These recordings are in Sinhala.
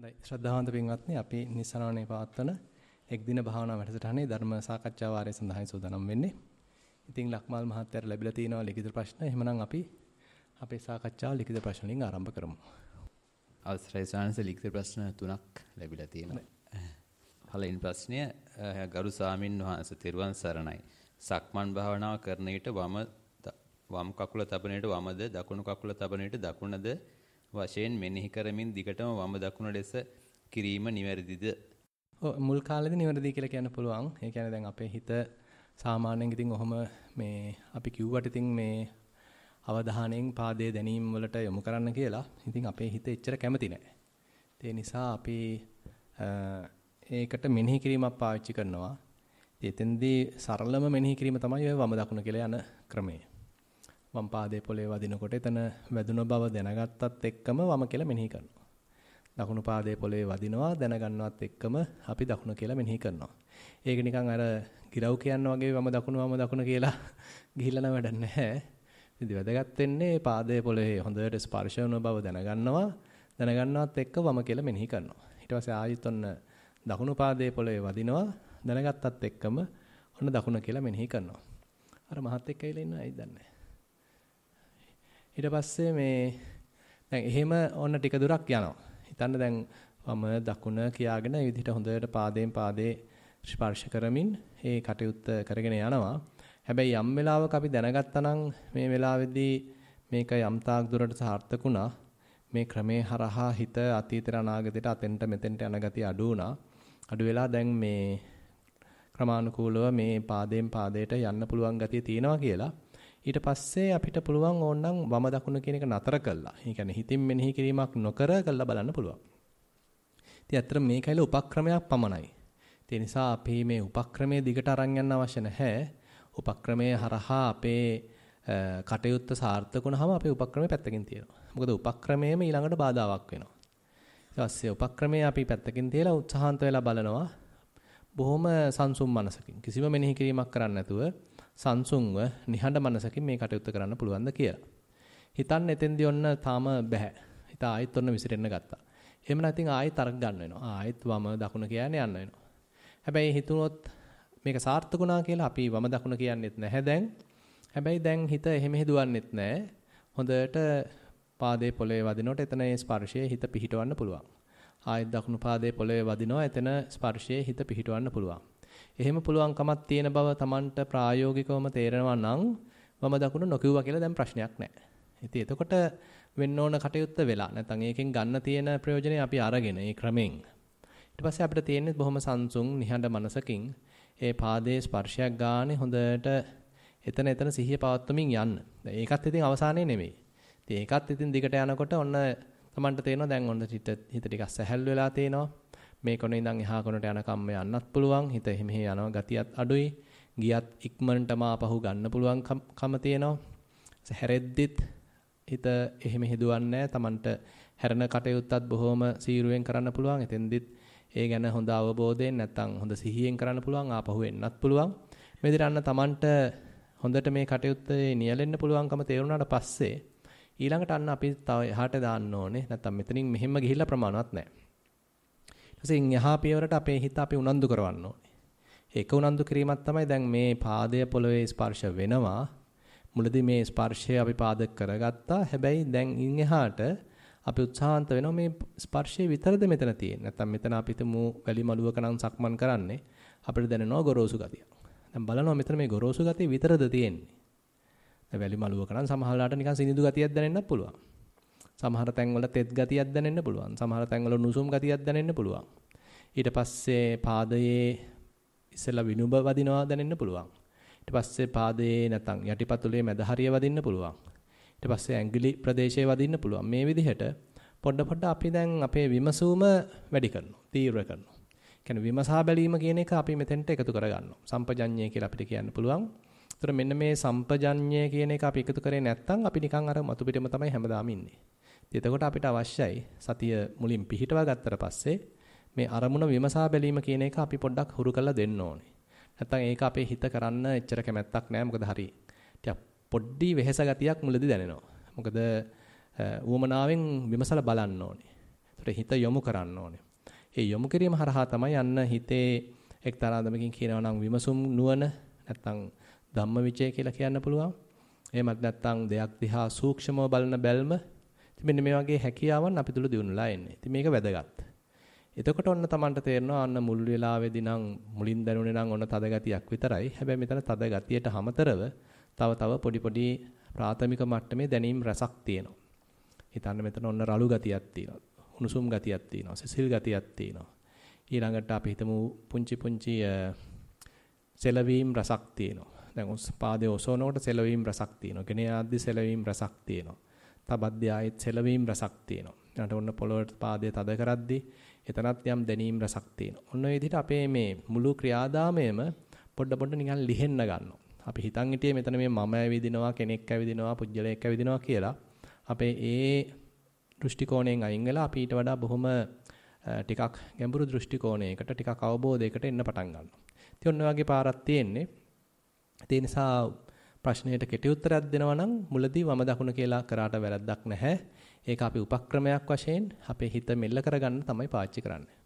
හොඳයි ශ්‍රද්ධාවන්ත පින්වත්නි අපි නිසරණේ පවත්වන එක් දින භාවනා වැඩසටහනේ ධර්ම සාකච්ඡා වාරය සඳහායි සූදානම් වෙන්නේ. ඉතින් ලක්මාල් මහත්තයාට ලැබිලා තියෙනවා ලිඛිත ප්‍රශ්න. එහෙමනම් අපි අපේ සාකච්ඡාව ලිඛිත ප්‍රශ්න වලින් ආරම්භ කරමු. අවසරයි සාංශ ලිඛිත ප්‍රශ්න තුනක් ලැබිලා තියෙනවා. පළවෙනි ප්‍රශ්නය ගරු සාමින් වහන්සේ තෙරුවන් සරණයි. සක්මන් භාවනාව කරන විට වම වම් කකුල තබන විට වමද දකුණු කකුල තබන විට දකුණද වශයෙන් මෙනෙහි කරමින් දිගටම වම දකුණ ලෙස කිරීම නිවැරදිද? මුල් කාලෙදි නිවැරදි කියලා කියන්න පුළුවන්. ඒ කියන්නේ දැන් අපේ හිත සාමාන්‍යයෙන් ඉතින් ඔහොම මේ අපි කිව්වට ඉතින් මේ අවධානයෙන් පාදයේ දැනීම වලට යොමු කරන්න කියලා. ඉතින් අපේ හිත එච්චර කැමති නැහැ. ඒ නිසා අපි ඒකට මෙනෙහි කිරීමක් පාවිච්චි කරනවා. ඉතින් එතෙන්දී සරලම මෙනෙහි කිරීම තමයි ඔය වම දකුණ කියලා යන ක්‍රමය. වම් පාදයේ පොළවේ වදිනකොට එතන වැදුන බව දැනගත්තත් එක්කම වම කියලා මෙනෙහි කරනවා. දකුණු පාදයේ පොළවේ වදිනවා දැනගන්නවත් එක්කම අපි දකුණ කියලා මෙනෙහි කරනවා. ඒක නිකන් අර ගිරව් කියන වගේ වම දකුණ වම දකුණ කියලා ගිහිල්ලා නම් වැඩක් නැහැ. ඉතින් වැදගත් වෙන්නේ පාදයේ පොළවේ හොඳට ස්පර්ශ වෙන බව දැනගන්නවා. දැනගන්නවත් එක්ක වම කියලා මෙනෙහි කරනවා. ඊට පස්සේ ආයෙත් ඔන්න දකුණු පාදයේ පොළවේ වදිනවා දැනගත්තත් එක්කම ඔන්න දකුණ කියලා මෙනෙහි කරනවා. අර මහත් එක්ක ඉලා ඉන්න ඇයි දන්නේ ඊට පස්සේ මේ දැන් එහෙම ඔන්න ටික දුරක් යනවා. හිතන්න දැන් වම දකුණ කියාගෙන ඒ විදිහට හොඳට පාදයෙන් පාදේ ස්පර්ශ කරමින් ඒ කටයුත්ත කරගෙන යනවා. හැබැයි යම් වෙලාවක අපි දැනගත්තා නම් මේ වෙලාවේදී මේක යම් තාක් දුරට සාර්ථකුණා. මේ ක්‍රමේ හරහා හිත අතීතේ අනාගතේට අතෙන්ට මෙතෙන්ට යන ගතිය අඩු වුණා. අඩු වෙලා දැන් මේ ක්‍රමානුකූලව මේ පාදයෙන් පාදයට යන්න පුළුවන් ගතිය තියෙනවා කියලා ඊට පස්සේ අපිට පුළුවන් ඕනනම් වම දකුණ කියන එක නතර කළා. ඒ කියන්නේ හිතින් මෙනෙහි කිරීමක් නොකර කළා බලන්න පුළුවන්. ඉතින් ඇත්තට මේකයිල උපක්‍රමයක් පමණයි. ඒ නිසා අපි මේ උපක්‍රමයේ දිගට අරන් යන්න අවශ්‍ය නැහැ. උපක්‍රමයේ හරහා අපේ කටයුත්ත සාර්ථක වුණාම අපේ උපක්‍රමය පැත්තකින් තියෙනවා. මොකද උපක්‍රමයේම ඊළඟට බාධාවක් වෙනවා. ඊට පස්සේ උපක්‍රමයේ අපි පැත්තකින් තියලා උත්සාහන්ත වෙලා බලනවා. බොහොම සංසුම් මනසකින් කිසිම මෙනෙහි කිරීමක් කරන්නේ නැතුව සංසුන්ව නිහඬ මනසකින් මේ කටයුත්ත කරන්න පුළුවන්ද කියලා. හිතන්න එතෙන්දී ඔන්න තාම බෑ. හිත ආයෙත් ඔන්න විසිරෙන්න ගත්තා. එහෙම නැත්නම් ආයෙත් තරක් ගන්න වෙනවා. ආයෙත් වම දකුණ කියන්නේ යන්න වෙනවා. හැබැයි හිතුනොත් මේක සාර්ථකුණා කියලා අපි වම දකුණ කියන්නේත් නැහැ දැන්. හැබැයි දැන් හිත එහෙම හදුවන්නෙත් නැහැ. හොඳට පාදේ පොළවේ වදිනකොට එතන ඒ ස්පර්ශයේ හිත පිහිටවන්න පුළුවන්. ආයෙත් දකුණු පාදේ පොළවේ වදිනවා එතන ස්පර්ශයේ හිත පිහිටවන්න පුළුවන්. එහෙම පුළුවන්කමක් තියෙන බව Tamanට ප්‍රායෝගිකවම තේරෙනවා නම් වම දකුණ නොකියුවා කියලා දැන් ප්‍රශ්නයක් නැහැ. ඉතින් එතකොට වෙන්න ඕන කටයුත්ත වෙලා නැත්නම් ඒකෙන් ගන්න තියෙන ප්‍රයෝජනේ අපි අරගෙන ඒ ක්‍රමෙන් ඊට පස්සේ අපිට තියෙන්නේ බොහොම සංසුන් නිහඬ මනසකින් ඒ පාදයේ ස්පර්ශයක් ගානේ හොඳට එතන එතන සිහිය පවත්වමින් යන්න. ඒකත් ඉතින් අවසානේ නෙමෙයි. ඉතින් ඒකත් ඉතින් දිගට යනකොට ඔන්න Tamanට තේරෙනවා දැන් ඔන්න හිත ටිකක් සැහැල් වෙලා තේනවා. මේ කොනේ ඉඳන් එහා කොනට යනකම්ම යන්නත් පුළුවන්. හිත එහෙ මෙහෙ යනවා ගතියත් අඩුයි. ගියත් ඉක්මනටම ආපහු ගන්න පුළුවන් කම තියෙනවා. හැරෙද්දිත් හිත එහෙ මෙහෙ දුවන්නේ තමන්ට හැරෙන කටයුත්තත් බොහොම සීරුවෙන් කරන්න පුළුවන්. එතෙන්දිත් ඒ ගැන හොඳ අවබෝධයෙන් නැත්නම් හොඳ සිහියෙන් කරන්න පුළුවන් ආපහු එන්නත් පුළුවන්. මේ දිරන්න තමන්ට හොඳට මේ කටයුත්තේ නියැලෙන්න පුළුවන්කම තේරුණාට පස්සේ ඊළඟට අන්න අපි තව එහාට දාන්න ඕනේ. නැත්තම් මෙතනින් මෙහෙම ගිහිල්ලා ප්‍රමාණවත් නැහැ. ඉතින් යහා පියවරට අපේ හිත අපි උනන්දු කරවන්න ඕනේ. ඒක උනන්දු කිරීමක් තමයි දැන් මේ පාදය පොළවේ ස්පර්ශ වෙනවා. මුලදී මේ ස්පර්ශය අපි පාද කරගත්තා. හැබැයි දැන් ඉන් එහාට අපි උත්සාහන්ත වෙනවා මේ ස්පර්ශය විතරද මෙතන තියෙන්නේ. නැත්තම් මෙතන අපි තුමු වැලි මලුවක නම් සක්මන් කරන්නේ. අපිට දැනෙනවා ගොරෝසු ගතිය. දැන් බලනවා මෙතන මේ ගොරෝසු ගතිය විතරද තියෙන්නේ. දැන් වැලි මලුවක නම් සමහරලාට නිකන් සිනිඳු ගතියක් දැනෙන්නත් පුළුවන්. සමහර තැන්වල තෙත් ගතියක් දැනෙන්න පුළුවන්. සමහර තැන්වල නුසුම් ගතියක් දැනෙන්න පුළුවන්. ඊට පස්සේ පාදයේ ඉස්සලා විනුඹ වදිනවා දැනෙන්න පුළුවන්. ඊට පස්සේ පාදයේ නැතනම් යටිපතුලේ මැද හරිය වදින්න පුළුවන්. ඊට පස්සේ ඇඟිලි ප්‍රදේශයේ වදින්න පුළුවන්. මේ විදිහට පොඩ පොඩ අපි දැන් අපේ විමසූම වැඩි කරනවා. තීව්‍ර කරනවා. කියන්නේ විමසා බැලීම කියන එක අපි මෙතෙන්ට එකතු කරගන්නවා. සම්පජඤ්ඤය කියලා අපිට කියන්න පුළුවන්. ඒතර මෙන්න මේ සම්පජඤ්ඤය කියන එක අපි එකතු කරේ නැත්නම් අපි නිකන් අර මතු පිටම තමයි හැමදාම ඉන්නේ. එතකොට අපිට අවශ්‍යයි සතිය මුලින් පිහිටවා ගත්තට පස්සේ මේ අරමුණ විමසා බැලීම කියන එක අපි පොඩ්ඩක් හුරු කරලා දෙන්න ඕනේ. නැත්තම් ඒක අපේ හිත කරන්න එච්චර කැමැත්තක් නැහැ. මොකද හරි ටිකක් පොඩ්ඩි වෙහෙස ගතියක් මුලදී දැනෙනවා. මොකද ඌමනාවෙන් විමසලා බලන්න ඕනේ. ඒතර හිත යොමු කරන්න ඕනේ. ඒ යොමු කිරීම හරහා තමයි යන්න හිතේ එක්තරා දමකින් කියනවා නම් විමසුම් නුවණ නැත්තම් ධම්මවිචය කියලා කියන්න පුළුවන්. එහෙමත් නැත්තම් දෙයක් දිහා සූක්ෂමව බලන බැල්ම ඉතින් මෙන්න මේ වගේ හැකියාවන් අපි තුල දිනුලා එන්නේ. ඉතින් මේක වැදගත්. එතකොට ඔන්න Tamanට තේරෙනවා අන්න මුල් වෙලාවේදී නම් මුලින් දැනුනේ නම් ඔන්න තද ගතියක් විතරයි. හැබැයි මෙතන තද ගතියට හැමතරව තව තව පොඩි පොඩි ප්‍රාථමික මට්ටමේ දැනීම් රසක් තියෙනවා. හිතන්න මෙතන ඔන්න රළු ගතියක් තියෙනවා. උණුසුම් ගතියක් තියෙනවා. සිසිල් ගතියක් තියෙනවා. ඊළඟට අපි හිතමු පුංචි පුංචි සෙලවීම් රසක් තියෙනවා. දැන් පාදයේ ඔසවනකොට සෙලවීම් රසක් තියෙනවා. ගෙන යාද්දි සෙලවීම් රසක් තියෙනවා. තබද්දී ආයෙත් සෙලවීම් රසක් තියෙනවා. ඊළඟට ඔන්න පොළොවට පාදයේ තද කරද්දී එතනත් යම් දැනීම් රසක් තියෙනවා. ඔන්න ඔය විදිහට අපේ මේ මුළු ක්‍රියාදාමයම පොඩ පොඩ නිකන් ලිහෙන්න ගන්නවා. අපි හිතන් හිටියේ මෙතන මේ මම ඇවිදිනවා කෙනෙක් ඇවිදිනවා පුජ්‍යලයක් ඇවිදිනවා කියලා. අපේ ඒ දෘෂ්ටි කෝණයෙන් අයින් වෙලා අපි ඊට වඩා බොහොම ටිකක් ගැඹුරු දෘෂ්ටි කෝණයකට ටිකක් අවබෝධයකට එන්න පටන් ගන්නවා. ඉතින් ඔන්න ඔයගේ පාරක් තියෙන්නේ. ඒ නිසා ප්‍රශ්නයට කෙටි උත්තරයක් දෙනවා නම් මුලදී වම දකුණ කියලා කරාට වැරද්දක් නැහැ. ඒක අපි උපක්‍රමයක් වශයෙන් අපේ හිත මෙල්ල කරගන්න තමයි පාවිච්චි කරන්නේ.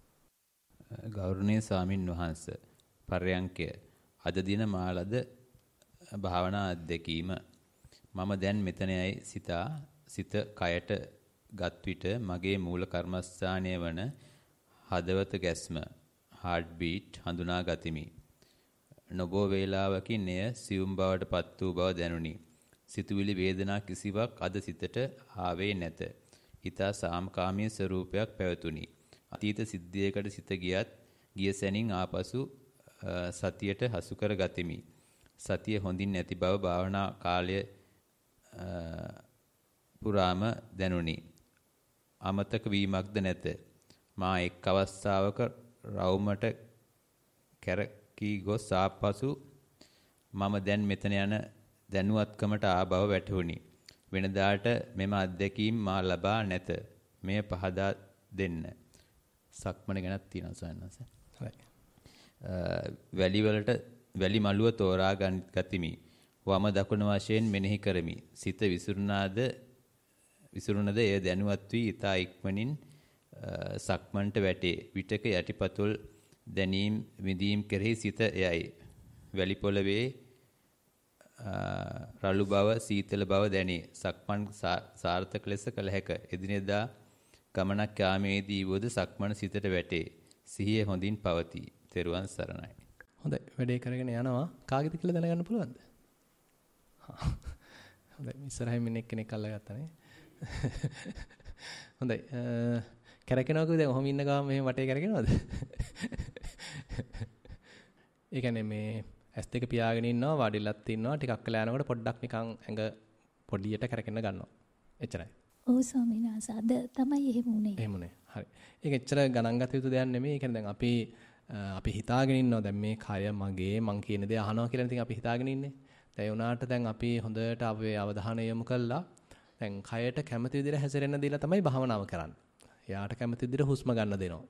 ගෞරවනීය ස්වාමින් වහන්සේ පර්යංකය අද දින මාලද භාවනා අධ්‍යක්ීම මම දැන් මෙතනයි සිතා සිත කයට ගත් විට මගේ මූල කර්මස්ථානය වන හදවත ගැස්ම heart beat හඳුනා ගතිමි නොබෝ වේලාවකින් එය සියුම් බවට පත් වූ බව දැනුනි. සිතුවිලි වේදනා කිසිවක් අද සිතට ආවේ නැත. හිතා සාම්කාමී ස්වરૂපයක් පැවතුනි. අතීත සිද්ධියකට සිත ගියත් ගිය සැනින් ආපසු සතියට හසු කර ගතිමි. සතිය හොඳින් නැති බව භාවනා කාලය පුරාම දැනුනි. අමතක වීමක්ද නැත. මා එක් අවස්ථාවක රවුමට කැර කී ගොස් ආපසු මම දැන් මෙතන යන දැනුවත්කමට ආ බව වැටහුණි. වෙනදාට මෙම අත්දැකීම් මා ලබා නැත. මෙය පහදා දෙන්න. සක්මන ගැනත් තියෙනවා සන්නස. වැලි වලට වැලි මළුව තෝරා ගනිත්ගතිමි. වම දකුණ වශයෙන් මෙනෙහි කරමි. සිත විසිරුණාද විසිරුණද එය දැනුවත් වී ඊතා ඉක්මනින් සක්මන්ට වැටේ. විටක යටිපතුල් දැනීම් විඳීම් කෙරෙහි සිත එයයි. වැලි පොළවේ රළු බව සීතල බව දැනේ. සක්මන් සාර්ථක ලෙස කළ හැක. එදිනෙදා ගමනක් යාමේදී වොද සක්මන සිතට වැටේ. සිහිය හොඳින් පවතී. තෙරුවන් සරණයි. හොඳයි. වැඩේ කරගෙන යනවා. කාගෙද කියලා දැනගන්න පුළුවන්ද? හොඳයි. ඉස්සරහින් ඉන්න එක්කෙනෙක් අල්ලගත්තානේ. හොඳයි. කැරකෙනවා කිව්වද? ඔහොම ඉන්න ගාම මෙහෙම වටේ කැරකෙනවද? ඒ කියන්නේ මේ ඇස් දෙක පියාගෙන ඉන්නවා වඩිලත් ඉන්නවා ටිකක් කළා යනකොට පොඩ්ඩක් නිකන් ඇඟ පොඩියට කරකෙන්න ගන්නවා. එච්චරයි. ඔව් ස්වාමීන් වහන්සේ අද තමයි එහෙම උනේ. එහෙම උනේ. හරි. ඒක එච්චර ගණන් ගත යුතු දෙයක් නෙමෙයි. ඒ කියන්නේ දැන් අපි අපි හිතාගෙන ඉන්නවා දැන් මේ කය මගේ මං කියන දේ අහනවා කියලා ඉතින් අපි හිතාගෙන ඉන්නේ. දැන් උනාට දැන් අපි හොඳට අපේ අවධානය යොමු කළා. දැන් කයට කැමති විදිහට හැසිරෙන්න දීලා තමයි භාවනාව කරන්නේ. එයාට කැමති විදිහට හුස්ම ගන්න දෙනවා.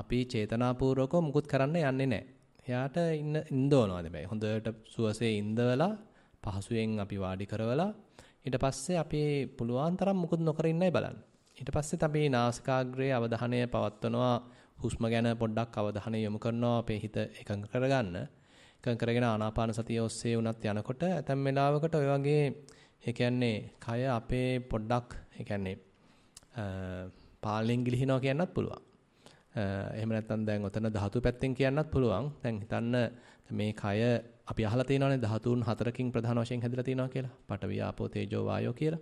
අපි චේතනාපූර්වකව මුකුත් කරන්න යන්නේ නැහැ. එයාට ඉන්න ඉඳවනවා හැබැයි. හොඳට සුවසේ ඉඳවලා පහසුවෙන් අපි වාඩි කරවලා ඊට පස්සේ අපි පුළුවන් තරම් මුකුත් නොකර ඉන්නයි බලන්න. ඊට පස්සෙත් අපි නාසිකාග්‍රයේ අවධානය පවත්වනවා හුස්ම ගැන පොඩ්ඩක් අවධානය යොමු කරනවා අපේ හිත එකඟ කරගන්න. එකඟ කරගෙන ආනාපාන සතිය ඔස්සේ උනත් යනකොට ඇතැම් වෙලාවකට ඔය වගේ ඒ කියන්නේ කය අපේ පොඩ්ඩක් ඒ කියන්නේ පාලෙන් ගිලිහිනවා කියන්නත් පුළුවන්. Eh, එහෙම නැත්නම් දැන් ඔතන ධාතු පැත්තෙන් කියන්නත් පුළුවන්. දැන් හිතන්න මේ කය අපි අහලා තියෙනවානේ ධාතුන් හතරකින් ප්‍රධාන වශයෙන් හැදලා තියෙනවා කියලා. පඨවි, ආපෝ, තේජෝ, වායෝ කියලා.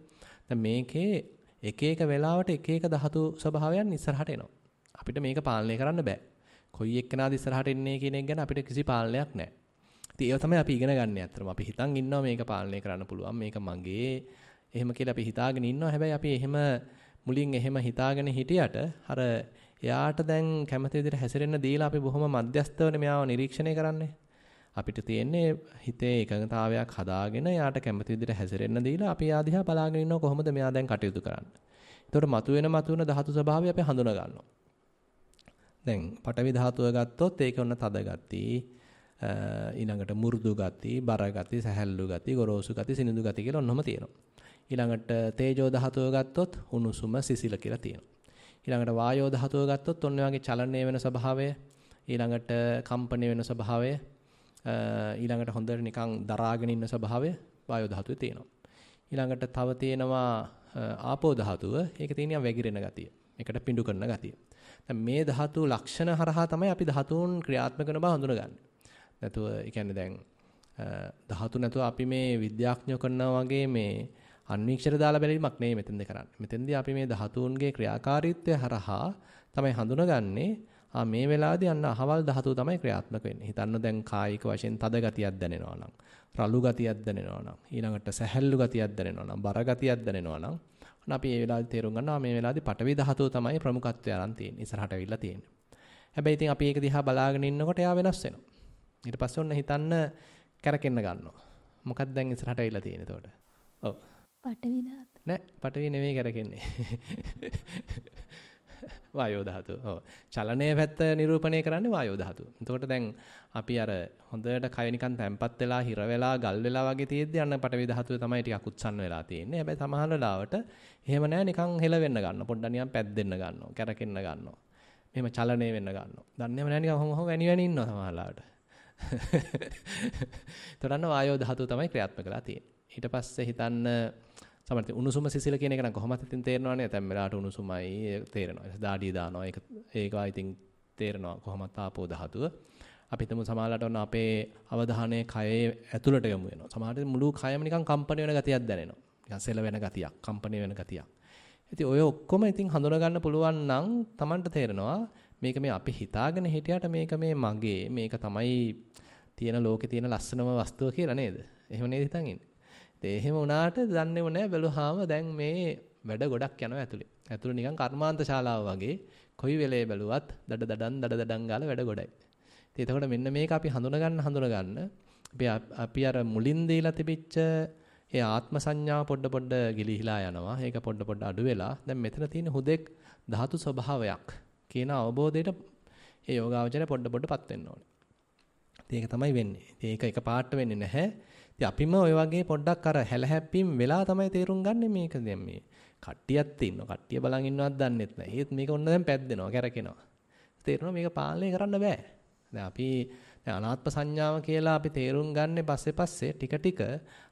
දැන් මේකේ එක එක වෙලාවට එක එක ධාතු ස්වභාවයන් ඉස්සරහට එනවා. අපිට මේක පාලනය කරන්න බෑ. කොයි එක්කෙනාද ඉස්සරහට එන්නේ කියන එක ගැන අපිට කිසි පාලනයක් නැහැ. ඉතින් ඒව තමයි අපි ඉගෙන ගන්න ඇත්තටම. අපි හිතන් ඉන්නවා මේක පාලනය කරන්න පුළුවන්. මේක මගේ. එහෙම කියලා අපි හිතාගෙන ඉන්නවා. හැබැයි අපි එහෙම මුලින් එහෙම හිතාගෙන හිටියට අර එයාට දැන් කැමති විදිහට හැසිරෙන්න දීලා අපි බොහොම මධ්‍යස්තවනේ මෙයාව නිරීක්ෂණය කරන්නේ. අපිට තියෙන්නේ හිතේ එකඟතාවයක් හදාගෙන එයාට කැමති විදිහට හැසිරෙන්න දීලා අපි එයා දිහා බලාගෙන ඉන්නවා කොහොමද මෙයා දැන් කටයුතු කරන්නේ. එතකොට මතුවෙන මතුවෙන ධාතු ස්වභාවය අපි හඳුනා ගන්නවා. දැන් පටවි ධාතුව ගත්තොත් ඒක ඔන්න තද ගති, ඊළඟට මු르දු ගති, බර ගති, සැහැල්ලු ගති, ගොරෝසු ගති, සිනිඳු ගති කියලා ඔන්නම තියෙනවා. ඊළඟට තේජෝ ධාතුව ගත්තොත් උණුසුම සිසිල කියලා තියෙනවා. ඊළඟට වායෝ ධාතුව ගත්තොත් ඔන්න ඔයගේ චලනය වෙන ස්වභාවය, ඊළඟට කම්පණය වෙන ස්වභාවය, ඊළඟට හොඳට නිකන් දරාගෙන ඉන්න ස්වභාවය වායෝ ධාතුවේ තියෙනවා. ඊළඟට තව තියෙනවා ආපෝ ධාතුව. ඒක තියෙනවා වැగిරෙන ගතිය. ඒකට පිඬු කරන ගතිය. දැන් මේ ධාතු ලක්ෂණ හරහා තමයි අපි ධාතුන් ක්‍රියාත්මක කරන බව හඳුනගන්නේ. නැතුව ඒ කියන්නේ දැන් ධාතු නැතුව අපි මේ විද්‍යාඥයෝ කරනවා වගේ මේ අන්වීක්ෂණ දාලා බැලීමක් නෙවෙයි මෙතෙන්ද කරන්නේ. මෙතෙන්දී අපි මේ ධාතුන්ගේ ක්‍රියාකාරීත්වය හරහා තමයි හඳුනගන්නේ ආ මේ වෙලාවේදී අන්න අහවල් ධාතුව තමයි ක්‍රියාත්මක වෙන්නේ. හිතන්න දැන් කායික වශයෙන් තද ගතියක් දැනෙනවා නම්, රළු ගතියක් දැනෙනවා නම්, ඊළඟට සැහැල්ලු ගතියක් දැනෙනවා නම්, බර ගතියක් දැනෙනවා නම්, ඔන්න අපි මේ වෙලාවේදී තේරුම් ගන්නවා මේ වෙලාවේදී පටවි ධාතුව තමයි ප්‍රමුඛත්වය අරන් තියෙන්නේ. ඉස්සරහට අවිල්ලා තියෙන්නේ. හැබැයි ඉතින් අපි ඒක දිහා බලාගෙන ඉන්නකොට එයා වෙනස් වෙනවා. ඊට පස්සේ ඔන්න හිතන්න කැරකෙන්න ගන්නවා. මොකක්ද දැන් ඉස්සරහට අවිල්ලා තියෙන්නේ එතකොට? ඔව්. පඨවි ධාතු. නෑ පඨවි නෙමෙයි කරකෙන්නේ. වායෝ ධාතුව. ඔව්. චලනයේ පැත්ත නිරූපණය කරන්නේ වායෝ ධාතුව. එතකොට දැන් අපි අර හොඳට කය නිකන් තැම්පත් වෙලා, හිර වෙලා, ගල් වෙලා වගේ තියෙද්දි අන්න පටවි ධාතුව තමයි ටිකක් උත්සන්න වෙලා තියෙන්නේ. හැබැයි සමහර වෙලාවට එහෙම නෑ නිකන් හෙල වෙන්න ගන්නවා. පොඩ්ඩක් නිකන් පැද්දෙන්න ගන්නවා, කැරකෙන්න ගන්නවා. මෙහෙම චලනය වෙන්න ගන්නවා. දන්නේම නෑ නිකන් හොම හොම වැනි වැනි ඉන්නවා සමහර වෙලාවට. එතකොට අන්න වායෝ ධාතුව තමයි ක්‍රියාත්මක වෙලා තියෙන්නේ. ඊට පස්සේ හිතන්න සමහරට උණුසුම සිසිල කියන එක නම් කොහොමද ඉතින් තේරෙනවනේ. දැන් වෙලාවට උණුසුමයි තේරෙනවා. දාඩිය දානවා. ඒක ඒකා ඉතින් තේරෙනවා කොහොමද ආපෝ ධාතුව. අපි හිතමු සමහරලාට ඔන්න අපේ අවධානය කයේ ඇතුළට යොමු වෙනවා. සමහරට මුළු කයම නිකන් කම්පණ වෙන ගතියක් දැනෙනවා. නිකන් සෙල වෙන ගතියක්, කම්පණ වෙන ගතියක්. ඉතින් ඔය ඔක්කොම ඉතින් හඳුනා ගන්න පුළුවන් නම් Tamanට තේරෙනවා මේක මේ අපි හිතාගෙන හිටියට මේක මේ මගේ මේක තමයි තියෙන ලෝකේ තියෙන ලස්සනම වස්තුව කියලා නේද? එහෙම නේද හිතන් ඉන්නේ? ඉතින් එහෙම වුණාට දන්නේම නැහැ බැලුවාම දැන් මේ වැඩ ගොඩක් යනවා ඇතුලේ. ඇතුලේ නිකන් කර්මාන්ත ශාලාව වගේ කොයි වෙලේ බැලුවත් දඩ දඩන් දඩ දඩන් ගාලා වැඩ ගොඩයි. ඉතින් එතකොට මෙන්න මේක අපි හඳුන ගන්න හඳුන ගන්න අපි අපි අර මුලින් දීලා තිබිච්ච ඒ ආත්ම සංඥාව පොඩ පොඩ ගිලිහිලා යනවා. ඒක පොඩ පොඩ අඩු වෙලා දැන් මෙතන තියෙන හුදෙක් ධාතු ස්වභාවයක් කියන අවබෝධයට ඒ යෝගාවචරය පොඩ පොඩපත් වෙන්න ඕනේ. ඉතින් ඒක තමයි වෙන්නේ. ඉතින් ඒක එක පාට වෙන්නේ නැහැ. ඉතින් අපිම ওই වගේ පොඩ්ඩක් අර හැලහැප්පීම් වෙලා තමයි තේරුම් ගන්නෙ මේක දැන් මේ කට්ටියක් ඉන්නවා කට්ටිය බලන් ඉන්නවත් දන්නෙත් නැහැ. ඒත් මේක ඔන්න දැන් පැද්දෙනවා කැරකෙනවා. තේරෙනවා මේක පාලනය කරන්න බෑ. දැන් අපි දැන් අනාත්ම සංඥාව කියලා අපි තේරුම් ගන්න පස්සේ පස්සේ ටික ටික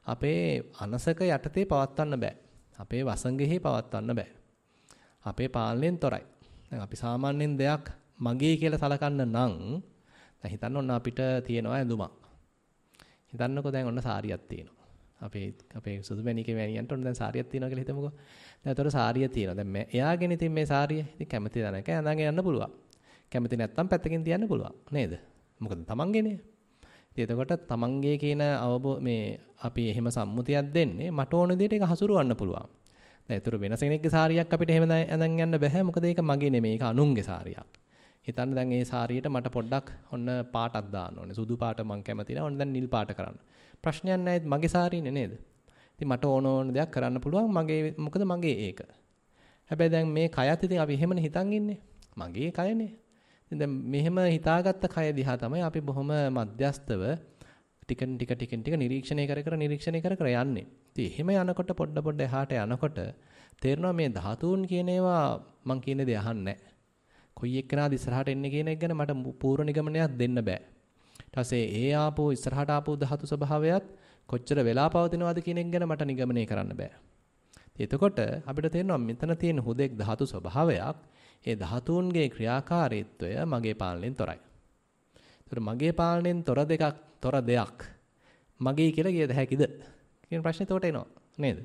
අපේ අනසක යටතේ පවත්වන්න බෑ. අපේ වසංගෙහි පවත්වන්න බෑ. අපේ පාලනයෙන් තොරයි. දැන් අපි සාමාන්‍යයෙන් දෙයක් මගේ කියලා සලකන්න නම් දැන් හිතන්න ඔන්න අපිට තියෙනවා ඇඳුමක්. හිතන්නකෝ දැන් ඔන්න සාරියක් තියෙනවා. අපේ අපේ සුදුමැණිකේ මෑණියන්ට ඔන්න දැන් සාරියක් තියෙනවා කියලා හිතමුකෝ. දැන් ඒතර සාරිය තියෙනවා. දැන් මේ එයාගෙන ඉතින් මේ සාරිය ඉතින් කැමති දැනක අඳන් යන්න පුළුවන්. කැමති නැත්තම් පැත්තකින් තියන්න පුළුවන්. නේද? මොකද තමන්ගේනේ. ඉතින් එතකොට තමන්ගේ කියන අවබෝ මේ අපි එහෙම සම්මුතියක් දෙන්නේ මට ඕන විදිහට ඒක හසුරවන්න පුළුවන්. දැන් ඒතර වෙනස කෙනෙක්ගේ සාරියක් අපිට එහෙම අඳන් යන්න බෑ. මොකද ඒක මගේ නෙමෙයි. ඒක අනුන්ගේ සාරියක්. හිතන්න දැන් මේ සාරියට මට පොඩ්ඩක් ඔන්න පාටක් දාන්න ඕනේ. සුදු පාට මං කැමති නැහැ. ඔන්න දැන් නිල් පාට කරන්න. ප්‍රශ්නයක් නැහැ. මගේ සාරියනේ නේද? ඉතින් මට ඕන ඕන දෙයක් කරන්න පුළුවන්. මගේ මොකද මගේ ඒක. හැබැයි දැන් මේ කයත් ඉතින් අපි එහෙමනේ හිතන් ඉන්නේ. මගේ කයනේ. දැන් මෙහෙම හිතාගත්ත කය දිහා තමයි අපි බොහොම මධ්‍යස්තව ටිකෙන් ටික ටිකෙන් ටික නිරීක්ෂණය කර කර නිරීක්ෂණය කර කර යන්නේ. ඉතින් එහෙම යනකොට පොඩ පොඩ එහාට යනකොට තේරෙනවා මේ ධාතුන් කියන ඒවා මං කියන දේ අහන්නේ නැහැ. කොයි එක්කෙනාද ඉස්සරහට එන්නේ කියන එක ගැන මට පූර්ව නිගමනයක් දෙන්න බෑ. ඊට පස්සේ ඒ ආපෝ ඉස්සරහට ආපෝ ධාතු ස්වභාවයත් කොච්චර වෙලා පවතිනවද කියන එක ගැන මට නිගමනය කරන්න බෑ. එතකොට අපිට තේරෙනවා මෙතන තියෙන හුදෙක් ධාතු ස්වභාවයක් ඒ ධාතුන්ගේ ක්‍රියාකාරීත්වය මගේ පාලනයෙන් තොරයි. ඒතර මගේ පාලනයෙන් තොර දෙකක් තොර දෙයක් මගේ කියලා කියද හැකිද කියන ප්‍රශ්නේ එතකොට එනවා නේද?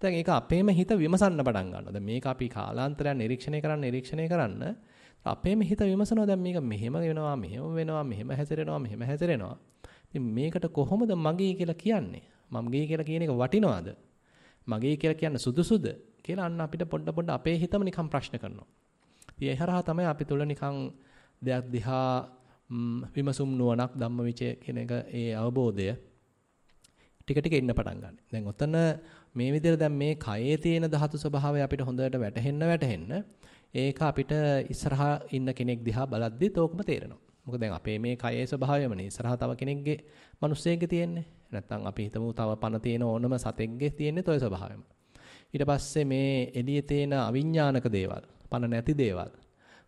දැන් ඒක අපේම හිත විමසන්න පටන් ගන්නවා. දැන් මේක අපි කාලාන්තරයන් නිරීක්ෂණය කරන්න නිරීක්ෂණය කරන්න අපේම හිත විමසනවා දැන් මේක මෙහෙම වෙනවා මෙහෙම වෙනවා මෙහෙම හැසිරෙනවා මෙහෙම හැසිරෙනවා. ඉතින් මේකට කොහොමද මගේ කියලා කියන්නේ? මමගේ කියලා කියන එක වටිනවද? මගේ කියලා කියන්න සුදුසුද කියලා අන්න අපිට පොඩ පොඩ අපේ හිතම නිකන් ප්‍රශ්න කරනවා. ඉතින් ඒ හරහා තමයි අපි තුල නිකන් දෙයක් දිහා විමසුම් නුවණක් ධම්මවිචය කියන එක ඒ අවබෝධය ටික ටික එන්න පටන් ගන්න. දැන් ඔතන මේ විදිහට දැන් මේ කයේ තියෙන ධාතු ස්වභාවය අපිට හොඳට වැටහෙන්න වැටහෙන්න ඒක අපිට ඉස්සරහා ඉන්න කෙනෙක් දිහා බලද්දි තෝකම තේරෙනවා. මොකද දැන් අපේ මේ කයේ ස්වභාවයමනේ ඉස්සරහා තව කෙනෙක්ගේ මිනිස්සෙක්ගේ තියෙන්නේ. නැත්තම් අපි හිතමු තව පණ තියෙන ඕනම සතෙක්ගේ තියෙන්නේ toy ස්වභාවයම. ඊට පස්සේ මේ එළියේ තියෙන අවිඥානික දේවල්, පණ නැති දේවල්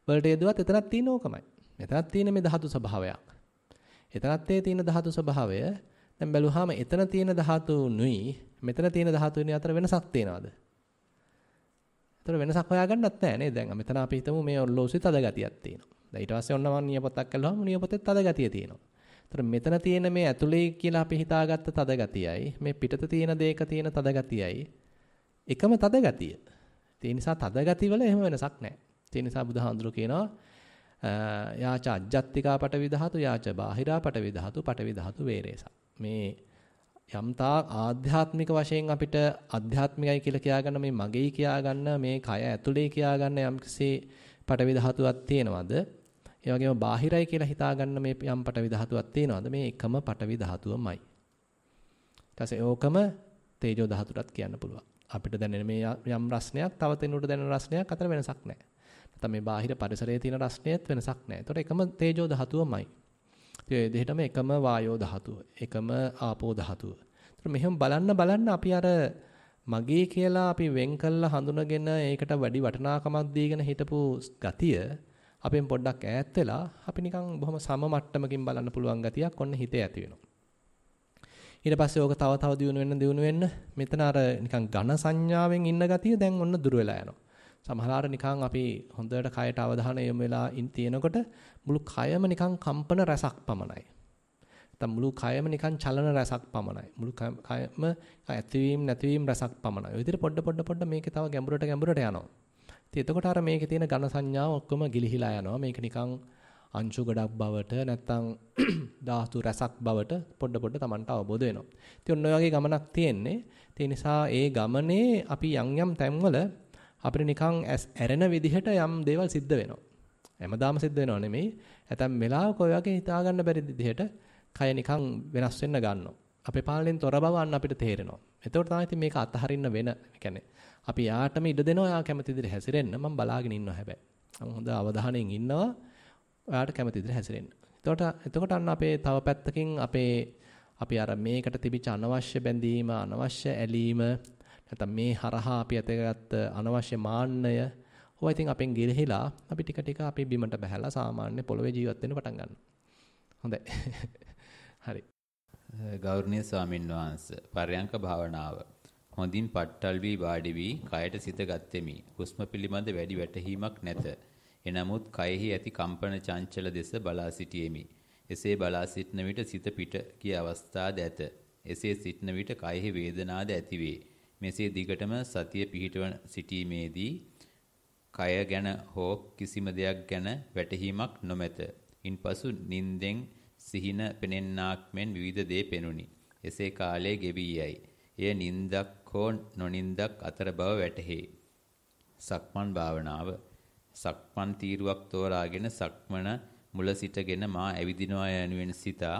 වලට යදුවත් එතනක් තියෙන ඕකමයි. මෙතනක් තියෙන මේ ධාතු ස්වභාවයක්. එතනත් ඒ තියෙන ධාතු ස්වභාවය දැන් බැලුවාම එතන තියෙන ධාතුනුයි මෙතන තියෙන ධාතුනුයි අතර වෙනසක් තියනවාද? ඒතර වෙනසක් හොයාගන්නත් නැහැ නේද? දැන් මෙතන අපි හිතමු මේ ඔරලෝසුවේ තද ගතියක් තියෙනවා. දැන් ඊට පස්සේ ඔන්න මම නියපොතක් කළාම නියපොතේ තද ගතිය තියෙනවා. ඒතර මෙතන තියෙන මේ ඇතුලේ කියලා අපි හිතාගත්ත තද ගතියයි මේ පිටත තියෙන දේක තියෙන තද ගතියයි එකම තද ගතිය. ඒ නිසා තද ගතිවල එහෙම වෙනසක් නැහැ. ඒ නිසා බුදුහාඳුරු කියනවා යාච අජ්ජත්තිකා පටවි ධාතු යාච බාහිරා පටවි ධාතු පටවි ධාතු වේරේසා. මේ යම්තාක් ආධ්‍යාත්මික වශයෙන් අපිට අධ්‍යාත්මිකයි කියලා කියාගන්න මේ මගේයි කියාගන්න මේ කය ඇතුලේ කියාගන්න යම්කිසි පටවි ධාතුවක් තියෙනවද? ඒ වගේම බාහිරයි කියලා හිතාගන්න මේ යම් පටවි ධාතුවක් තියෙනවද? මේ එකම පටවි ධාතුවමයි. ඊට පස්සේ ඕකම තේජෝ ධාතුරත් කියන්න පුළුවන්. අපිට දැනෙන මේ යම් රස්නයක් තව කෙනෙකුට දැනෙන රස්නයක් අතර වෙනසක් නැහැ. නැත්නම් මේ බාහිර පරිසරයේ තියෙන රස්නයත් වෙනසක් නැහැ. ඒතකොට එකම තේජෝ ධාතුවමයි. දෙහෙටම එකම වායෝ ධාතුව, එකම ආපෝ ධාතුව. ඒතර මෙහෙම බලන්න බලන්න අපි අර මගේ කියලා අපි වෙන් කළා හඳුනගෙන ඒකට වැඩි වටිනාකමක් දීගෙන හිටපු ගතිය අපෙන් පොඩ්ඩක් ඈත් වෙලා අපි නිකන් බොහොම සම මට්ටමකින් බලන්න පුළුවන් ගතියක් ඔන්න හිතේ ඇති වෙනවා. ඊට පස්සේ ඕක තව තව දියුණු වෙන්න දියුණු වෙන්න මෙතන අර නිකන් ඝන සංඥාවෙන් ඉන්න ගතිය දැන් ඔන්න දුර වෙලා යනවා. සමහරවල් නිකන් අපි හොඳට කයට අවධානය යොමු වෙලා තියෙනකොට මුළු කයම නිකන් කම්පන රසක් පමණයි. නැත්නම් මුළු කයම නිකන් චලන රසක් පමණයි. මුළු කයම ඇතිවීම නැතිවීම රසක් පමණයි. ඔය විදිහට පොඩ පොඩ පොඩ මේකේ තව ගැඹුරට ගැඹුරට යනවා. ඉතින් එතකොට අර මේකේ තියෙන ඝන සංඥාව ඔක්කොම ගිලිහිලා යනවා. මේක නිකන් අංශු ගඩක් බවට නැත්නම් ධාතු රසක් බවට පොඩ පොඩ Tamanට අවබෝධ වෙනවා. ඉතින් ඔන්න ඔය වගේ ගමනක් තියෙන්නේ. ඒ නිසා ඒ ගමනේ අපි යම් යම් තැන්වල අපිට නිකන් ඇරෙන විදිහට යම් දේවල් සිද්ධ වෙනවා. හැමදාම සිද්ධ වෙනව නෙමෙයි. ඇතැම් වෙලාවක ඔය වගේ හිතා ගන්න බැරි විදිහට කය නිකන් වෙනස් වෙන්න ගන්නවා. අපේ පාලනයෙන් තොර බව අන්න අපිට තේරෙනවා. එතකොට තමයි ඉතින් මේක අත්හරින්න වෙන. يعني අපි යාටම ඉඩ දෙනවා යා කැමති විදිහට හැසිරෙන්න. මම බලාගෙන ඉන්නවා හැබැයි. මම හොඳ අවධානයෙන් ඉන්නවා. ඔයාට කැමති විදිහට හැසිරෙන්න. එතකොට එතකොට අන්න අපේ තව පැත්තකින් අපේ අපි අර මේකට තිබිච්ච අනවශ්‍ය බැඳීම, අනවශ්‍ය ඇලීම නැත්නම් මේ හරහා අපි ඇතිගත් අනවශ්‍ය මාන්නය ඕවා ඉතින් අපෙන් ගිලිහිලා අපි ටික ටික අපි බිමට බහැලා සාමාන්‍ය පොළවේ ජීවත් වෙන්න පටන් ගන්නවා. හොඳයි. හරි. ගෞරවනීය ස්වාමින් වහන්සේ පරයන්ක භාවනාව හොඳින් පට්ටල් වී වාඩි වී කයට සිත ගත්ෙමි. හුස්ම පිළිබඳ වැඩි වැටහීමක් නැත. එනමුත් කයෙහි ඇති කම්පන චංචල දෙස බලා සිටියෙමි. එසේ බලා සිටන විට සිත පිට කී අවස්ථාද ඇත. එසේ සිටන විට කයෙහි වේදනාද ඇතිවේ. මෙසේ දිගටම සතිය පිහිටවන සිටීමේදී කය ගැන හෝ කිසිම දෙයක් ගැන වැටහීමක් නොමැත. ඉන්පසු නින්දෙන් සිහින පෙනෙන්නාක් මෙන් විවිධ දේ පෙනුනි. එසේ කාලය ගෙවී යයි. එය නින්දක් හෝ නොනින්දක් අතර බව වැටහේ. සක්මන් භාවනාව සක්මන් තීරුවක් තෝරාගෙන සක්මන මුල සිටගෙන මා ඇවිදිනවා යනුවෙන් සිතා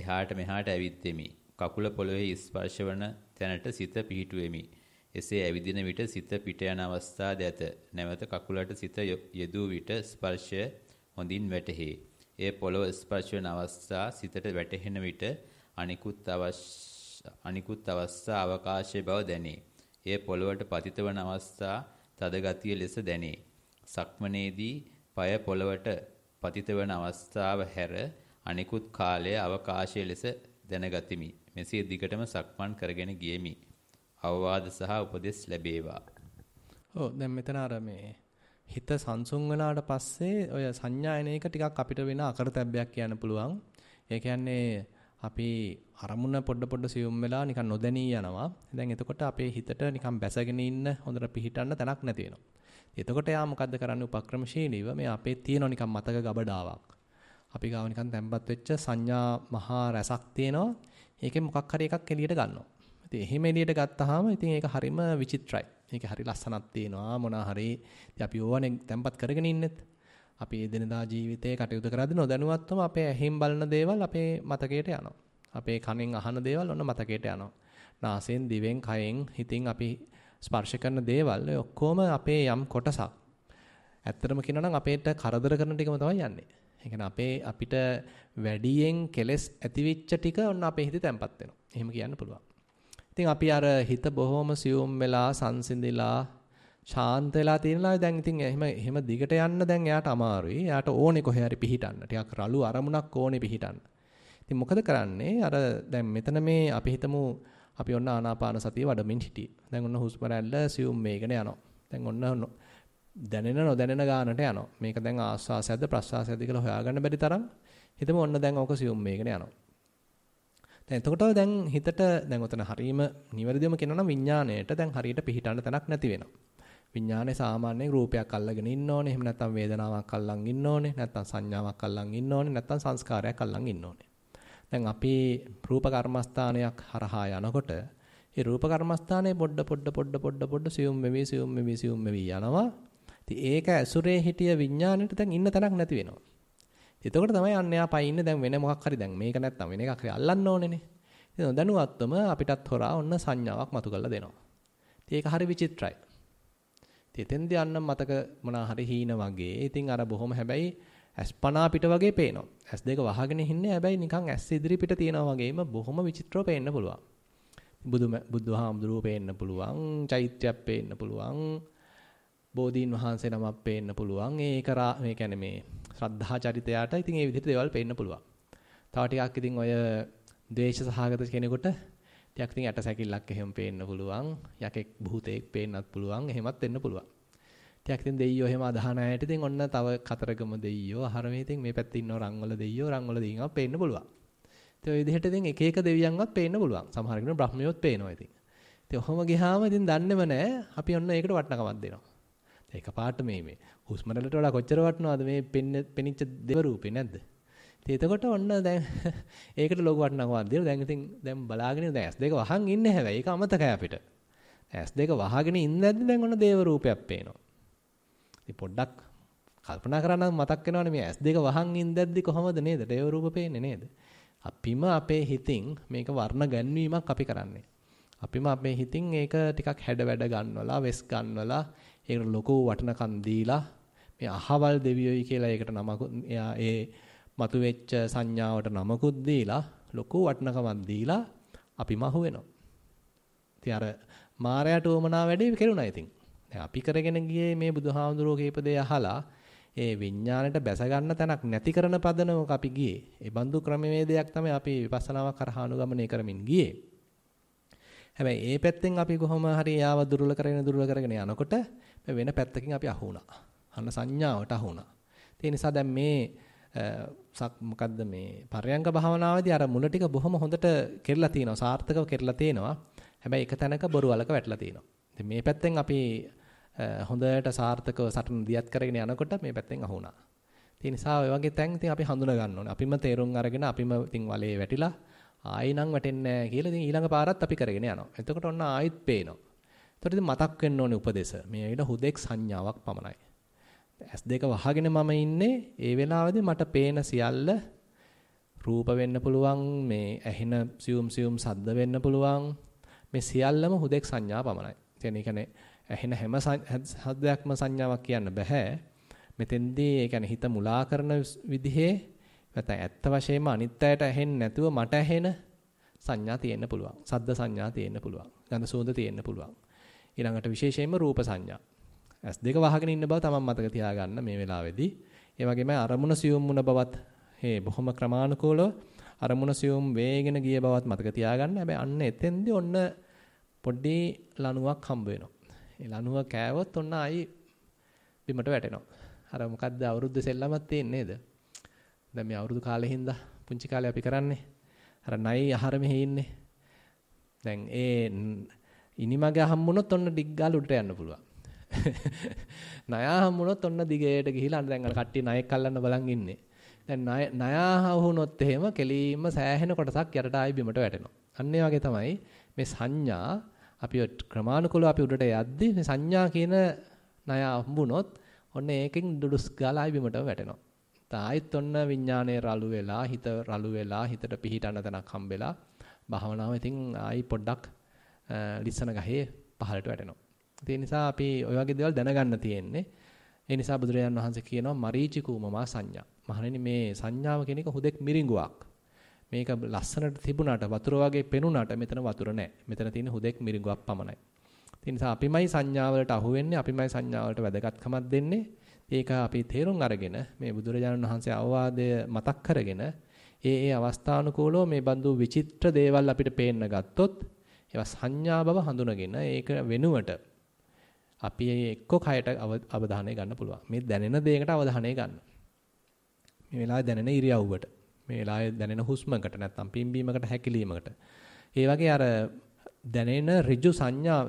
එහාට මෙහාට ඇවිත් දෙමි. කකුල පොළවේ ස්පර්ශ වන තැනට සිත පිහිටුවෙමි. එසේ ඇවිදින විට සිත පිට යන අවස්ථා දැත. නැවත කකුලට සිත යෙදූ විට ස්පර්ශය හොඳින් වැටහි. ඒ පොළව ස්පර්ශ වන අවස්ථා සිතට වැටහෙන විට අනිකුත් අවශ්‍ය අනිකුත් අවස්ථා අවකාශයේ බව දැනේ. ඒ පොළවට පතිත වන අවස්ථා තද ගතිය ලෙස දැනේ. සක්මනේදී পায় පොළවට පතිත වන අවස්ථාව හැර අනිකුත් කාලය අවකාශයේ ලෙස දැනගතිමි. මෙසේ දිගටම සක්මන් කරගෙන ගියෙමි. අවවාද සහ උපදෙස් ලැබේවා. ඔව් දැන් මෙතන අර මේ හිත සංසුන් වුණාට පස්සේ ඔය සංඥායනයක ටිකක් අපිට වෙන අකරතැබ්බයක් කියන්න පුළුවන්. ඒ කියන්නේ අපි අරමුණ පොඩ පොඩ සියුම් වෙලා නිකන් නොදැනී යනවා. දැන් එතකොට අපේ හිතට නිකන් බැසගෙන ඉන්න හොඳට පිහිටන්න තැනක් නැති වෙනවා. එතකොට යා මොකද්ද කරන්න උපක්‍රමශීලීව මේ අපේ තියෙන නිකන් මතක ගබඩාවක්. අපි ගාව නිකන් තැම්පත් වෙච්ච සංඥා මහා රසක් තියෙනවා. ඒකෙන් මොකක් හරි එකක් එළියට ගන්නවා. ඉතින් එහෙම එළියට ගත්තාම ඉතින් ඒක හරිම විචිත්‍රයි. ඒක හරි ලස්සනක් තියෙනවා මොනා හරි. ඉතින් අපි ඕවනේ තැම්පත් කරගෙන ඉන්නෙත්. අපි එදිනදා ජීවිතේ කටයුතු කරද්දී නොදැනුවත්වම අපේ ඇහෙන් බලන දේවල් අපේ මතකයට යනවා. අපේ කනෙන් අහන දේවල් ඔන්න මතකයට යනවා. නාසයෙන්, දිවෙන්, කයෙන්, හිතින් අපි ස්පර්ශ කරන දේවල් ඔක්කොම අපේ යම් කොටසක්. ඇත්තටම කියනවා නම් අපේට කරදර කරන ටිකම තමයි යන්නේ. ඒ කියන්නේ අපේ අපිට වැඩියෙන් කෙලස් ඇතිවිච්ච ටික ඔන්න අපේ හිතේ තැම්පත් වෙනවා. එහෙම කියන්න පුළුවන්. ඉතින් අපි අර හිත බොහොම සියුම් වෙලා සංසිඳිලා ශාන්ත වෙලා තියෙනවා. දැන් ඉතින් එහෙම එහෙම දිගට යන්න දැන් එයාට අමාරුයි. එයාට ඕනේ කොහේ හරි පිහිටන්න. ටිකක් රළු අරමුණක් ඕනේ පිහිටන්න. ඉතින් මොකද කරන්නේ? අර දැන් මෙතන මේ අපි හිතමු අපි ඔන්න ආනාපාන සතිය වඩමින් හිටියේ. දැන් ඔන්න හුස්ම රැල්ල සියුම් මේකනේ යනවා. දැන් ඔන්න දැනෙන නොදැනෙන ගානට යනවා. මේක දැන් ආස්වාසයක්ද ප්‍රස්වාසයක්ද කියලා හොයාගන්න බැරි තරම් හිතම ඔන්න දැන් ඕක සියුම් මේකට යනවා. දැන් එතකොට දැන් හිතට දැන් උතන හරීම නිවැරදිවම කියනවා නම් විඥාණයට දැන් හරියට පිහිටන්න තැනක් නැති වෙනවා. විඥාණය සාමාන්‍යයෙන් රූපයක් අල්ලගෙන ඉන්න ඕනේ. එහෙම නැත්නම් වේදනාවක් අල්ලන් ඉන්න ඕනේ. නැත්නම් සංඥාවක් අල්ලන් ඉන්න ඕනේ. නැත්නම් සංස්කාරයක් අල්ලන් ඉන්න ඕනේ. දැන් අපි රූප කර්මස්ථානයක් හරහා යනකොට ඒ රූප කර්මස්ථානයේ පොඩ පොඩ පොඩ පොඩ පොඩ සියුම් මෙවි සියුම් මෙවි සියුම් මෙවි යනවා ඉතින් ඒක ඇසුරේ හිටිය විඥාණයට දැන් ඉන්න තැනක් නැති වෙනවා. එතකොට තමයි අන්න එයා පයි ඉන්නේ දැන් වෙන මොකක් හරි දැන් මේක නැත්තම් වෙන එකක් හරි අල්ලන්න ඕනේනේ. ඉතින් නොදැනුවත්වම අපිටත් හොරා ඔන්න සංඥාවක් මතු කරලා දෙනවා. ඉතින් ඒක හරි විචිත්‍රයි. ඉතින් එතෙන්දී අන්න මතක මොනා හරි හීන වගේ. ඉතින් අර බොහොම හැබැයි ඇස්පනා පිට වගේ පේනවා. ඇස් දෙක වහගෙන ඉන්නේ හැබැයි නිකන් ඇස් ඉදිරි පිට තියෙනවා වගේම බොහොම විචිත්‍රව පේන්න පුළුවන්. බුදුම බුදුහාමුදුරුවෝ පේන්න පුළුවන්, චෛත්‍යයක් පේන්න පුළුවන්. බෝධීන් වහන්සේ නමක් පේන්න පුළුවන්. ඒක මේ කියන්නේ මේ ශ්‍රද්ධා චරිතයට ඉතින් ඒ විදිහට දේවල් පේන්න පුළුවන්. තව ටිකක් ඉතින් ඔය ද්වේෂ සහගත කෙනෙකුට ටිකක් ඉතින් ඇට සැකිල්ලක් එහෙම පේන්න පුළුවන්. යකෙක් භූතයෙක් පේන්නත් පුළුවන්. එහෙමත් වෙන්න පුළුවන්. ටිකක් ඉතින් දෙයියෝ එහෙම අදහන අයට ඉතින් ඔන්න තව කතරගම දෙයියෝ අහරමේ ඉතින් මේ පැත්තේ ඉන්නව රංගවල දෙයියෝ රංගවල දෙයියන්ව පේන්න පුළුවන්. ඉතින් ඔය විදිහට ඉතින් එක එක දෙවියන්වත් පේන්න පුළුවන්. සමහර කෙනෙක් බ්‍රහ්මියොත් පේනවා ඉතින්. ඉතින් ඔහොම ගියාම ඉතින් දන්නේම නැහැ අපි ඔන්න ඒකට වටනකමක් දෙනවා. එකපාරට මේ මේ හුස්ම රටට වඩා කොච්චර වටනවද මේ පෙනිච්ච දේව රූපේ නැද්ද? ඉතින් එතකොට ඔන්න දැන් ඒකට ලොකු වටනකමක් දෙනවා. දැන් ඉතින් දැන් බලාගෙන දැන් S2 වහන් ඉන්නේ හැබැයි ඒක අමතකයි අපිට. S2 වහගෙන ඉන්නද්දි දැන් ඔන්න දේව රූපයක් පේනවා. ඉතින් පොඩ්ඩක් කල්පනා කරා නම් මතක් වෙනවනේ මේ S2 වහන් ඉඳද්දි කොහොමද නේද දේව රූප පේන්නේ නේද? අපිම අපේ හිතින් මේක වර්ණ ගැන්වීමක් අපි කරන්නේ. අපිම අපේ හිතින් ඒක ටිකක් හැඩ වැඩ ගන්නවලා වෙස් ගන්නවලා ඒකට ලොකු වටිනකම් දීලා මේ අහවල් දෙවියෝයි කියලා ඒකට නමකුත් එයා ඒ මතුවෙච්ච සංඥාවට නමකුත් දීලා ලොකු වටිනකමක් දීලා අපි මහු වෙනවා. ඉතින් අර මායයට උමනා වැඩේ කෙරුණා ඉතින්. දැන් අපි කරගෙන ගියේ මේ බුදුහාමුදුරුවෝ කීපදේ අහලා ඒ විඥාණයට බැස ගන්න තැනක් නැති කරන පදනමක අපි ගියේ. ඒ බඳු ක්‍රමවේදයක් තමයි අපි විපස්සනාව කරහා අනුගමනය කරමින් ගියේ. හැබැයි ඒ පැත්තෙන් අපි කොහොම හරි යාව දුර්වල කරගෙන දුර්වල කරගෙන යනකොට වෙන පැත්තකින් අපි අහු වුණා. අන්න සංඥාවට අහු වුණා. ඒ නිසා දැන් මේ මොකද්ද මේ පරයංග භාවනාවේදී අර මුල ටික බොහොම හොඳට කෙරලා තිනවා සාර්ථකව කෙරලා තිනවා. හැබැයි එක තැනක බොරු වලක වැටලා තිනවා. ඉතින් මේ පැත්තෙන් අපි හොඳට සාර්ථකව සටන දියත් කරගෙන යනකොට මේ පැත්තෙන් අහු වුණා. ඒ නිසා ඔය වගේ තැන් ඉතින් අපි හඳුනා ගන්න ඕනේ. අපිම තේරුම් අරගෙන අපිම ඉතින් වලේ වැටිලා ආයෙ නම් වැටෙන්නේ නැහැ කියලා ඉතින් ඊළඟ පාරත් අපි කරගෙන යනවා. එතකොට ඔන්න ආයෙත් පේනවා. එතකොට මතක් වෙන්න ඕනේ උපදේශ. මේ ඇවිල්ලා හුදෙක් සංඥාවක් පමණයි. S2 වහගෙන මම ඉන්නේ ඒ වෙලාවේදී මට පේන සියල්ල රූප වෙන්න පුළුවන් මේ ඇහෙන සියුම් සියුම් සද්ද වෙන්න පුළුවන් මේ සියල්ලම හුදෙක් සංඥා පමණයි. ඒ කියන්නේ ඇහෙන හැම සද්දයක්ම සංඥාවක් කියන්න බෑ. මෙතෙන්දී ඒ කියන්නේ හිත මුලා කරන විදිහේ නැත්නම් ඇත්ත වශයෙන්ම අනිත් අයට ඇහෙන්නේ නැතුව මට ඇහෙන සංඥා තියෙන්න පුළුවන්. සද්ද සංඥා තියෙන්න පුළුවන්. ගඳ සුවඳ තියෙන්න පුළුවන්. ඊළඟට විශේෂයෙන්ම රූප සංඥා. ඇස් දෙක වහගෙන ඉන්න බව තමන් මතක තියාගන්න මේ වෙලාවේදී. ඒ වගේම අරමුණ සියුම් වුණ බවත් මේ බොහොම ක්‍රමානුකූලව අරමුණ සියුම් වේගෙන ගිය බවත් මතක තියාගන්න. හැබැයි අන්න එතෙන්දී ඔන්න පොඩි ලණුවක් හම්බ වෙනවා. ඒ ලණුව කෑවොත් ඔන්න ආයි බිමට වැටෙනවා. අර මොකද්ද අවුරුද්ද සෙල්ලමක් තියෙන්නේ නේද? දැන් මේ අවුරුදු කාලේ හින්දා පුංචි කාලේ අපි කරන්නේ අර නයි ආහාර මෙහි ඉන්නේ. දැන් ඒ ඉනිමග හම්බුනොත් ඔන්න ඩිග් ගාලා උඩට යන්න පුළුවන්. නයා හම්බුනොත් ඔන්න දිගට ගිහිලා දැන් අර කට්ටිය ණයෙක් අල්ලන්න බලන් ඉන්නේ. දැන් ණය ණයා වුණොත් එහෙම කෙලීම සෑහෙන කොටසක් යටට ආයි බිමට වැටෙනවා. අන්න ඒ වගේ තමයි මේ සංඥා අපි ක්‍රමානුකූලව අපි උඩට යද්දී මේ සංඥා කියන ණයා හම්බුනොත් ඔන්න ඒකෙන් දුඩුස් ගාලා ආයි බිමට වැටෙනවා. තායිත් ඔන්න විඥානයේ රළු වෙලා හිත රළු වෙලා හිතට පිහිටන තැනක් හම්බෙලා භාවනාව ඉතින් ආයි පොඩ්ඩක් ලිස්සන ගහේ පහළට වැටෙනවා. ඒ නිසා අපි ওই වගේ දේවල් දැනගන්න තියෙන්නේ. ඒ නිසා බුදුරජාන් වහන්සේ කියනවා මරීචිකූමමා සංඥා. මහණෙනි මේ සංඥාව කියන එක හුදෙක් මිරිඟුවක්. මේක ලස්සනට තිබුණාට වතුර වගේ පෙනුණාට මෙතන වතුර නැහැ. මෙතන තියෙන හුදෙක් මිරිඟුවක් පමණයි. ඒ නිසා අපිමයි සංඥාවලට අහු වෙන්නේ, අපිමයි සංඥාවලට වැදගත්කමක් දෙන්නේ. ඒක අපි තේරුම් අරගෙන මේ බුදුරජාණන් වහන්සේ අවවාදය මතක් කරගෙන ඒ ඒ අවස්ථානුකූලව මේ බඳු විචිත්‍ර දේවල් අපිට පේන්න ගත්තොත් ඒවා සංඥා බව හඳුනගෙන ඒක වෙනුවට අපි එක්ක කයට අවධානය ගන්න පුළුවන්. මේ දැනෙන දෙයකට අවධානය ගන්න. මේ වෙලාවේ දැනෙන ඉරියව්වට, මේ වෙලාවේ දැනෙන හුස්මකට නැත්නම් පිම්බීමකට හැකිලීමකට. ඒ වගේ අර දැනෙන ඍජු සංඥා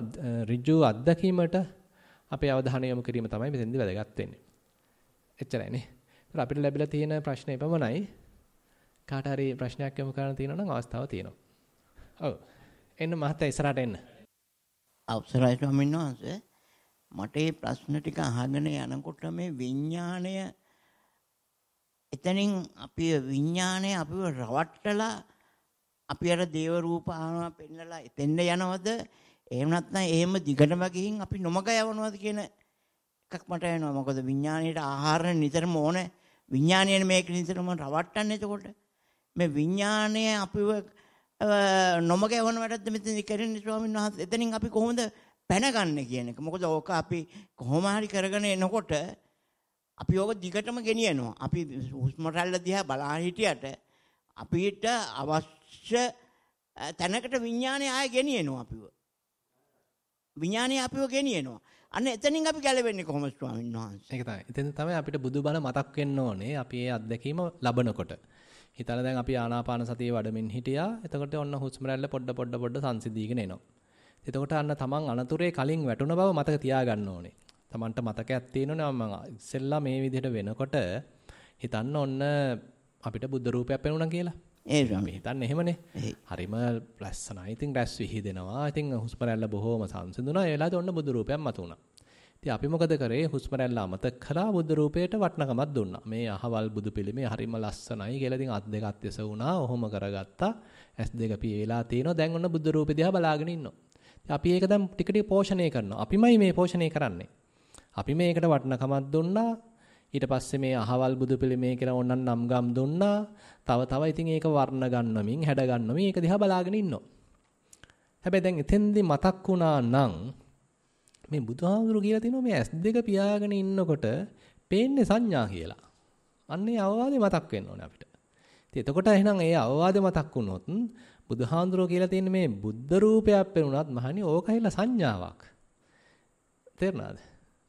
ඍජු අත්දැකීමට අපේ අවධානය යොමු කිරීම තමයි මෙතෙන්දී වැදගත් වෙන්නේ. එච්චරයි නේ. ඒත් අපිට ලැබිලා තියෙන ප්‍රශ්නේ පමණයි. කාට හරි ප්‍රශ්නයක් යොමු කරන්න තියෙනවා නම් අවස්ථාව තියෙනවා. ඔව්. එන්න මහත්තයා ඉස්සරහට එන්න. අවසරයි ස්වාමීන් වහන්සේ. මට මේ ප්‍රශ්න ටික අහගෙන යනකොට මේ විඥාණය එතනින් අපි විඥාණය අපිව රවට්ටලා අපි අර දේව රූප ආනවා පෙන්නලා එතෙන්ද යනවද? එහෙම නැත්නම් එහෙම දිගටම ගිහින් අපි නොමග යවනවද කියන එකක් මට එනවා. මොකද විඥාණයට ආහාර නිතරම ඕනේ. විඥාණයනේ මේක නිතරම රවට්ටන්නේ එතකොට. මේ විඥාණය අපිව නොමග යවන වැඩත් මෙතන කරන්නේ ස්වාමීන් වහන්සේ. එතනින් අපි කොහොමද පැනගන්නේ කියන එක. මොකද ඕක අපි කොහොම හරි කරගෙන එනකොට අපි ඕක දිගටම ගෙනියනවා. අපි හුස්ම රැල්ල දිහා බලා හිටියට අපිට අවශ්‍ය තැනකට විඥානය ආය ගෙනියනවා අපිව. විඥානය අපිව ගෙනියනවා. අන්න එතනින් අපි ගැලවෙන්නේ කොහොමද ස්වාමීන් වහන්සේ? ඒක තමයි. එතෙන් තමයි අපිට බුදුබණ මතක් වෙන්න ඕනේ. අපි ඒ අත්දැකීම ලබනකොට. හිතලා දැන් අපි ආනාපාන සතිය වඩමින් හිටියා. එතකොට ඔන්න හුස්ම රැල්ල පොඩ පොඩ පොඩ සංසිඳීගෙන එනවා. එතකොට අන්න තමන් අනතුරේ කලින් වැටුණ බව මතක තියාගන්න ඕනේ. තමන්ට මතකයක් තියෙනවනේ මම ඉස්සෙල්ලා මේ විදිහට වෙනකොට හිතන්න ඔන්න අපිට බුද්ධ රූපයක් පෙනුණා කියලා. ඒ අපි හිතන්නේ එහෙමනේ. හරිම ලස්සනයි. ඉතින් රැස් විහිදෙනවා. ඉතින් හුස්ම රැල්ල බොහොම සංසිඳුණා. ඒ වෙලාවේ ඔන්න බුදු රූපයක් මතුණා. ඉතින් අපි මොකද කරේ හුස්ම රැල්ල අමතක කළා බුදු රූපයට වටනකමක් දුන්නා. මේ අහවල් බුදු පිළිමේ හරිම ලස්සනයි කියලා ඉතින් අත් දෙක අත්‍යස වුණා. ඔහොම කරගත්තා. ඇස් දෙක පියලා තියෙනවා. දැන් ඔන්න බුදු රූපෙ දිහා බලාගෙන ඉන්නවා. අපි ඒක දැන් ටික ටික පෝෂණය කරනවා. අපිමයි මේ පෝෂණය කරන්නේ. අපි මේකට වටනකමක් දුන්නා. ඊට පස්සේ මේ අහවල් බුදු පිළිමේ කියලා ඕනනම් නම් ගම් දුන්නා. තව තව ඉතින් ඒක වර්ණ ගන්නමින්, හැඩ ගන්නමින් ඒක දිහා බලාගෙන ඉන්නවා. හැබැයි දැන් එතෙන්දී මතක් වුණා නම් මේ බුදුහාමුදුරු කියලා තිනවා මේ ඇස් දෙක පියාගෙන ඉන්නකොට පේන්නේ සංඥා කියලා. අන්න ඒ අවවාදේ මතක් වෙන්න ඕනේ අපිට. ඉතින් එතකොට එහෙනම් ඒ අවවාදේ මතක් වුණොත් බුදුහාමුදුරුවෝ කියලා තියෙන මේ බුද්ධ රූපයක් පෙනුනත් මහණි ඕක හිලා සංඥාවක්. තේරුණාද?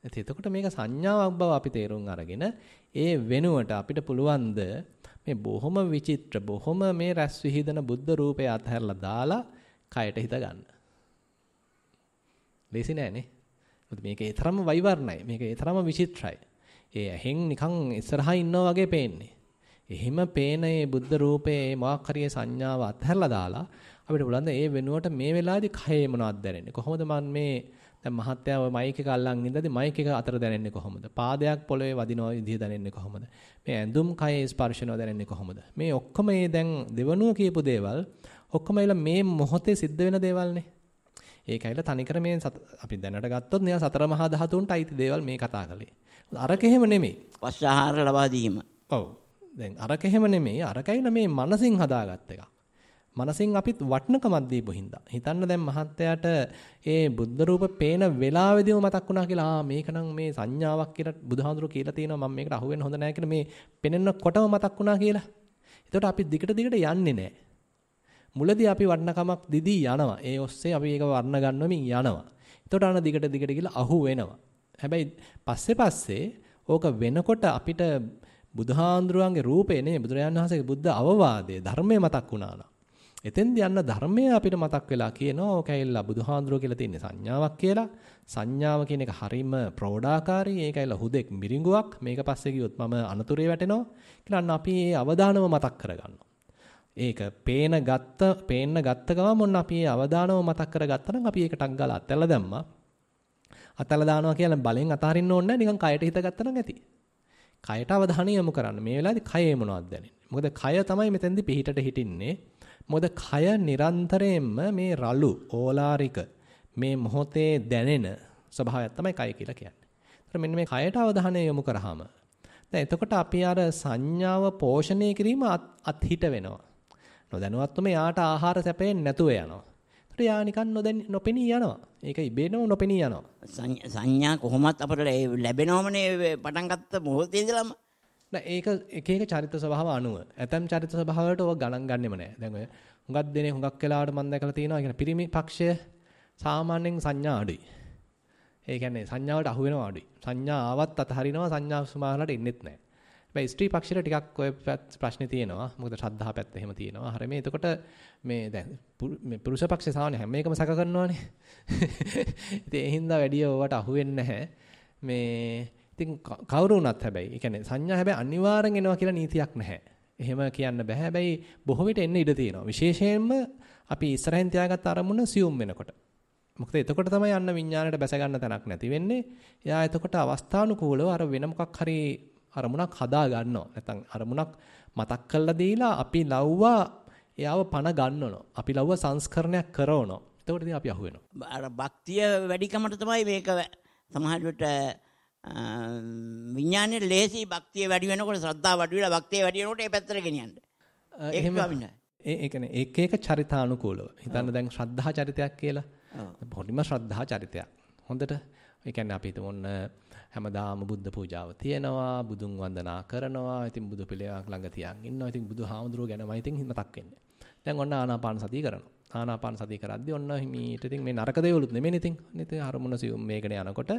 ඉතින් එතකොට මේක සංඥාවක් බව අපි තේරුම් අරගෙන ඒ වෙනුවට අපිට පුළුවන් මේ බොහොම විචිත්‍ර බොහොම මේ රැස් විහිදෙන බුද්ධ රූපය අතහැරලා දාලා කයට හිත ගන්න. ලේසි නෑනේ. මොකද මේක ඒ තරම්ම වෛවර්ණයි. මේක ඒ තරම්ම විචිත්‍රයි. ඒ ඇහෙන් නිකන් ඉස්සරහා ඉන්නා වගේ පේන්නේ. එහෙම පේන මේ බුද්ධ රූපයේ මේ මාක්කරිය සංඥාව අත්හැරලා දාලා අපිට බලන්න ඒ වෙනුවට මේ වෙලාවේදී කයේ මොනවද දැනෙන්නේ? කොහොමද මන් මේ දැන් මහත්තයා ඔය මයික් එක අල්ලන් ඉඳද්දි මයික් එක අතර දැනෙන්නේ කොහොමද? පාදයක් පොළවේ වදිනවා විදිය දැනෙන්නේ කොහොමද? මේ ඇඳුම් කයේ ස්පර්ශනව දැනෙන්නේ කොහොමද? මේ ඔක්කොම මේ දැන් දෙවනුව කියපු දේවල් ඔක්කොම මේ මොහොතේ සිද්ධ වෙන දේවල්නේ. ඒක ඇයිලා තනිකර මේ අපි දැනට ගත්තොත් මෙයා සතර මහා ධාතුන්ට අයිති දේවල් මේ කතා කළේ. අරක එහෙම නෙමෙයි. වස්සාහාර ලබා දීම. ඔව්. දැන් අරක එහෙම නෙමෙයි. අරකයිලා මේ මනසින් හදාගත් එකක්. මනසින් අපිත් වටනකමක් දීපු හින්දා. හිතන්න දැන් මහත්තයාට ඒ බුද්ධ රූප පේන වෙලාවෙදීම මතක් වුණා කියලා ආ මේකනම් මේ සංඥාවක් කියලා බුදුහාඳුරු කියලා තියෙනවා මම මේකට අහුවෙන්න හොඳ නැහැ කියලා මේ පෙනෙනකොටම මතක් වුණා කියලා. එතකොට අපි දිගට දිගට යන්නේ නැහැ. මුලදී අපි වටනකමක් දිදී යනවා. ඒ ඔස්සේ අපි ඒක වර්ණ ගන්නවමින් යනවා. එතකොට අන දිගට දිගට කියලා අහු වෙනවා. හැබැයි පස්සේ පස්සේ ඕක වෙනකොට අපිට බුදුහාඳුරුවන්ගේ රූපේ නෙමෙයි බුදුරජාන් වහන්සේගේ බුද්ධ අවවාදයේ ධර්මයේ මතක් වුණානා. එතෙන්ද යන්න ධර්මය අපිට මතක් වෙලා කියනවා ඕක ඇවිල්ලා බුදුහාඳුරුවෝ කියලා තියෙන සංඥාවක් කියලා. සංඥාව කියන එක හරීම ප්‍රෝඩාකාරී. ඒක ඇවිල්ලා හුදෙක් මිරිඟුවක්. මේක පස්සේ ගියොත් මම අනතුරේ වැටෙනවා කියලා අන්න අපි ඒ අවදානම මතක් කරගන්නවා. ඒක පේන ගත්ත පේන්න ගත්ත ගමන් මොන්න අපි අවදානම මතක් කරගත්තා නම් අපි ඒක ටක් ගාලා අතහැරලා දැම්මා. අතහැරලා දානවා කියලා බලෙන් අතාරින්න ඕනේ නැහැ නිකන් කයට හිත ගත්තා නම් ඇති. කයට අවධානය යොමු කරන්න. මේ වෙලාවේදී කයේ මොනවද දැනෙන්නේ? මොකද කය තමයි මෙතෙන්දී පිහිටට හිටින්නේ. මොකද කය නිරන්තරයෙන්ම මේ රළු ඕලාරික මේ මොහොතේ දැනෙන ස්වභාවයක් තමයි කය කියලා කියන්නේ. ඒතර මෙන්න මේ කයට අවධානය යොමු කරාම දැන් එතකොට අපි අර සංඥාව පෝෂණය කිරීම අත්හිට වෙනවා. නොදැනුවත්වම යාට ආහාර සැපෙන්නේ නැතුව යනවා. ඒතර යා නිකන් නොදැනි නොපෙනී යනවා. ඒක ඉබේනෝ නොපෙනී යනවා. සංඥා කොහොමත් අපට ලැබෙනවමනේ පටන් ගත්ත මොහොතේ ඉඳලම. නෑ ඒක එක එක චරිත ස්වභාව අනුව. ඇතම් චරිත ස්වභාවවලට ඔය ගණන් ගන්නෙම නෑ. දැන් ඔය හුඟක් දෙනේ හුඟක් වෙලාවට මම දැකලා තියෙනවා. ඒ පිරිමි පක්ෂය සාමාන්‍යයෙන් සංඥා අඩුයි. ඒ කියන්නේ සංඥාවට අහු වෙනවා අඩුයි. සංඥා ආවත් අතහරිනවා සංඥා සුමාහලට එන්නෙත් නැහැ. හැබැයි ස්ත්‍රී පක්ෂයට ටිකක් ඔය ප්‍රශ්නේ තියෙනවා. මොකද ශ්‍රද්ධා පැත්ත එහෙම තියෙනවා. හරි මේ එතකොට මේ දැන් මේ පුරුෂ පක්ෂය සාමාන්‍ය හැම එකම සැක කරනවානේ. ඉතින් ඒ හින්දා වැඩි ඕවට අහුවෙන්නේ නැහැ. මේ ඉතින් කවුරු වුණත් හැබැයි, ඒ කියන්නේ සංඥා හැබැයි අනිවාර්යෙන් එනවා කියලා නීතියක් නැහැ. එහෙම කියන්න බෑ. හැබැයි බොහෝ විට එන්න ඉඩ තියෙනවා. විශේෂයෙන්ම අපි ඉස්සරහින් තියාගත්ත අරමුණ සියුම් වෙනකොට. මොකද එතකොට තමයි අන්න විඥාණයට බැස ගන්න තැනක් නැති වෙන්නේ. එයා එතකොට අවස්ථානුකූලව අර වෙන මොකක් හරි අරමුණක් හදා ගන්නවා. නැත්නම් අරමුණක් මතක් කරලා දීලා අපි ලව්වා එයාව පණ ගන්නනවා. අපි ලව්ව සංස්කරණයක් කරනවා. එතකොට ඉතින් අපි අහු වෙනවා. අර භක්තිය වැඩිකමට තමයි මේක සමහරවිට විඥානයේ ලේසි භක්තිය වැඩි වෙනකොට ශ්‍රද්ධාව වැඩි වෙලා භක්තිය වැඩි වෙනකොට ඒ පැත්තට ගෙනියන්න. එහෙම ඒ කියන්නේ ඒක ඒක චරිතානුකූලව. හිතන්න දැන් ශ්‍රද්ධා චරිතයක් කියලා. පොඩිම ශ්‍රද්ධා චරිතයක්. හොඳට ඒ කියන්නේ අපි හිතමු හැමදාම බුද්ධ පූජාව තියෙනවා, බුදුන් වන්දනා කරනවා. ඉතින් බුදු පිළිවෙලක් ළඟ තියන් ඉන්නවා. ඉතින් බුදුහාමුදුරුවෝ ගැනමයි ඉතින් මතක් වෙන්නේ. දැන් ඔන්න ආනාපාන සතිය කරනවා. ආනාපාන සතිය කරද්දී ඔන්න හිමීට ඉතින් මේ නරක දේවලුත් නෙමෙයි ඉතින්. ඉතින් අරමුණ සියුම් මේකනේ යනකොට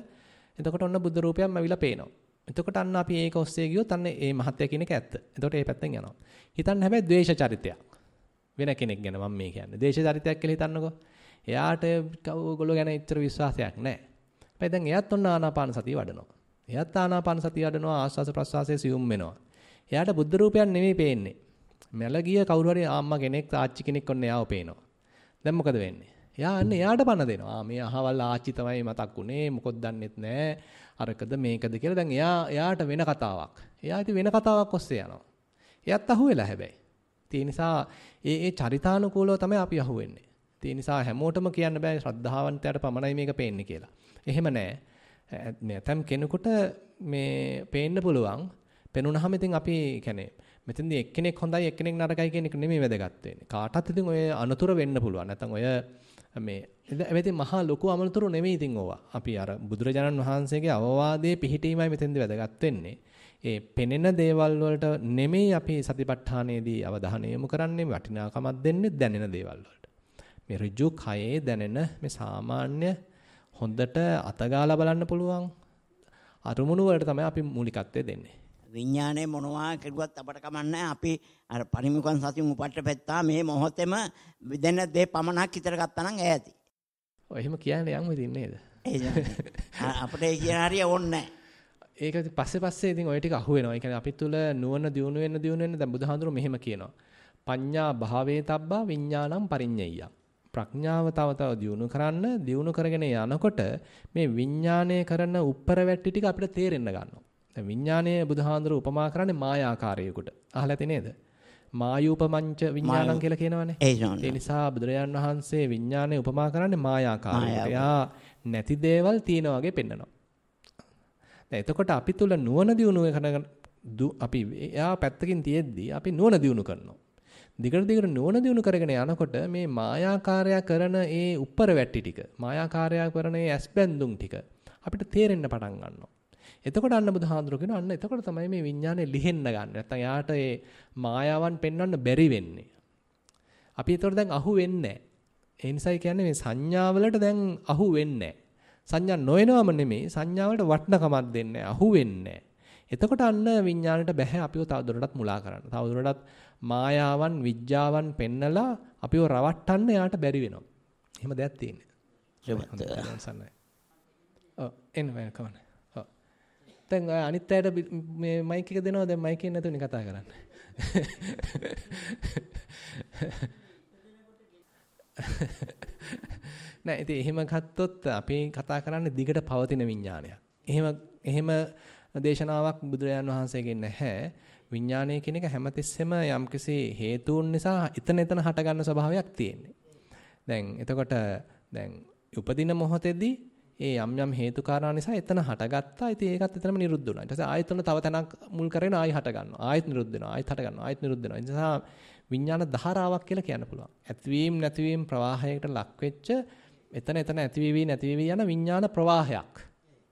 එතකොට ඔන්න බුද්ධ රූපයක්ම ඇවිල්ලා පේනවා. එතකොට අන්න අපි ඒක ඔස්සේ ගියොත් අන්න මේ මහත්ය කියන එක ඇත්ත. එතකොට ඒ පැත්තෙන් යනවා. හිතන්න හැබැයි ද්වේෂ චරිතයක්. වෙන කෙනෙක් ගැන මම මේ කියන්නේ. ද්වේෂ චරිතයක් කියලා හිතන්නකෝ. එයාට කවගොල්ලෝ ගැන ඉතර විශ්වාසයක් නැහැ. හැබැයි දැන් එයාත් ඔන්න ආනාපාන සතිය වඩනවා. එයාත් ආනාපාන සතිය වඩනවා ආස්වාස ප්‍රස්වාසයේ සියුම් වෙනවා. එයාට බුද්ධ රූපයක් නෙමෙයි පේන්නේ. මැලගිය කවුරු හරි ආම්මා කෙනෙක් ආච්චි කෙනෙක් ඔන්න එයාව පේනවා. දැන් මොකද වෙන්නේ? එයා අන්න එයාට පණ දෙනවා. ආ මේ අහවල් ආච්චි තමයි මතක් උනේ. මොකොත් දන්නෙත් නෑ. අරකද මේකද කියලා දැන් එයා එයාට වෙන කතාවක්. එයා ඉතින් වෙන කතාවක් ඔස්සේ යනවා. එයාත් අහුවෙලා හැබැයි. ඒ නිසා ඒ ඒ චරිතානුකූලව තමයි අපි අහුවෙන්නේ. ඒ නිසා හැමෝටම කියන්න බෑ ශ්‍රද්ධාවන්තයාට පමණයි මේක පේන්නේ කියලා. එහෙම නෑ. නැතම් කෙනෙකුට මේ පේන්න පුළුවන්. පෙනුනහම ඉතින් අපි කියන්නේ මෙතෙන්දී එක්කෙනෙක් හොඳයි එක්කෙනෙක් නරකයි කියන එක නෙමෙයි වැදගත් වෙන්නේ. කාටත් ඉතින් ඔය අනතුර වෙන්න පුළුවන්. නැත්නම් ඔය මේ එවිතින් මහා ලොකු අමනතුරු නෙමෙයි ඉතින් ඕවා. අපි අර බුදුරජාණන් වහන්සේගේ අවවාදයේ පිහිටීමයි මෙතෙන්දී වැදගත් වෙන්නේ. ඒ පෙනෙන දේවල් වලට නෙමෙයි අපි සතිපට්ඨානයේදී අවධානය යොමු කරන්නේ වටිනාකමක් දෙන්නේ දැනෙන දේවල් වලට. මේ ඍජු කයේ දැනෙන මේ සාමාන්‍ය හොඳට අතගාලා බලන්න පුළුවන් අරමුණු වලට තමයි අපි මූලිකත්වය දෙන්නේ. විඥානේ මොනවා කෙරුවත් අපට කමන්නේ අපි අර පරිමුඛන් සතියුම් උපට්ඨ පැත්තා මේ මොහොතේම දෙන දේ පමණක් හිතර ගත්තා නම් ඈති. ඔය එහෙම කියන්නේ යම් ඉතින් නේද? අපිට ඒ කියන හරිය ඕනේ ඒක පස්සේ පස්සේ ඉතින් ඔය ටික අහුවෙනවා. ඒ කියන්නේ අපි තුල නුවණ දියුණු වෙන්න දියුණු වෙන්න දැන් බුදුහාඳුර මෙහෙම කියනවා. පඤ්ඤා භාවේ තබ්බා විඥානං පරිඤ්ඤයියා. ප්‍රඥාව තව තව දියුණු කරන්න දියුණු කරගෙන යනකොට මේ විඥාණය කරන උප්පර වැට්ටි ටික අපිට තේරෙන්න ගන්නවා. දැන් විඥාණය බුදුහාඳුර උපමා කරන්නේ මායාකාරයෙකුට. අහලා ඇති නේද? මායූපමංච විඥානං කියලා කියනවනේ. ඒ නිසා බුදුරජාන් වහන්සේ විඥාණය උපමා කරන්නේ මායාකාරයෙකුට. යා නැති දේවල් තියෙනා වගේ පෙන්නනවා. දැන් එතකොට අපි තුල නුවණ දියුණුව කරන අපි එයා පැත්තකින් තියෙද්දි අපි නුවණ දියුණු කරනවා. දිගට දිගට නුවණ දිනු කරගෙන යනකොට මේ මායාකාරයා කරන ඒ උඩර වැටි ටික මායාකාරයා කරන ඒ ඇස්බැඳුම් ටික අපිට තේරෙන්න පටන් ගන්නවා. එතකොට අන්න බුදුහාඳුරු කියන අන්න එතකොට තමයි මේ විඥානේ ලිහෙන්න ගන්න. නැත්තම් යාට ඒ මායාවන් පෙන්වන්න බැරි වෙන්නේ. අපි ඒතකොට දැන් අහු වෙන්නේ නැහැ. ඒ නිසායි කියන්නේ මේ සංඥාවලට දැන් අහු වෙන්නේ සංඥා නොයනවම නෙමෙයි සංඥාවලට වටනකමක් දෙන්නේ අහු වෙන්නේ එතකොට අන්න විඥාණයට බැහැ අපිව තවදුරටත් මුලා කරන්න. තවදුරටත් මායාවන් විඥාවන් පෙන්නලා අපිව රවට්ටන්න යාට බැරි වෙනවා. එහෙම දෙයක් තියෙන්නේ. ඔව් එන්න වෙන කවන්න. ඔව්. දැන් ඔය අනිත් අයට මේ මයික් එක දෙනවා දැන් මයික් එක නැතුනේ කතා කරන්න. නෑ ඉතින් එහෙම ගත්තොත් අපි කතා කරන්නේ දිගට පවතින විඥානයක්. එහෙම එහෙම දේශනාවක් බුදුරජාන් වහන්සේගෙන් නැහැ. විඥානය කියන එක හැමතිස්සෙම යම්කිසි හේතුන් නිසා එතන එතන හටගන්න ස්වභාවයක් තියෙන්නේ. දැන් එතකොට දැන් උපදින මොහොතේදී ඒ යම් යම් හේතු කාරණා නිසා එතන හටගත්තා. ඉතින් ඒකත් එතනම නිරුද්ධ වුණා. ඊට පස්සේ ආයෙත් උන තව තැනක් මුල් කරගෙන ආයෙ හට ගන්නවා. ආයෙත් නිරුද්ධ වෙනවා. ආයෙත් හට ගන්නවා. ආයෙත් නිරුද්ධ වෙනවා. ඒ නිසා විඥාන ධාරාවක් කියලා කියන්න පුළුවන්. ඇතිවීම නැතිවීම ප්‍රවාහයකට ලක් වෙච්ච එතන එතන ඇතිවීවි නැතිවීවි යන විඥාන ප්‍රවාහයක්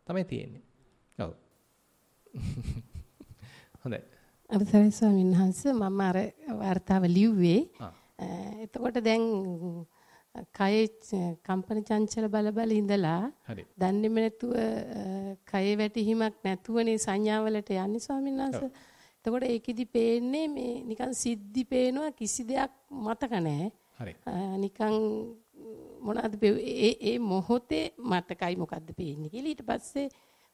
තමයි තියෙන්නේ. ඔව්. හොඳයි. අවසරයි ස්වාමීන් වහන්ස මම අර වார்த்தාව ලිව්වේ. එතකොට දැන් කයේ කම්පන චංචල බල බල ඉඳලා දන්නේ නැතුව කයේ වැටිහිමක් නැතුවනේ සංඥාවලට යන්නේ ස්වාමීන් වහන්ස. එතකොට ඒකෙදි පේන්නේ මේ නිකන් සිද්ධි පේනවා කිසි දෙයක් මතක නැහැ. හරි. නිකන් මොනවද ඒ ඒ මොහොතේ මතකයි මොකද්ද පේන්නේ කියලා ඊට පස්සේ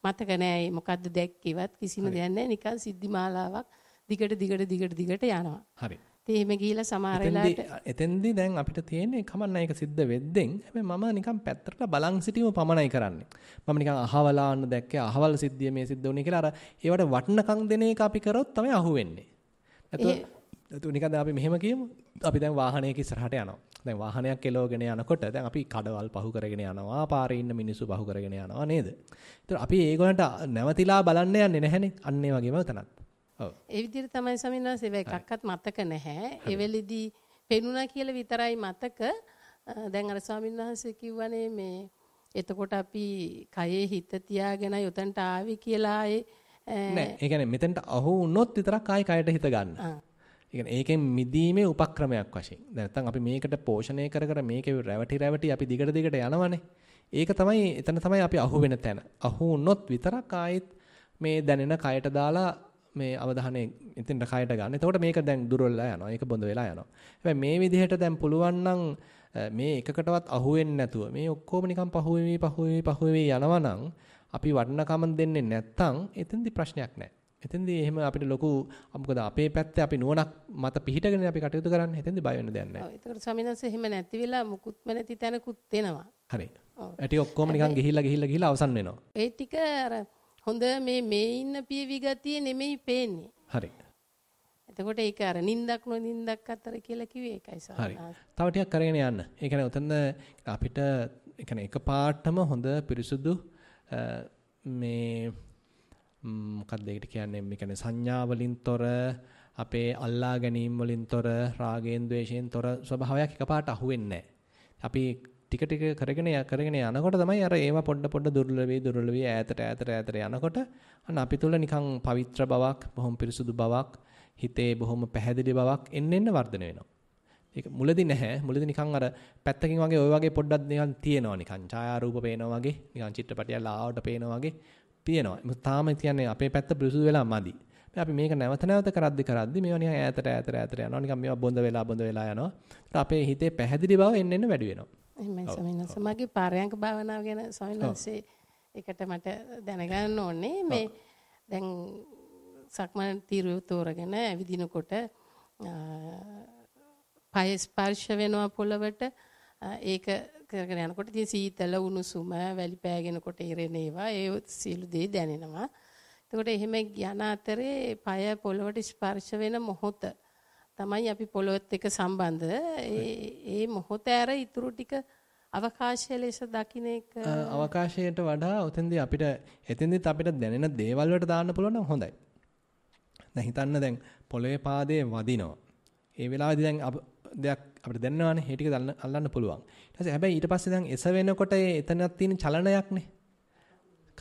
මතක නැහැ මොකද්ද දැක්කේවත් කිසිම දෙයක් නැහැ නිකන් සිද්ධි මාලාවක් දිගට දිගට දිගට දිගට යනවා. හරි. ඉතින් එහෙම ගිහිලා සමහර වෙලාවට එතෙන්දී දැන් අපිට තියෙන්නේ කමන්න ඒක සිද්ධ වෙද්දෙන් හැබැයි මම නිකන් පැත්තට බලන් සිටීම පමණයි කරන්නේ. මම නිකන් අහවලා අන්න දැක්කේ අහවල් සිද්ධිය මේ සිද්ධ වුණේ කියලා අර ඒවට වටිනකම් දෙන එක අපි කරොත් තමයි අහුවෙන්නේ. නැතුව නිකන් අපි මෙහෙම කියමු. අපි දැන් වාහනයක ඉස්සරහට යනවා. දැන් වාහනයක් එලවගෙන යනකොට දැන් අපි කඩවල් පහු කරගෙන යනවා, පාරේ ඉන්න මිනිස්සු පහු කරගෙන යනවා නේද? ඒතර අපි ඒගොල්ලන්ට නැවතිලා බලන්න යන්නේ නැහනේ. අන්න ඒ වගේම උතනත්. ඔව්. ඒ විදිහට තමයි ස්වාමීන් වහන්සේ ඒක එකක්වත් මතක නැහැ. ඒ වෙලෙදී පෙනුණා කියලා විතරයි මතක. දැන් අර ස්වාමීන් වහන්සේ කිව්වනේ මේ එතකොට අපි කයේ හිත තියාගෙන යොතන්ට ආවි කියලා ඒ නෑ. ඒ කියන්නේ මෙතෙන්ට අහු වුණොත් විතරක් ආයි කයට හිත ගන්න. කියන්නේ ඒකෙන් මිදීමේ උපක්‍රමයක් වශයෙන්. දැන් නැත්තම් අපි මේකට පෝෂණය කර කර මේකේ රැවටි රැවටි අපි දිගට දිගට යනවනේ. ඒක තමයි එතන තමයි අපි අහු වෙන තැන. අහු වුණොත් විතරක් ආයෙත් මේ දැනෙන කයට දාලා මේ අවධානය එතෙන්ට කයට ගන්න. එතකොට මේක දැන් දුර්වලලා යනවා. ඒක බොඳ වෙලා යනවා. හැබැයි මේ විදිහට දැන් පුළුවන් නම් මේ එකකටවත් අහු වෙන්නේ නැතුව මේ ඔක්කොම නිකන් පහුවෙමි පහුවෙමි පහුවෙමි යනවා නම් අපි වටිනකම දෙන්නේ නැත්තම් එතෙන්දි ප්‍රශ්නයක් නැහැ. එතෙන්දී එහෙම අපිට ලොකු මොකද අපේ පැත්තේ අපි නුවණක් මත පිහිටගෙන අපි කටයුතු කරන්න එතෙන්දී බය වෙන්න දෙයක් නැහැ. ඔව් ඒකට ස්වාමිනාස එහෙම නැති වෙලා මුකුත්ම නැති තැනකුත් එනවා. හරි. ඇටි ඔක්කොම නිකන් ගිහිල්ලා ගිහිල්ලා ගිහිල්ලා අවසන් වෙනවා. ඒ ටික අර හොඳ මේ මේ ඉන්න පියවි ගතිය නෙමෙයි පේන්නේ. හරි. එතකොට ඒක අර නිින්දක් නොනිින්දක් අතර කියලා කිව්වේ ඒකයි සාරා. හරි. තව ටිකක් කරගෙන යන්න. ඒ කියන්නේ උතන අපිට ඒ කියන්නේ එකපාරටම හොඳ පිරිසුදු මේ මොකක්ද ඒකට කියන්නේ මේ කියන්නේ සංඥා වලින් තොර අපේ අල්ලා ගැනීම් වලින් තොර රාගයෙන් ද්වේෂයෙන් තොර ස්වභාවයක් එකපාරට අහුවෙන්නේ නැහැ. අපි ටික ටික කරගෙන කරගෙන යනකොට තමයි අර ඒවා පොඩ පොඩ දුර්වල වේ දුර්වල වේ ඈතට ඈතට ඈතට යනකොට අන්න අපි තුල නිකන් පවිත්‍ර බවක් බොහොම පිරිසුදු බවක් හිතේ බොහොම පැහැදිලි බවක් එන්න එන්න වර්ධනය වෙනවා. ඒක මුලදී නැහැ. මුලදී නිකන් අර පැත්තකින් වගේ ওই වගේ පොඩ්ඩක් නිකන් තියෙනවා නිකන් ඡායාරූප පේනවා වගේ නිකන් චිත්‍රපටිය ලාවට පේනවා වගේ තියෙනවා. මොකද තාම කියන්නේ අපේ පැත්ත පිරිසුදු වෙලා මදි. අපි මේක නැවත නැවත කරද්දි කරද්දි මේවා නිකන් ඈතට ඈතට ඈතට යනවා. නිකන් මේවා බොඳ වෙලා බොඳ වෙලා යනවා. අපේ හිතේ පැහැදිලි බව එන්න එන්න වැඩි වෙනවා. එහෙමයි ස්වාමීන් වහන්සේ. මගේ පාරයන්ක භාවනාව ගැන ස්වාමීන් වහන්සේ ඒකට මට දැනගන්න ඕනේ මේ දැන් සක්මන් තීරුව තෝරගෙන ඇවිදිනකොට පය ස්පර්ශ වෙනවා පොළවට ඒක කරගෙන යනකොට ඉතින් සීතල උණුසුම වැලි පෑගෙනකොට ඉරෙන ඒවා ඒ සියලු දේ දැනෙනවා. එතකොට එහෙම යන අතරේ পায় පොළවට ස්පර්ශ වෙන මොහොත තමයි අපි පොළොවත් එක්ක සම්බන්ධ. ඒ ඒ මොහොත ඇර ඉතුරු ටික අවකාශය ලෙස දකින්න එක අවකාශයට වඩා උතෙන්දී අපිට එතෙන්දීත් අපිට දැනෙන දේවල් වලට දාන්න පුළුවන් නම් හොඳයි. දැන් හිතන්න දැන් පොළවේ පාදේ වදිනවා. ඒ වෙලාවේදී දැන් දෙයක් අපිට දැනනවානේ මේ ටික අල්ලන්න පුළුවන්. ඊට පස්සේ හැබැයි ඊට පස්සේ දැන් එස වෙනකොට එතනක් තියෙන චලනයක්නේ.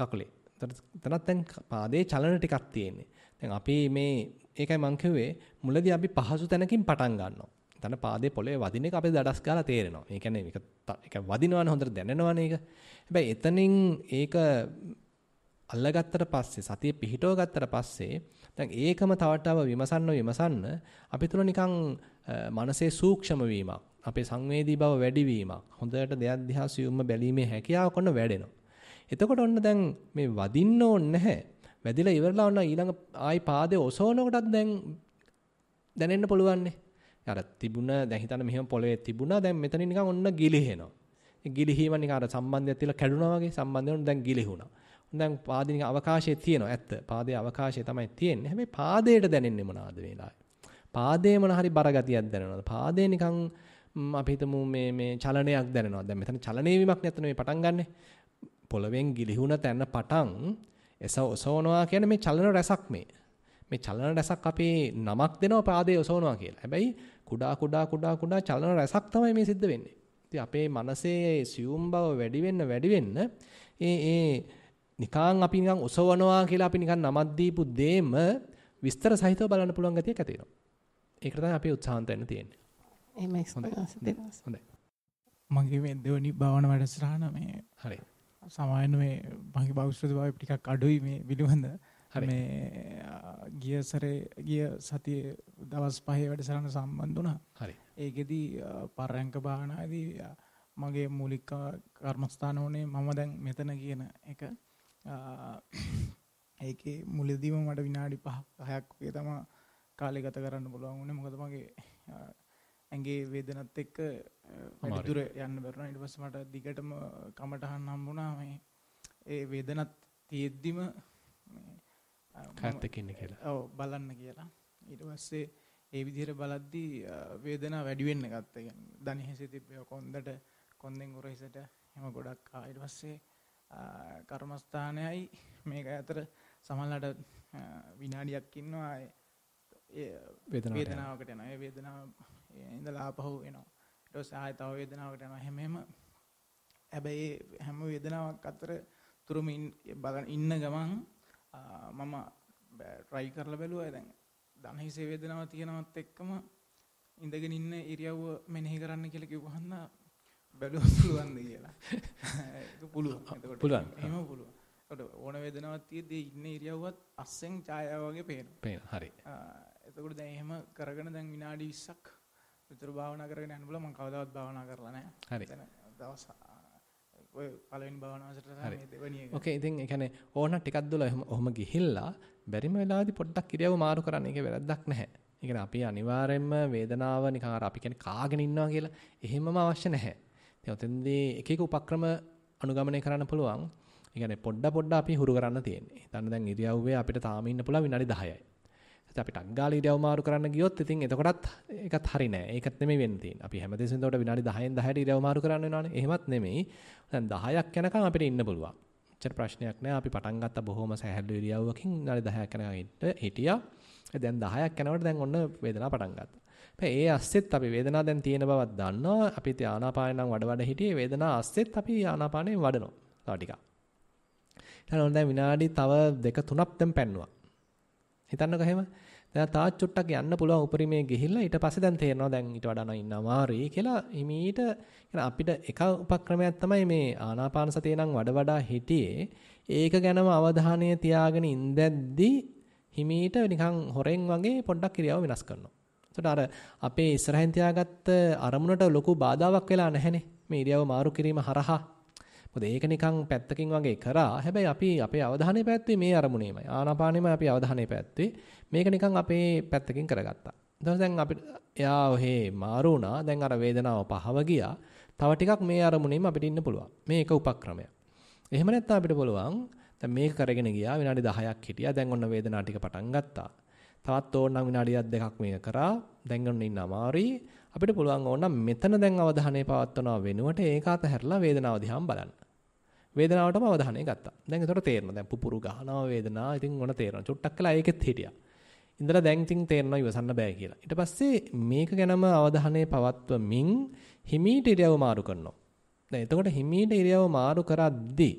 කකුලේ. එතනත් දැන් පාදේ චලන ටිකක් තියෙන්නේ. දැන් අපි මේ ඒකයි මං කිව්වේ මුලදී අපි පහසු තැනකින් පටන් ගන්නවා. තන පාදේ පොළවේ වදින එක අපේ දඩස් ගාලා තේරෙනවා. ඒ කියන්නේ ඒක ඒක වදිනවනේ හොඳට දැනෙනවනේ ඒක. හැබැයි එතනින් ඒක අල්ලගත්තට පස්සේ සතිය පිහිටව ගත්තට පස්සේ දැන් ඒකම තවට තව විමසන්න විමසන්න අපි තුල නිකන් මනසේ සූක්ෂම වීමක්, අපේ සංවේදී බව වැඩිවීමක්, හොඳට දෙයක් දිහා සියුම්ම බැලීමේ හැකියාව කොන්න වැඩෙනවා. එතකොට ඔන්න දැන් මේ වදින්න ඕනේ නැහැ. මැදිලා ඉවරලා ඔන්න ඊළඟ ආයි පාදේ ඔසවනකොටත් දැන් දැනෙන්න පුළුවන්නේ. අර තිබුණ දැන් හිතන්න මෙහෙම පොළවේ තිබුණා දැන් මෙතන නිකන් ඔන්න ගිලිහෙනවා. ඒ ගිලිහීම නිකන් අර සම්බන්ධයක් තියලා කැඩුනා වගේ සම්බන්ධයක් දැන් ගිලිහුණා. දැන් පාදේ නිකන් අවකාශයේ තියෙනවා ඇත්ත. පාදේ අවකාශය තමයි තියෙන්නේ. හැබැයි පාදයට දැනෙන්නේ මොනවාද වෙලාවේ? පාදේ මොන හරි බරගතියක් දැනෙනවද? පාදේ නිකන් අපි හිතමු මේ මේ චලනයක් දැනෙනවා. දැන් මෙතන චලනය වීමක් නැත්නම් මේ පටන් ගන්නෙ. පොළවෙන් ගිලිහුණ තැන පටන් ඔසවනවා කියන්නේ මේ චලන රැසක් මේ. මේ චලන රැසක් අපේ නමක් දෙනවා පාදයේ ඔසවනවා කියලා. හැබැයි කුඩා කුඩා කුඩා කුඩා චලන රැසක් තමයි මේ සිද්ධ වෙන්නේ. ඉතින් අපේ මනසේ සියුම් බව වැඩි වෙන්න වැඩි වෙන්න ඒ ඒ නිකං අපි නිකං ඔසවනවා කියලා අපි නිකං නමක් දීපු දෙම විස්තර සහිතව බලන්න පුළුවන් ගතියක් ඇති වෙනවා. ඒකට තමයි අපි උත්සාහන්ත වෙන්න තියෙන්නේ. එහෙමයි. හොඳයි. මගේ මේ දෙවනි භාවනා වැඩසටහන මේ හරි. සමායන මේ මගේ භෞෂ්‍යද භාව ටිකක් අඩුයි මේ පිළිබඳ මේ ගිය සරේ ගිය සතිය දවස් පහේ වැඩසටහන සම්බන්ධ වුණා. හරි. ඒකෙදි පරයන්ක භාවනාදී මගේ මූලික කර්මස්ථාන උනේ මම දැන් මෙතන කියන එක ඒකේ මුලදීම මට විනාඩි 5 6ක් වගේ තමයි කාලය ගත කරන්න පුළුවන් වුණේ. මොකද මගේ ඇඟේ වේදනත් එක්ක වැඩි දුර යන්න බැරුණා. ඊට පස්සේ මට දිගටම කමටහන් හම්බුණා මේ ඒ වේදනත් තියෙද්දිම කාත් එක්ක ඉන්න කියලා. ඔව් බලන්න කියලා. ඊට පස්සේ ඒ විදිහට බලද්දී වේදනාව වැඩි වෙන්න ගත්තා. يعني දණි හැසේ තිබ්බේ කොන්දට කොන්දෙන් උරහිසට එහෙම ගොඩක් ආ. ඊට පස්සේ කර්මස්ථානයයි මේක අතර සමහරවිට විනාඩියක් ඉන්නවා වේදනාවකට යනවා. ඒ වේදනාව ඉඳලා ආපහු එනවා. ඊට පස්සේ ආයෙ තව වේදනාවකට යනවා. හැම හැම හැබැයි හැම වේදනාවක් අතර තුරුමින් බලන ඉන්න ගමන් මම try කරලා බැලුවා දැන් ධන හිසේ වේදනාව තියෙනවත් එක්කම ඉඳගෙන ඉන්න ඉරියව්ව මෙනෙහි කරන්න කියලා කිව්වහම බැලුවා පුළුවන්ද කියලා. ඒක පුළුවන්. පුළුවන්. එහෙම පුළුවන්. එතකොට ඕන වේදනාවක් තියෙද්දී ඉන්න ඉරියව්වත් අස්සෙන් ඡායාව වගේ පේනවා. පේනවා. හරි. එතකොට දැන් එහෙම කරගෙන දැන් විනාඩි 20ක් විතර භාවනා කරගෙන යන්න බලමන් කවදාවත් භාවනා කරලා නැහැ. හරි. දවස් ඔය පළවෙනි භාවනාවට තමයි දෙවෙනි එක. ඔකේ ඉතින් ඒ කියන්නේ ඕන ටිකක් දුල ඔහොම ගිහිල්ලා බැරිම වෙලාවදී පොඩ්ඩක් ඉරියව් මාරු කරන්න ඒකේ වැරද්දක් නැහැ. ඒ කියන්නේ අපි අනිවාර්යයෙන්ම වේදනාව නිකන් අර අපි කියන්නේ කාගෙන ඉන්නවා කියලා එහෙමම අවශ්‍ය නැහැ. ඉතින් ඔතෙන්දී එක එක උපක්‍රම අනුගමනය කරන්න පුළුවන්. ඒ කියන්නේ පොඩ පොඩ අපි හුරු කරන්න තියෙන්නේ. හිතන්න දැන් ඉරියව්වේ අපිට තාම ඉන්න පුළුවන් විනාඩි 10යි. ඉතින් අපි ටක් ගාලා ඉරියව් මාරු කරන්න ගියොත් ඉතින් එතකොටත් ඒකත් හරි නෑ. ඒකත් නෙමෙයි වෙන්න තියෙන්නේ. අපි හැමදෙස්සෙම එතකොට විනාඩි 10න් 10ට ඉරියව් මාරු කරන්න වෙනවනේ. එහෙමත් නෙමෙයි. දැන් 10ක් යනකම් අපිට ඉන්න පුළුවන්. එච්චර ප්‍රශ්නයක් නෑ. අපි පටන් ගත්ත බොහොම සැහැල්ලු ඉරියව්වකින් විනාඩි 10ක් යනකම් හිටියා. දැන් 10ක් යනකොට දැන් ඔන්න වේදනාව පටන් ගත්තා. ඒ අස්සෙත් අපි වේදනාව දැන් තියෙන බවක් දන්නවා. අපි ඉතින් ආනාපානෙන් නම් වඩ වඩ හිටියේ වේදනාව අස්සෙත් අපි ආනාපානෙන් වඩනවා. තව ටිකක්. ඊට පස්සේ දැන් විනාඩි තව 2 3ක් දැන් පැන්නුවා. හිතන්නකෝ එහෙම. දැන් තාත් චුට්ටක් යන්න පුළුවන් උපරිමයේ ගිහිල්ලා ඊට පස්සේ දැන් තේරෙනවා දැන් ඊට වඩා නම් ඉන්න අමාරුයි කියලා හිමීට අපිට එක උපක්‍රමයක් තමයි මේ ආනාපාන සතිය නම් වඩා වඩා හිටියේ ඒක ගැනම අවධානය තියාගෙන ඉඳද්දි හිමීට නිකන් හොරෙන් වගේ පොඩ්ඩක් ක්‍රියාව වෙනස් කරනවා. එතකොට අර අපේ ඉස්සරහින් තියාගත්ත අරමුණට ලොකු බාධාවක් වෙලා නැහැනේ. මේ ඉරියව මාරු කිරීම හරහා මොකද ඒක නිකන් පැත්තකින් වගේ කරා. හැබැයි අපි අපේ අවධානය පැත්තේ මේ අරමුණේමයි. ආනාපානෙම අපි අවධානය පැත්තේ මේක නිකන් අපේ පැත්තකින් කරගත්තා. ඊට දැන් අපි එයා ඔහෙ මාරු වුණා. දැන් අර වේදනාව පහව ගියා. තව ටිකක් මේ අරමුණේම අපිට ඉන්න පුළුවන්. මේක උපක්‍රමය. එහෙම නැත්නම් අපිට පුළුවන් දැන් මේක කරගෙන ගියා විනාඩි 10ක් හිටියා. දැන් ඔන්න වේදනාව ටික පටන් ගත්තා. තවත් ඕනනම් විනාඩියක් දෙකක් මේක කරා. දැන් ඔන්න ඉන්න අමාරුයි. අපිට පුළුවන් ඕනනම් මෙතන දැන් අවධානය පවත්වනවා වෙනුවට ඒක අතහැරලා වේදනාව දිහාම බලන්න. වේදනාවටම අවධානය ගත්තා. දැන් ඒතකොට තේරෙනවා. දැන් පුපුරු ගහනවා වේදනාව. ඉතින් ඔන තේරෙනවා. චුට්ටක් කළා ඒකෙත් හිටියා. ඉඳලා දැන් ඉතින් තේරෙනවා ඉවසන්න බෑ කියලා. ඊට පස්සේ මේක ගැනම අවධානය පවත්වමින් හිමීට ඉරියව මාරු කරනවා. දැන් එතකොට හිමීට ඉරියව මාරු කරද්දී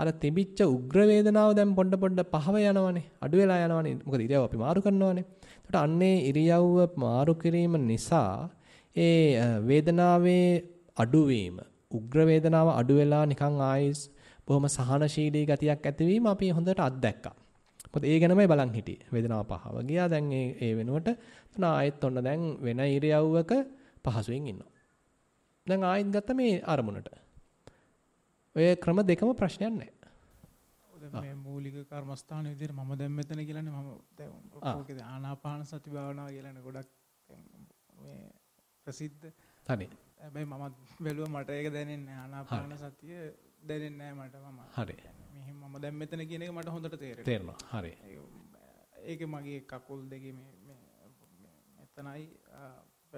අර තිබිච්ච උග්‍ර වේදනාව දැන් පොඩ පොඩ පහව යනවනේ. අඩු වෙලා යනවනේ. මොකද ඉරියව අපි මාරු කරනවනේ. එතකොට අන්නේ ඉරියව්ව මාරු කිරීම නිසා ඒ වේදනාවේ අඩුවීම උග්‍ර වේදනාව අඩු වෙලා නිකන් ආයෙත් බොහොම සහනශීලී ගතියක් ඇතිවීම අපි හොඳට අත්දැක්කා. මොකද ඒ ගැනමයි බලන් හිටියේ. වේදනාව පහව ගියා. දැන් ඒ ඒ වෙනුවට තන ආයෙත් ඔන්න දැන් වෙන ඉරියව්වක පහසුවෙන් ඉන්නවා. දැන් ආයෙත් ගත්ත මේ අරමුණට. ඔය ක්‍රම දෙකම ප්‍රශ්නයක් නැහැ. මේ මූලික කර්මස්ථාන විදිහට මම දැන් මෙතන කියලානේ මම දැන් ඕකේ ආනාපාන සති භාවනාව කියලානේ ගොඩක් මේ ප්‍රසිද්ධ. හරි. හැබැයි මමත් බැලුවා මට ඒක දැනෙන්නේ ආනාපාන සතිය දැනෙන්නේ මට මම. හරි. මෙහෙම මම දැන් මෙතන කියන එක මට හොඳට තේරෙනවා. තේරෙනවා. හරි. ඒක මගේ කකුල් දෙකේ මේ මෙතනයි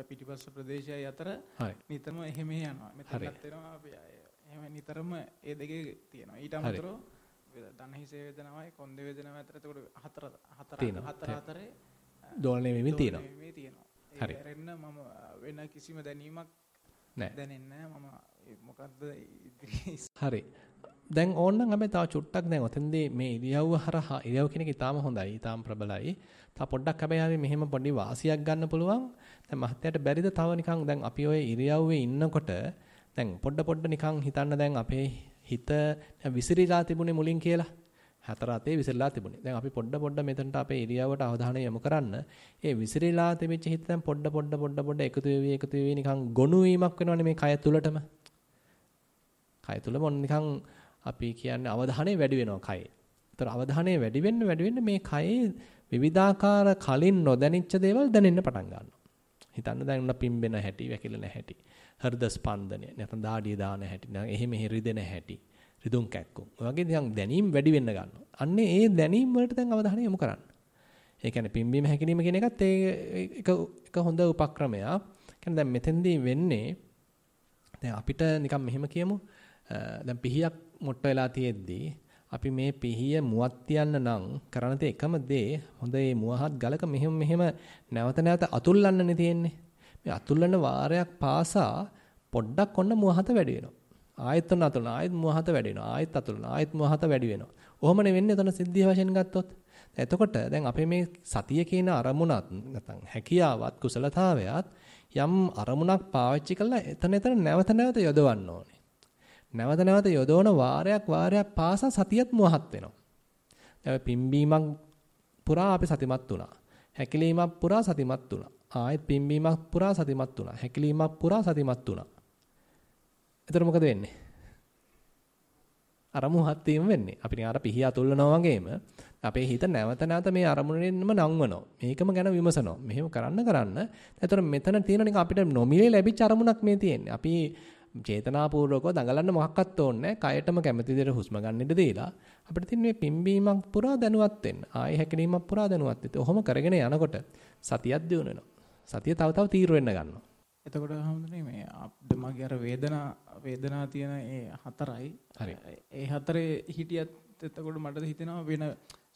පිටිපස්ස ප්‍රදේශය අතර නිතරම එහෙම යනවා. මෙතනත් වෙනවා අපි එහෙම නිතරම ඒ දෙකේ තියෙනවා. ඊට අමතරව දණහිසේ වේදනාවයි කොන්ද වේදනාව අතර එතකොට හතර හතර හතර හතරේ දෝලණය වෙමින් තියෙනවා. මේ තියෙනවා. හරි. මම වෙන කිසිම දැනීමක් නෑ. දැනෙන්නේ මම මොකද්ද හරි. දැන් ඕනනම් අපි තව චුට්ටක් දැන් ඔතෙන්දී මේ ඉරියව්ව හරහා ඉරියව් කෙනෙක් ඊටාම හොඳයි ඊටාම ප්‍රබලයි. තව පොඩ්ඩක් හැබැයි අපි මෙහෙම පොඩි වාසියක් ගන්න පුළුවන්. දැන් මහත්යට බැරිද තව නිකන් දැන් අපි ওই ඉරියව්වේ ඉන්නකොට දැන් පොඩ පොඩ නිකන් හිතන්න දැන් අපේ හිත විසිරීලා තිබුණේ මුලින් කියලා. හතර අතේ විසිරලා තිබුණේ. දැන් අපි පොඩ පොඩ මෙතනට අපේ ඉරියව්වට අවධානය යොමු කරන්න. ඒ විසිරීලා තිබෙච්ච හිත දැන් පොඩ පොඩ පොඩ පොඩ එකතු වෙවි එකතු වෙවි නිකන් ගොනු වීමක් වෙනවනේ මේ කය තුලටම. කය තුලම ඔන්න නිකන් අපි කියන්නේ අවධානය වැඩි වෙනවා කයේ. ඒතර අවධානය වැඩි වෙන්න වැඩි වෙන්න මේ කයේ විවිධාකාර කලින් නොදැනිච්ච දේවල් දැනෙන්න පටන් ගන්නවා. හිතන්න දැන් උන පිම්බෙන හැටි, වැකිලෙන හැටි, හෘද ස්පන්දනය, නැත්නම් දාඩිය දාන හැටි, එහෙම හිරිදෙන හැටි. රිදුම් කැක්කුම්. ඔය වගේ දැන් දැනීම් වැඩි වෙන්න ගන්නවා. අන්නේ ඒ දැනීම් වලට දැන් අවධානය යොමු කරන්න. ඒ කියන්නේ පිම්බීම හැකිලිම කියන එකත් ඒ එක එක හොඳ උපක්‍රමයක්. කියන්නේ දැන් මෙතෙන්දී වෙන්නේ දැන් අපිට නිකන් මෙහෙම කියමු. දැන් පිහියක් මොට්ට වෙලා තියෙද්දී අපි මේ පිහිය මුවත් තියන්න නම් කරන තේ එකම දේ හොඳ ඒ මුවහත් ගලක මෙහෙම මෙහෙම නැවත නැවත අතුල්ලන්නනේ තියෙන්නේ. මේ අතුල්ලන වාරයක් පාසා පොඩ්ඩක් ඔන්න මුවහත වැඩි වෙනවා. ආයතන අතුලන ආයත් මහත වැඩි වෙනවා. ආයත් අතුලන ආයත් මහත වැඩි වෙනවා. ඔහොමනේ වෙන්නේ එතන සිද්ධිය වශයෙන් ගත්තොත්. එතකොට දැන් අපේ මේ සතිය කියන අරමුණත් නැත්නම් හැකියාවත් කුසලතාවයත් යම් අරමුණක් පාවිච්චි කරලා එතන එතන නැවත නැවත යොදවන්න ඕනේ. නැවත නැවත යොදවන වාරයක් වාරයක් පාසා සතියත් මහත් වෙනවා. දැන් පිම්බීමක් පුරා අපි සතිමත් වුණා. හැකිලීමක් පුරා සතිමත් වුණා. ආයෙත් පිම්බීමක් පුරා සතිමත් වුණා. හැකිලීමක් පුරා සතිමත් වුණා. එතකොට මොකද වෙන්නේ? අරමුණු හත් වීම වෙන්නේ. අපි නිකන් අර පිහිය අතුල්නවා වගේම අපේ හිත නැවත නැවත මේ අරමුණෙන්නම නංවනවා. මේකම ගැන විමසනවා. මෙහෙම කරන්න කරන්න. එතකොට මෙතන තියෙන නිකන් අපිට නොමිලේ ලැබිච්ච අරමුණක් මේ තියෙන්නේ. අපි චේතනාපූර්වකව දඟලන්න මොකක්වත් ඕනේ කයටම කැමති විදිහට හුස්ම ගන්න ඉඩ දීලා අපිට තියෙන මේ පිම්බීමක් පුරා දැනුවත් වෙන්න. ආයෙ හැකිලීමක් පුරා දැනුවත් වෙන්න. ඔහොම කරගෙන යනකොට සතියක් දියුණු වෙනවා. සතිය තව තව තීව්‍ර වෙන්න ගන්නවා. එතකොට හඳුනේ මේ අප්ද මගේ අර වේදනා වේදනා තියෙන ඒ හතරයි. හරි. ඒ හතරේ හිටියත් එතකොට මට හිතෙනවා වෙන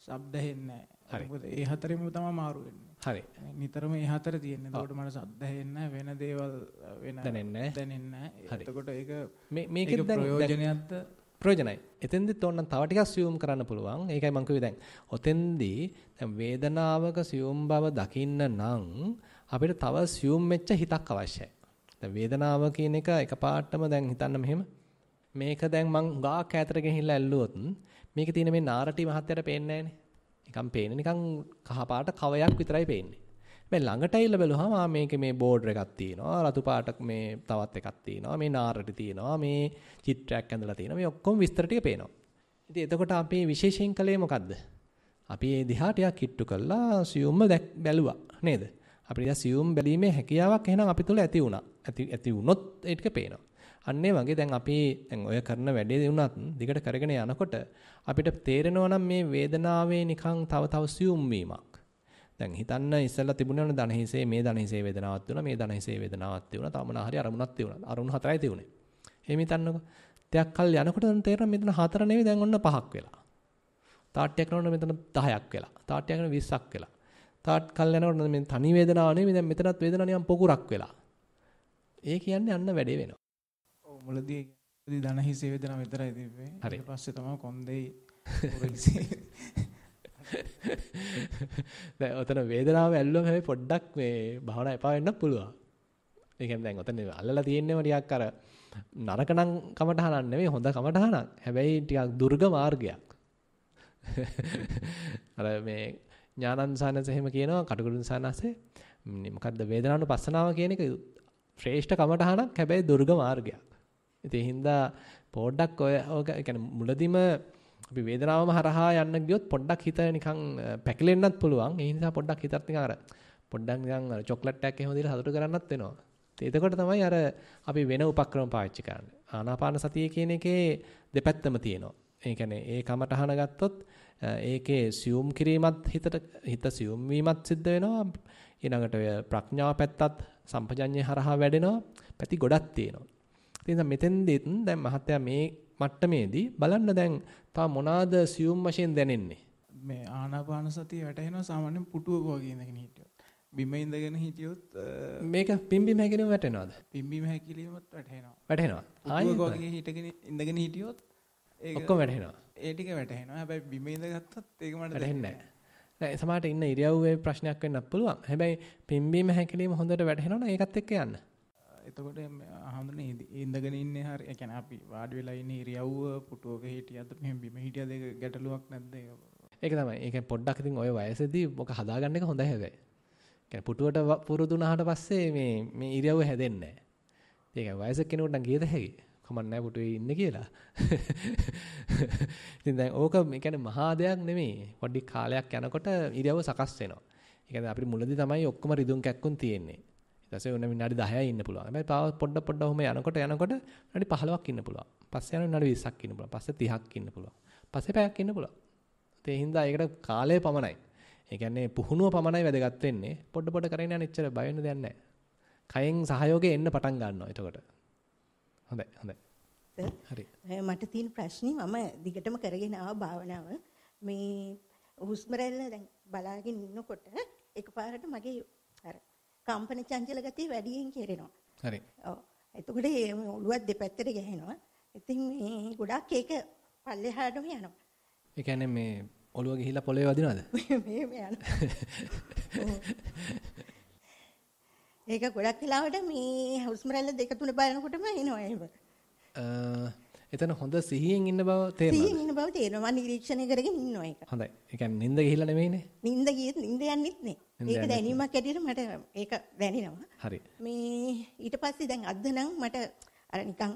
ශබ්ද හෙන්නේ නැහැ. මොකද ඒ හතරෙම තමයි මාරු වෙන්නේ. හරි. නිතරම ඒ හතර තියෙන්නේ. එතකොට මට ශබ්ද හෙන්නේ වෙන දේවල් වෙන දැනෙන්නේ දැනෙන්නේ එතකොට ඒක මේ මේකෙන් දැන් ප්‍රයෝජනයක්ද ප්‍රයෝජනයි. එතෙන්දිත් ඕනනම් තව ටිකක් සියුම් කරන්න පුළුවන්. ඒකයි මම කිව්වේ දැන්. ඔතෙන්දී දැන් වේදනාවක සියුම් බව දකින්න නම් අපිට තව සියුම් වෙච්ච හිතක් අවශ්‍යයි. දැන් වේදනාව කියන එක එකපාරටම දැන් හිතන්න මෙහෙම මේක දැන් මං ගාක් ඈතට ගිහිල්ලා ඇල්ලුවොත් මේකේ තියෙන මේ නාරටි මහත්තයට පේන්නේ නැහනේ. නිකන් පේන්නේ නිකන් කහ පාට කවයක් විතරයි පේන්නේ. මේ ළඟට ඇවිල්ලා බැලුවාම ආ මේකේ මේ බෝඩර් එකක් තියෙනවා, රතු පාට මේ තවත් එකක් තියෙනවා, මේ නාරටි තියෙනවා, මේ චිත්‍රයක් ඇඳලා තියෙනවා. මේ ඔක්කොම විස්තර ටික පේනවා. ඉතින් එතකොට අපි විශේෂයෙන් කළේ මොකද්ද? අපි ඒ දිහා ටිකක් කිට්ටු කළා, සියුම්ම බැලුවා නේද? අපිට සියුම් බැලීමේ හැකියාවක් එහෙනම් අපි තුල ඇති වුණා. ඇති ඇති වුණොත් ඒක පේනවා. අන්න ඒ වගේ දැන් අපි දැන් ඔය කරන වැඩේ වුණත් දිගට කරගෙන යනකොට අපිට තේරෙනවා නම් මේ වේදනාවේ නිකන් තව තව සියුම් වීමක්. දැන් හිතන්න ඉස්සෙල්ලා තිබුණා නම් දණහිසේ මේ දණහිසේ වේදනාවක් තිබුණා මේ දණහිසේ වේදනාවක් තිබුණා තව මොනවා හරි අරමුණක් තිබුණා. අරමුණු හතරයි තිබුණේ. එහෙම හිතන්නකෝ. දෙයක් කල් යනකොට දැන් තේරෙනවා මෙතන හතර නෙවෙයි දැන් ඔන්න පහක් වෙලා. තාට්ටයක් කරනකොට මෙතන 10ක් වෙලා. තාට්ටයක් කරන 20ක් වෙලා. තාට් කල් යනකොට මේ තනි වේදනාව නෙමෙයි දැන් මෙතනත් වේදනාව නිකන් පොකුරක් වෙලා. ඒ කියන්නේ අන්න වැඩේ වෙනවා. ඔව් මුලදී මුලදී ධන හිසේ වේදනාව විතරයි තිබ්බේ. ඊට පස්සේ තමයි කොන්දේයි දැන් ඔතන වේදනාව ඇල්ලුවම හැබැයි පොඩ්ඩක් මේ භාවනා එපා වෙන්න පුළුවන්. ඒ කියන්නේ දැන් ඔතන අල්ලලා තියෙන්නේම ටිකක් අර නරකනම් කමටහනක් නෙවෙයි හොඳ කමටහනක්. හැබැයි ටිකක් දුර්ග මාර්ගයක්. අර මේ ඥානන්සානස එහෙම කියනවා කටුකුරුන්සානස මොකද්ද වේදනානුපස්සනාව කියන එක ශ්‍රේෂ්ඨ කමටහනක් හැබැයි දුර්ග මාර්ගයක්. ඉතින් හින්දා පොඩ්ඩක් ඔය ඔය කියන්නේ මුලදිම අපි වේදනාවම හරහා යන්න ගියොත් පොඩ්ඩක් හිත නිකන් පැකිලෙන්නත් පුළුවන්. ඒ නිසා පොඩ්ඩක් හිතත් නිකන් අර පොඩ්ඩක් නිකන් අර චොක්ලට් එකක් එහෙම දීලා හතුට කරන්නත් වෙනවා. එතකොට තමයි අර අපි වෙන උපක්‍රම පාවිච්චි කරන්නේ. ආනාපාන සතිය කියන එකේ දෙපැත්තම තියෙනවා. ඒ කියන්නේ ඒ කමටහන ගත්තොත් ඒකේ සියුම් කිරීමත් හිතට හිත සියුම් වීමත් සිද්ධ වෙනවා. ඊළඟට ඔය ප්‍රඥාව පැත්තත් සම්පජඤ්ඤය හරහා වැඩෙනවා. පැති ගොඩක් තියෙනවා. ඉතින් මෙතෙන්දෙත් දැන් මහත්තයා මේ මට්ටමේදී බලන්න දැන් තව මොනවාද සියුම් වශයෙන් දැනෙන්නේ? මේ ආනාපාන සතිය වැටෙනවා සාමාන්‍යයෙන් පුටුවක වගේ ඉඳගෙන හිටියොත්. බිම ඉඳගෙන හිටියොත් මේක පිම්බිම හැකිලිම වැටෙනවද? පිම්බිම හැකිලිමත් වැටෙනවා. වැටෙනවා. ආයෙත් වගේ හිටගෙන ඉඳගෙන හිටියොත් ඒක ඔක්කොම වැටෙනවා. ඒ ටික වැටහෙනවා. හැබැයි බිම ඉඳගත්තත් ඒක මට වැටහෙන්නේ නැහැ. සමහරට ඉන්න ඉරියව්වේ ප්‍රශ්නයක් වෙන්නත් පුළුවන්. හැබැයි පිම්බීම හැකිලිම හොඳට වැටහෙනවනම් ඒකත් එක්ක යන්න. එතකොට හඳුනේ ඉඳගෙන ඉන්නේ හරි. ඒ කියන්නේ අපි වාඩි වෙලා ඉන්නේ ඉරියව්ව පුටුවක හිටියද මෙහෙම බිම හිටියද ඒක ගැටලුවක් නැද්ද ඒක? ඒක තමයි. ඒක පොඩ්ඩක් ඉතින් ওই වයසේදී මොක හදාගන්න එක හොඳයි හැබැයි. කියන්නේ පුටුවට පුරුදු වුණාට පස්සේ මේ මේ ඉරියව්ව හැදෙන්නේ නැහැ. ඒක වයසක කෙනෙකුට නම් ගියද හැකියි. කමන්නෑ පුටුවේ ඉන්න කියලා. ඉතින් දැන් ඕක මේ කියන්නේ මහා දෙයක් නෙමෙයි. පොඩි කාලයක් යනකොට ඉරියව්ව සකස් වෙනවා. ඒ කියන්නේ අපිට මුලදී තමයි ඔක්කොම රිදුම් කැක්කුම් තියෙන්නේ. ඊට පස්සේ ඔන්න විනාඩි 10යි ඉන්න පුළුවන්. හැබැයි පාව පොඩ පොඩ ඔහම යනකොට යනකොට විනාඩි 15ක් ඉන්න පුළුවන්. පස්සේ යන විනාඩි 20ක් ඉන්න පුළුවන්. පස්සේ 30ක් ඉන්න පුළුවන්. පස්සේ පැයක් ඉන්න පුළුවන්. ඒ හින්දා ඒකට කාලය පමණයි. ඒ කියන්නේ පුහුණුව පමණයි වැදගත් වෙන්නේ. පොඩ පොඩ කරගෙන යන ඉච්චර බය වෙන්න දෙයක් නැහැ. කයෙන් සහයෝගය එන්න පටන් ගන්නවා එතකොට. හොඳයි හොඳයි. හරි. මට තියෙන ප්‍රශ්නේ මම දිගටම කරගෙන ආව භාවනාව මේ හුස්ම රැල්ල දැන් බලාගෙන ඉන්නකොට එකපාරට මගේ අර කම්පන චංචල ගතිය වැඩියෙන් කෙරෙනවා. හරි. ඔව්. එතකොට මේ ඔළුවත් දෙපැත්තට ගහනවා. ඉතින් මේ ගොඩක් ඒක පල්ලෙහාටම යනවා. ඒ කියන්නේ මේ ඔළුව ගිහිලා පොළවේ වදිනවද? මේ මේ යනවා. ඒක ගොඩක් වෙලාවට මේ හුස්ම රැල්ල දෙක තුන බලනකොටම එනවා ඒක. එතන හොඳ සිහියෙන් ඉන්න බව තේරෙනවා. සිහියෙන් ඉන්න බව තේරෙනවා. මම නිරීක්ෂණය කරගෙන ඉන්නවා ඒක. හොඳයි. ඒ කියන්නේ නිින්ද ගිහිල්ලා නෙමෙයිනේ. නිින්ද ගියෙත් නිින්ද යන්නෙත් නේ. ඒක දැනීමක් ඇටියට මට ඒක දැනෙනවා. හරි. මේ ඊට පස්සේ දැන් අද නම් මට අර නිකන්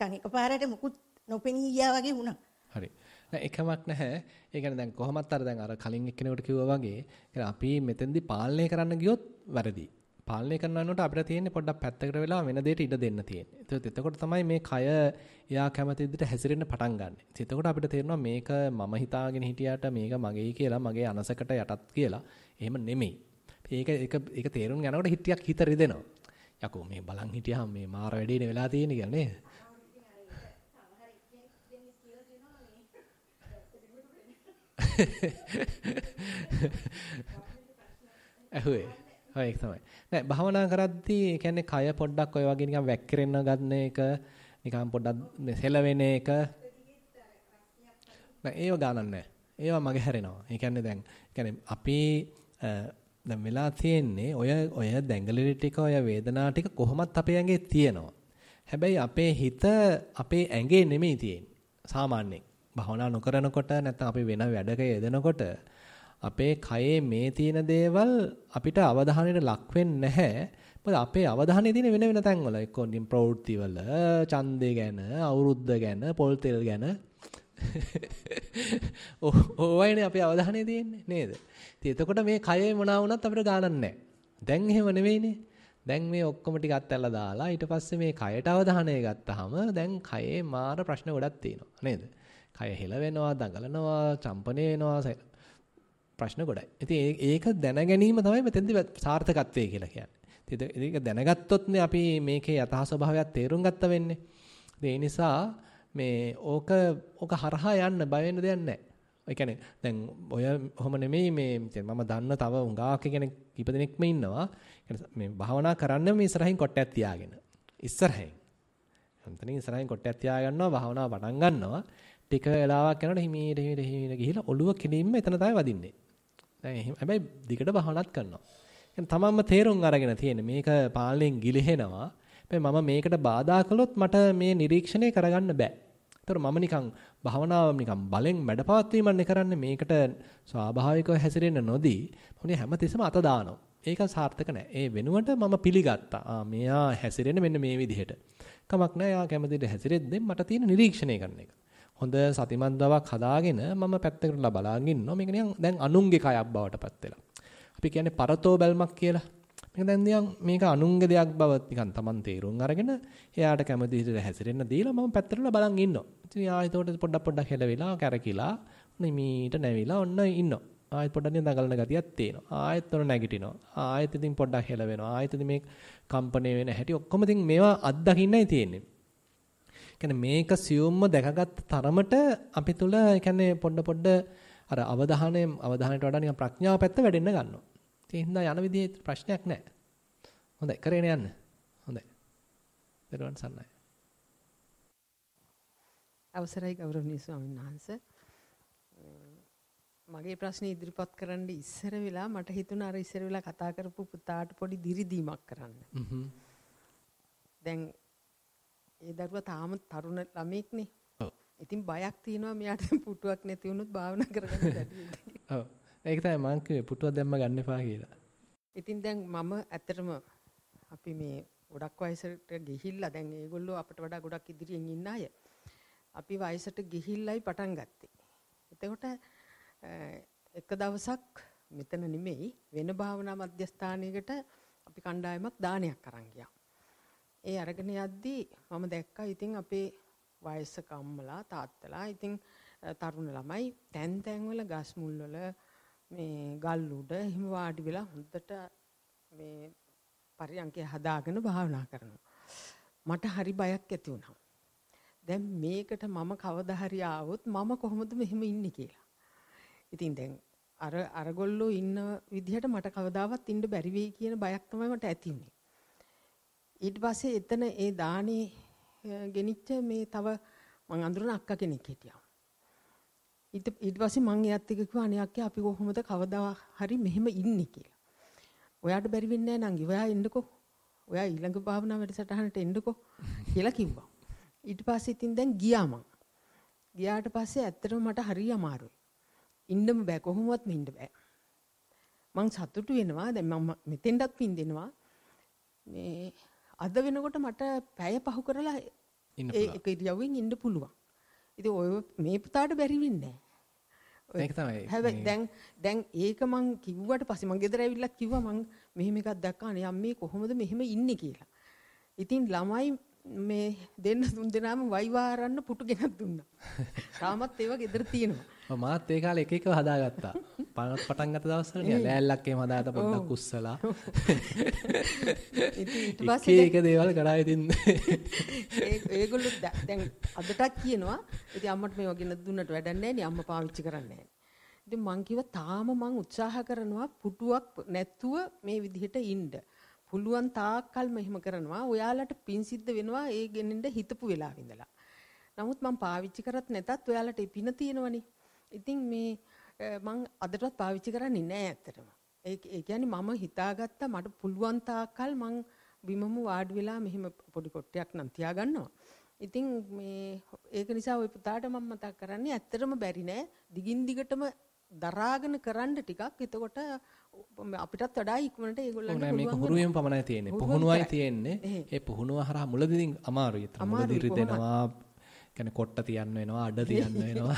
නිකන් එකපාරට මුකුත් නොපෙනී ගියා වගේ වුණා. හරි. නෑ එකමක් නැහැ. ඒ කියන්නේ දැන් කොහොමත් අර දැන් අර කලින් එක්කෙනෙකුට කිව්වා වගේ, ඒ අපි මෙතෙන්දි පාලනය කරන්න ගියොත් වැරදි. පාලනය කරන වෙනකොට අපිට තියෙන්නේ පොඩ්ඩක් පැත්තකට වෙලා වෙන දෙයකට ඉඩ දෙන්න තියෙන්නේ. ඒත් එතකොට තමයි මේ කය එයා කැමති විදිහට හැසිරෙන්න පටන් ගන්න. එතකොට අපිට තේරෙනවා මේක මම හිතාගෙන හිටියට මේක මගේයි කියලා මගේ අනසකට යටත් කියලා. එහෙම නෙමෙයි. ඒක ඒක ඒක තේරුම් ගන්නකොට හිටියක් හිත රිදෙනවා. යකෝ මේ බලන් හිටියාම මේ මාර වැඩේනේ වෙලා තියෙන්නේ කියලා නේද? ඇහුවේ ඔය ඒක තමයි. නෑ භාවනා කරද්දී ඒ කියන්නේ කය පොඩ්ඩක් ඔය වගේ නිකන් වැක්කිරෙන්න ගන්න එක නිකන් පොඩ්ඩක් සෙලවෙන එක නෑ ඒව ගානක් නෑ. ඒවා මගේ හැරෙනවා. ඒ කියන්නේ දැන් කියන්නේ අපි දැන් වෙලා තියෙන්නේ ඔය ඔය දැඟලිලි ටික ඔය වේදනා ටික කොහොමත් අපේ ඇඟේ තියෙනවා. හැබැයි අපේ හිත අපේ ඇඟේ නෙමෙයි තියෙන්නේ. සාමාන්‍යයෙන් භාවනා නොකරනකොට නැත්නම් අපි වෙන වැඩක යෙදෙනකොට අපේ කයේ මේ තියෙන දේවල් අපිට අවධානයට ලක් වෙන්නේ නැහැ. මොකද අපේ අවධානය තියෙන වෙන වෙන තැන්වල එක්ක ප්‍රවෘත්තිවල, ඡන්දේ ගැන, අවුරුද්ද ගැන, පොල් තෙල් ගැන. ඕවයිනේ අපේ අවධානය තියෙන්නේ නේද? ඉතින් එතකොට මේ කයේ මොනවා වුණත් අපිට ගානක් නැහැ. දැන් එහෙම නෙවෙයිනේ. දැන් මේ ඔක්කොම ටික අත්හැරලා දාලා ඊට පස්සේ මේ කයට අවධානය ගත්තාම දැන් කයේ මාර ප්‍රශ්න ගොඩක් තියෙනවා නේද? කය හෙලවෙනවා, දඟලනවා, චම්පණය වෙනවා, ප්‍රශ්න ගොඩයි. ඉතින් ඒක දැන ගැනීම තමයි මෙතෙන්දී සාර්ථකත්වය කියලා කියන්නේ. ඉතින් ඒක දැනගත්තොත්නේ අපි මේකේ යථා ස්වභාවයක් තේරුම් ගත්ත වෙන්නේ. ඒ නිසා මේ ඕක ඕක හරහා යන්න බය වෙන්න දෙයක් නැහැ. ඒ කියන්නේ දැන් ඔය ඔහොම නෙමෙයි මේ මම දන්න තව උඟාක් කෙනෙක් කීප දෙනෙක්ම ඉන්නවා. මේ භාවනා කරන්න මේ ඉස්සරහින් කොටයක් තියාගෙන. ඉස්සරහින්. අන්තනින් ඉස්සරහින් කොටයක් තියාගන්නවා භාවනාව පටන් ගන්නවා. ටික වෙලාවක් යනකොට හිමීට හිමීට හිමීට ගිහිලා ඔළුව කෙලින්ම එතන තමයි වදින්නේ. දැන් එහෙම හැබැයි දිගට භාවනාත් කරනවා. يعني තමන්ම තේරුම් අරගෙන තියෙන මේක පාලනයෙන් ගිලිහෙනවා. හැබැයි මම මේකට බාධා කළොත් මට මේ නිරීක්ෂණය කරගන්න බෑ. ඒතර මම නිකන් භාවනාව නිකන් බලෙන් මැඩපාත්වීමන්නේ කරන්නේ මේකට ස්වාභාවිකව හැසිරෙන්න නොදී මොනේ හැමතිස්සම අත දානවා. ඒක සාර්ථක නෑ. ඒ වෙනුවට මම පිළිගත්තා. ආ මෙයා හැසිරෙන්නේ මෙන්න මේ විදිහට. කමක් නෑ. එයා කැමතිද හැසිරෙද්දී මට තියෙන නිරීක්ෂණය කරන එක. හොඳ සතිමත් බවක් හදාගෙන මම පැත්තකටලා බලාගෙන ඉන්නවා. මේක නිකන් දැන් අනුන්ගේ කයක් බවට පත් වෙලා. අපි කියන්නේ පරතෝ බැල්මක් කියලා. මේක දැන් නිකන් මේක අනුන්ගේ දෙයක් බව නිකන් Taman තේරුම් අරගෙන එයාට කැමති විදිහට හැසිරෙන්න දීලා මම පැත්තටලා බලන් ඉන්නවා. ඉතින් ආ ඒතකොට පොඩක් පොඩක් හෙලවිලා කැරකිලා නිමීට නැවිලා ඔන්න ඉන්නවා. ආයෙත් පොඩ්ඩක් නගලන ගතියක් තියෙනවා. ආයෙත් උන නැගිටිනවා. ආයෙත් ඉතින් පොඩ්ඩක් හෙලවෙනවා. ආයෙත් ඉතින් මේ කම්පණය වෙන හැටි ඔක්කොම ඉතින් මේවා අත්දකින්නයි තියෙන්නේ. කියන්නේ මේක සියුම්ම දැකගත් තරමට අපි තුල කියන්නේ පොඩ පොඩ අර අවධානය අවධානයට වඩා නිකන් ප්‍රඥාව පැත්ත වැඩෙන්න ගන්නවා. ඒ හින්දා යන විදිහේ ප්‍රශ්නයක් නැහැ. හොඳයි කරගෙන යන්න. හොඳයි. දරුවන් සන්නයි. අවසරයි ගෞරවනීය ස්වාමීන් වහන්සේ. මගේ ප්‍රශ්නේ ඉදිරිපත් කරන්න ඉස්සර වෙලා මට හිතුණා අර ඉස්සර වෙලා කතා කරපු පුතාට පොඩි දිරිදීමක් කරන්න. හ්ම්. දැන් ඒ දරුවා තාම තරුණ ළමෙක්නේ. ඔව්. ඉතින් බයක් තියෙනවා මෙයාට පුටුවක් නැති වුණොත් භාවනා කරගන්න බැරි. ඔව්. ඒක තමයි මං කිව්වේ පුටුව දැම්ම ගන්න එපා කියලා. ඉතින් දැන් මම ඇත්තටම අපි මේ ගොඩක් වයසට ගිහිල්ලා දැන් ඒගොල්ලෝ අපිට වඩා ගොඩක් ඉදිරියෙන් ඉන්න අය. අපි වයසට ගිහිල්ලයි පටන් ගත්තේ. එතකොට එක දවසක් මෙතන නෙමෙයි වෙන භාවනා මධ්‍යස්ථානයකට අපි කණ්ඩායමක් දානයක් අරන් ගියා. ඒ අරගෙන යද්දී මම දැක්කා ඉතින් අපේ වයසක අම්මලා තාත්තලා ඉතින් තරුණ ළමයි තැන් තැන්වල ගස් මුල්වල මේ ගල් උඩ හිම වාඩි වෙලා හොඳට මේ පරියන්කේ හදාගෙන භාවනා කරනවා. මට හරි බයක් ඇති වුණා. දැන් මේකට මම කවදා හරි ආවොත් මම කොහොමද මෙහෙම ඉන්නේ කියලා. ඉතින් දැන් අර අරගොල්ලෝ ඉන්න විදිහට මට කවදාවත් ඉන්න බැරි වෙයි කියන බයක් තමයි මට ඇති වුනේ. ඊට පස්සේ එතන ඒ දානේ ගෙනිච්ච මේ තව මං අඳුරන අක්කා කෙනෙක් හිටියා. ඊට ඊට පස්සේ මං එයාත් එක්ක කිව්වා අනේ අක්කා අපි කොහොමද කවදා හරි මෙහෙම ඉන්නේ කියලා. ඔයාට බැරි වෙන්නේ නැහැ නංගි. ඔයා එන්නකෝ. ඔයා ඊළඟ භාවනා වැඩසටහනට එන්නකෝ කියලා කිව්වා. ඊට පස්සේ ඉතින් දැන් ගියා මං. ගියාට පස්සේ ඇත්තටම මට හරි අමාරුයි. ඉන්නම බෑ කොහොමවත් මෙන්න බෑ. මං සතුටු වෙනවා දැන් මම මෙතෙන්ටත් පින් දෙනවා. මේ අද වෙනකොට මට පැය පහු කරලා ඒක ඉරියව්වෙන් ඉන්න පුළුවන්. ඉතින් ඔය මේ පුතාට බැරි වෙන්නේ ඒක තමයි. හැබැයි දැන් දැන් ඒක මං කිව්වට පස්සේ මං ගෙදර ඇවිල්ලා කිව්වා මං මෙහෙම එකක් දැක්කා නේ අම්මේ කොහොමද මෙහෙම ඉන්නේ කියලා. ඉතින් ළමයි මේ දෙන්න තුන් දෙනාම වයිවා ආරන්න පුටු ගෙනත් දුන්නා. තාමත් ඒවා ගෙදර තියෙනවා. මාත් ඒ කාලේ එක එක හදාගත්තා. පනත් පටන් ගත්ත දවස්වල නිකන් ලෑල්ලක් එහෙම හදාගත්ත පොඩ්ඩක් උස්සලා. ඊට පස්සේ එක දේවල් කරා ඉතින් ඒගොල්ලෝ දැන් අදටත් කියනවා. ඉතින් අම්මට මේවා ගෙන දුන්නට වැඩක් නැහැ නේ අම්මා පාවිච්චි කරන්නේ නැහැ. ඉතින් මං කිව්වා තාම මං උත්සාහ කරනවා පුටුවක් නැතුව මේ විදිහට ඉන්න. පුළුවන් තාක්කල් මෙහෙම කරනවා. ඔයාලට පින් සිද්ධ වෙනවා ඒ ගෙනින්ද හිතපු වෙලාවෙ ඉඳලා. නමුත් මම පාවිච්චි කරත් නැතත් ඔයාලට පින තියෙනවනේ. ඉතින් මේ මම අදටවත් පාවිච්චි කරන්නේ නැහැ ඇත්තටම. ඒ ඒ කියන්නේ මම හිතාගත්තා මට පුළුවන් තාක්කල් මං බිමම වාඩි වෙලා මෙහෙම පොඩි කොට්ටයක් නම් තියාගන්නවා. ඉතින් මේ ඒක නිසා ওই පුතාට මම මතක් කරන්නේ ඇත්තටම බැරි නෑ. දිගින් දිගටම දරාගෙන කරන්න ටිකක් එතකොට අපිටත් වඩා ඉක්මනට ඒගොල්ලන්ට පුළුවන් මේක හුරුවෙන් පමණයි තියෙන්නේ පුහුණුවයි තියෙන්නේ ඒ පුහුණුව හරහා මුලදී අමාරුයි මුලදී රිදෙනවා කියන්නේ කොට්ට තියන්න වෙනවා අඩ තියන්න වෙනවා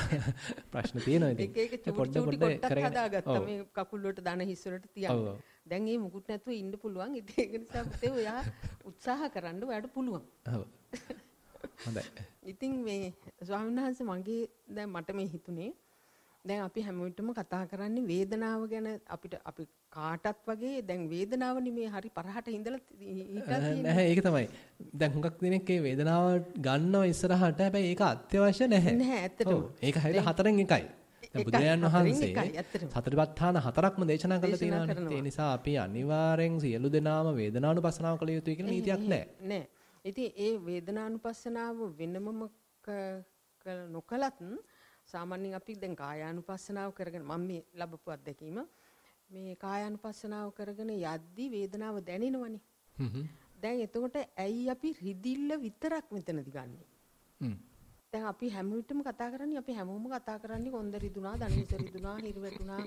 ප්‍රශ්න තියෙනවා ඉතින් පොඩ පොඩ කරගෙන හදාගත්තා මේ කකුල් වලට දන හිස් වලට තියන්න දැන් මේ මුකුත් නැතුව ඉන්න පුළුවන් ඉතින් ඒක නිසා පුතේ ඔයා උත්සාහ කරන්න ඔයාට පුළුවන් ඔව් හොඳයි ඉතින් මේ ස්වාමීන් වහන්සේ මගේ දැන් මට මේ හිතුනේ දැන් අපි හැමෝටම කතා කරන්නේ වේදනාව ගැන අපිට අපි කාටත් වගේ දැන් වේදනාවනේ මේ හරි පරහට ඉඳලා හිටලා නැහැ ඒක තමයි. දැන් හුඟක් දෙනෙක් ඒ වේදනාව ගන්නව ඉස්සරහට හැබැයි ඒක අත්‍යවශ්‍ය නැහැ. නැහැ ඇත්තටම. ඒක හරියට හතරෙන් එකයි. දැන් බුදුරජාන් වහන්සේ සතරපත්තාන හතරක්ම දේශනා කරලා තියෙනවා. ඒ නිසා අපි අනිවාර්යෙන් සියලු දෙනාම වේදනානුපස්සනාව කළ යුතුයි කියලා නීතියක් නැහැ. නැහැ. ඉතින් ඒ වේදනානුපස්සනාව වෙනමම නොකලත් සාමාන්‍යයෙන් අපි දැන් කායානුපස්සනාව කරගෙන මම මේ ලැබපු අත්දැකීම මේ කායානුපස්සනාව කරගෙන යද්දි වේදනාව දැනෙනවනේ. දැන් එතකොට ඇයි අපි රිදිල්ල විතරක් මෙතනදි ගන්නෙ? දැන් අපි හැම විටම කතා කරන්නේ අපි හැමෝම කතා කරන්නේ කොන්ද රිදුනා, දණිස රිදුනා, හිර වැටුනා.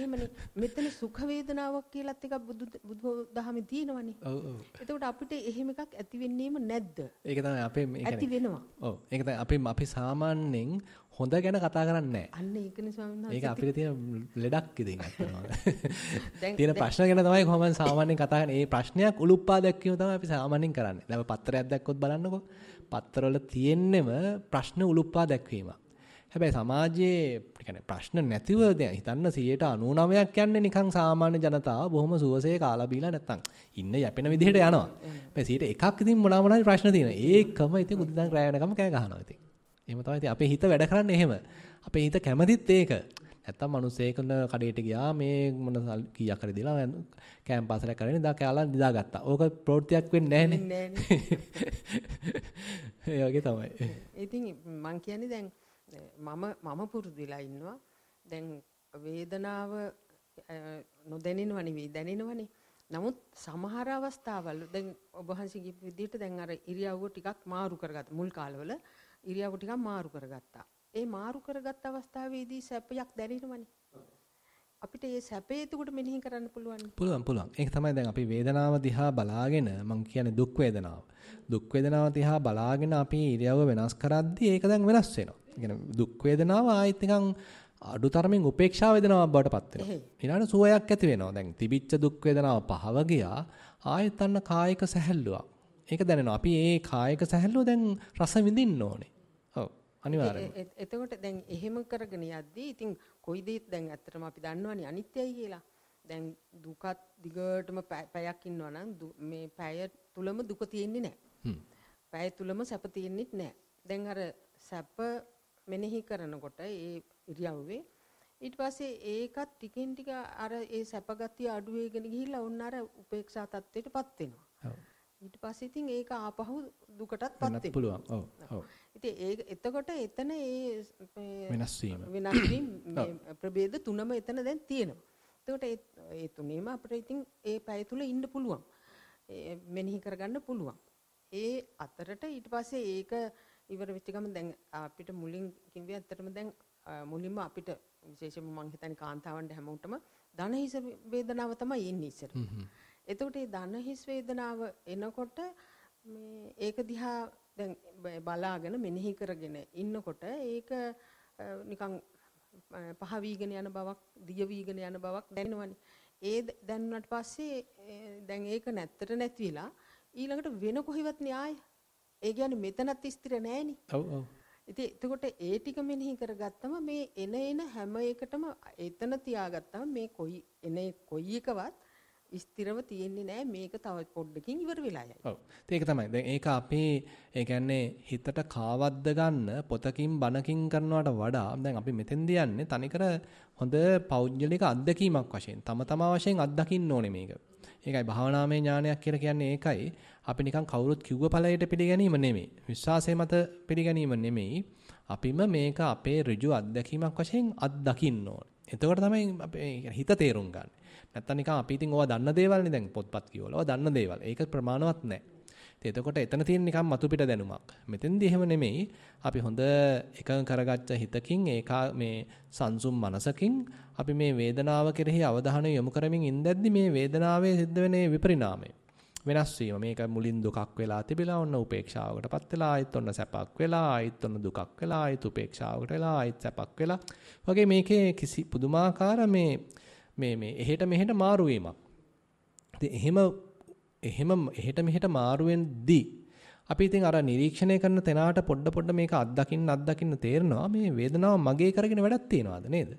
එහෙමනේ මෙතන සුඛ වේදනාවක් කියලාත් එකක් බුදු බුදු දහමේ තියෙනවනේ. ඔව් ඔව්. එතකොට අපිට එහෙම එකක් ඇති වෙන්නේම නැද්ද? ඒක තමයි අපේ ඒ කියන්නේ ඇති වෙනවා. ඔව්. ඒක තමයි අපේ අපි සාමාන්‍යයෙන් හොඳ ගැන කතා කරන්නේ නැහැ. අන්න ඒකනේ ස්වාමීන් වහන්සේ. මේක අපිට තියෙන ලෙඩක් ඉතින් අත්නවා. තියෙන ප්‍රශ්න ගැන තමයි කොහොමද සාමාන්‍යයෙන් කතා කරන්නේ. මේ ප්‍රශ්නයක් උලුප්පාදයක් කියම තමයි අපි සාමාන්‍යයෙන් කරන්නේ. දැන් පත්‍රයක් දැක්කොත් බලන්නකෝ. පත්‍රවල තියෙන්නෙම ප්‍රශ්න උලුප්පා දැක්වීමක්. හැබැයි සමාජයේ يعني ප්‍රශ්න නැතිව දැන් හිතන්න 99ක් යන්නේ නිකන් සාමාන්‍ය ජනතාව බොහොම සුවසේ කාලා බීලා නැත්තම් ඉන්න යැපෙන විදිහට යනවා. හැබැයි 101ක් ඉතින් මොනවා මොනවා ප්‍රශ්න තියෙනවා. ඒකම ඉතින් උදේ ඉඳන් රැය වෙනකම් කෑ ගහනවා ඉතින්. එහෙම තමයි ඉතින් අපේ හිත වැඩ කරන්නේ එහෙම. අපේ හිත කැමතිත් ඒක. නැත්තම් මිනිස්සෙකුන කඩේට ගියා මේ මොන කීයක් හරි දීලා කෑම් පාසලක් කරගෙන ඉඳා කෑලා නිදාගත්තා. ඕක ප්‍රවෘත්තියක් වෙන්නේ නැහනේ. තමයි. ඉතින් මං කියන්නේ දැන් මම මම පුරුදු වෙලා ඉන්නවා. දැන් වේදනාව නොදැනෙනව නෙවෙයි දැනෙනවනේ. නමුත් සමහර අවස්ථාවල් දැන් ඔබ වහන්සේ කියපු විදිහට දැන් අර ඉරියව්ව ටිකක් මාරු කරගත්ත මුල් කාලවල. ඉරියව් ටිකක් මාරු කරගත්තා. ඒ මාරු කරගත් අවස්ථාවේදී සැපයක් දැනෙනවනේ. අපිට මේ සැපේ එතකොට මෙනෙහි කරන්න පුළුවන්. පුළුවන් පුළුවන්. ඒක තමයි දැන් අපි වේදනාව දිහා බලාගෙන මම කියන්නේ දුක් වේදනාව. දුක් වේදනාව දිහා බලාගෙන අපි ඉරියව්ව වෙනස් කරද්දී ඒක දැන් වෙනස් වෙනවා. කියන්නේ දුක් වේදනාව ආයෙත් නිකන් අඩුතරමින් උපේක්ෂා වේදනාවක් බවට පත් වෙනවා. ඊළඟට සුවයක් ඇති වෙනවා. දැන් තිබිච්ච දුක් වේදනාව පහව ගියා. ආයෙත් අන්න කායික සැහැල්ලුවක්. ඒක දැනෙනවා. අපි ඒ කායික සැහැල්ලුව දැන් රස විඳින්න ඕනේ. අනිවාර්යයෙන්. එතකොට දැන් එහෙම කරගෙන යද්දී ඉතින් කොයි දේත් දැන් ඇත්තටම අපි දන්නවනේ අනිත්‍යයි කියලා. දැන් දුකත් දිගටම පැයක් ඉන්නවා නම් මේ පැය තුලම දුක තියෙන්නේ නැහැ. පැය තුලම සැප තියෙන්නේත් නැහැ. දැන් අර සැප මෙනෙහි කරනකොට ඒ ඉරියව්වේ ඊට පස්සේ ඒකත් ටිකෙන් ටික අර ඒ සැප ගතිය අඩු වෙගෙන ගිහිල්ලා ඔන්න අර උපේක්ෂා තත්ත්වයටපත් වෙනවා. ඔව්. ඊට පස්සේ ඉතින් ඒක ආපහු දුකටත්පත් පුළුවන්. ඔව්. ඔව්. ඉතින් ඒක එතකොට එතන ඒ වෙනස් වීම වෙනස් වීම ප්‍රභේද තුනම එතන දැන් තියෙනවා. එතකොට ඒ තුනේම අපිට ඉතින් ඒ පැය තුල ඉන්න පුළුවන්. මෙනෙහි කරගන්න පුළුවන්. ඒ අතරට ඊට පස්සේ ඒක ඉවර වෙච්ච ගමන් දැන් අපිට මුලින් කිව්වේ ඇත්තටම දැන් මුලින්ම අපිට විශේෂයෙන්ම මම හිතන්නේ කාන්තාවන්ට හැමෝටම ධනහිස වේදනාව තමයි එන්නේ ඉස්සර. හ්ම් හ්ම්. එතකොට මේ දන හිස් වේදනාව එනකොට මේ ඒක දිහා දැන් බලාගෙන මෙනෙහි කරගෙන ඉන්නකොට ඒක නිකන් පහ වීගෙන යන බවක්, දිය වීගෙන යන බවක් දැනෙනවනේ. ඒ දැනුණාට පස්සේ දැන් ඒක නැත්තට නැති වෙලා ඊළඟට වෙන කොහෙවත් න්‍යාය. ඒ කියන්නේ මෙතනත් ස්ථිර නැහෙනි. ඔව් ඔව්. ඉතින් එතකොට ඒ ටික මෙනෙහි කරගත්තම මේ එන එන හැම එකටම එතන තියාගත්තම මේ කොයි එන කොයි එකවත් ස්ථිරව තියෙන්නේ නැහැ මේක තව පොඩ්ඩකින් ඉවර වෙලා යයි. ඔව්. ඒක තමයි. දැන් ඒක අපේ ඒ කියන්නේ හිතට කාවද්ද ගන්න පොතකින් බණකින් කරනවට වඩා දැන් අපි මෙතෙන්දී යන්නේ තනිකර හොඳ පෞද්ගලික අත්දැකීමක් වශයෙන් තම තමා වශයෙන් අත්දකින්න ඕනේ මේක. ඒකයි භාවනාමය ඥානයක් කියලා කියන්නේ ඒකයි. අපි නිකන් කවුරුත් කිව්ව ඵලයට පිළිගැනීම නෙමෙයි. විශ්වාසය මත පිළිගැනීම නෙමෙයි. අපිම මේක අපේ ඍජු අත්දැකීමක් වශයෙන් අත්දකින්න ඕනේ. එතකොට තමයි අපේ හිත තේරුම් ගන්න. නැත්තම් නිකන් අපි ඉතින් ඕවා දන්න දේවල්නේ දැන් පොත්පත් කියවල. ඕවා දන්න දේවල්. ඒක ප්‍රමාණවත් නැහැ. ඉතින් එතකොට එතන තියෙන නිකන් මතුපිට දැනුමක්. මෙතෙන්දී එහෙම නෙමෙයි. අපි හොඳ එකඟ කරගත්ත හිතකින් ඒකා මේ සංසුම් මනසකින් අපි මේ වේදනාව කෙරෙහි අවධානය යොමු කරමින් ඉඳද්දි මේ වේදනාවේ සිද්ධ වෙන විපරිණාමය වෙනස් වීම. මේක මුලින් දුකක් වෙලා තිබිලා ඔන්න උපේක්ෂාවකටපත් වෙලා ආයෙත් ඔන්න සැපක් වෙලා ආයෙත් ඔන්න දුකක් වෙලා ආයෙත් උපේක්ෂාවකට වෙලා ආයෙත් සැපක් වෙලා වගේ මේකේ කිසි පුදුමාකාර මේ මේ මේ එහෙට මෙහෙට මාරු වීමක්. ඉතින් එහෙම එහෙම එහෙට මෙහෙට මාරු වෙද්දී අපි ඉතින් අර නිරීක්ෂණය කරන තැනාට පොඩ පොඩ මේක අත්දකින්න අත්දකින්න තේරෙනවා මේ වේදනාව මගේ කරගෙන වැඩක් තියනවාද නේද?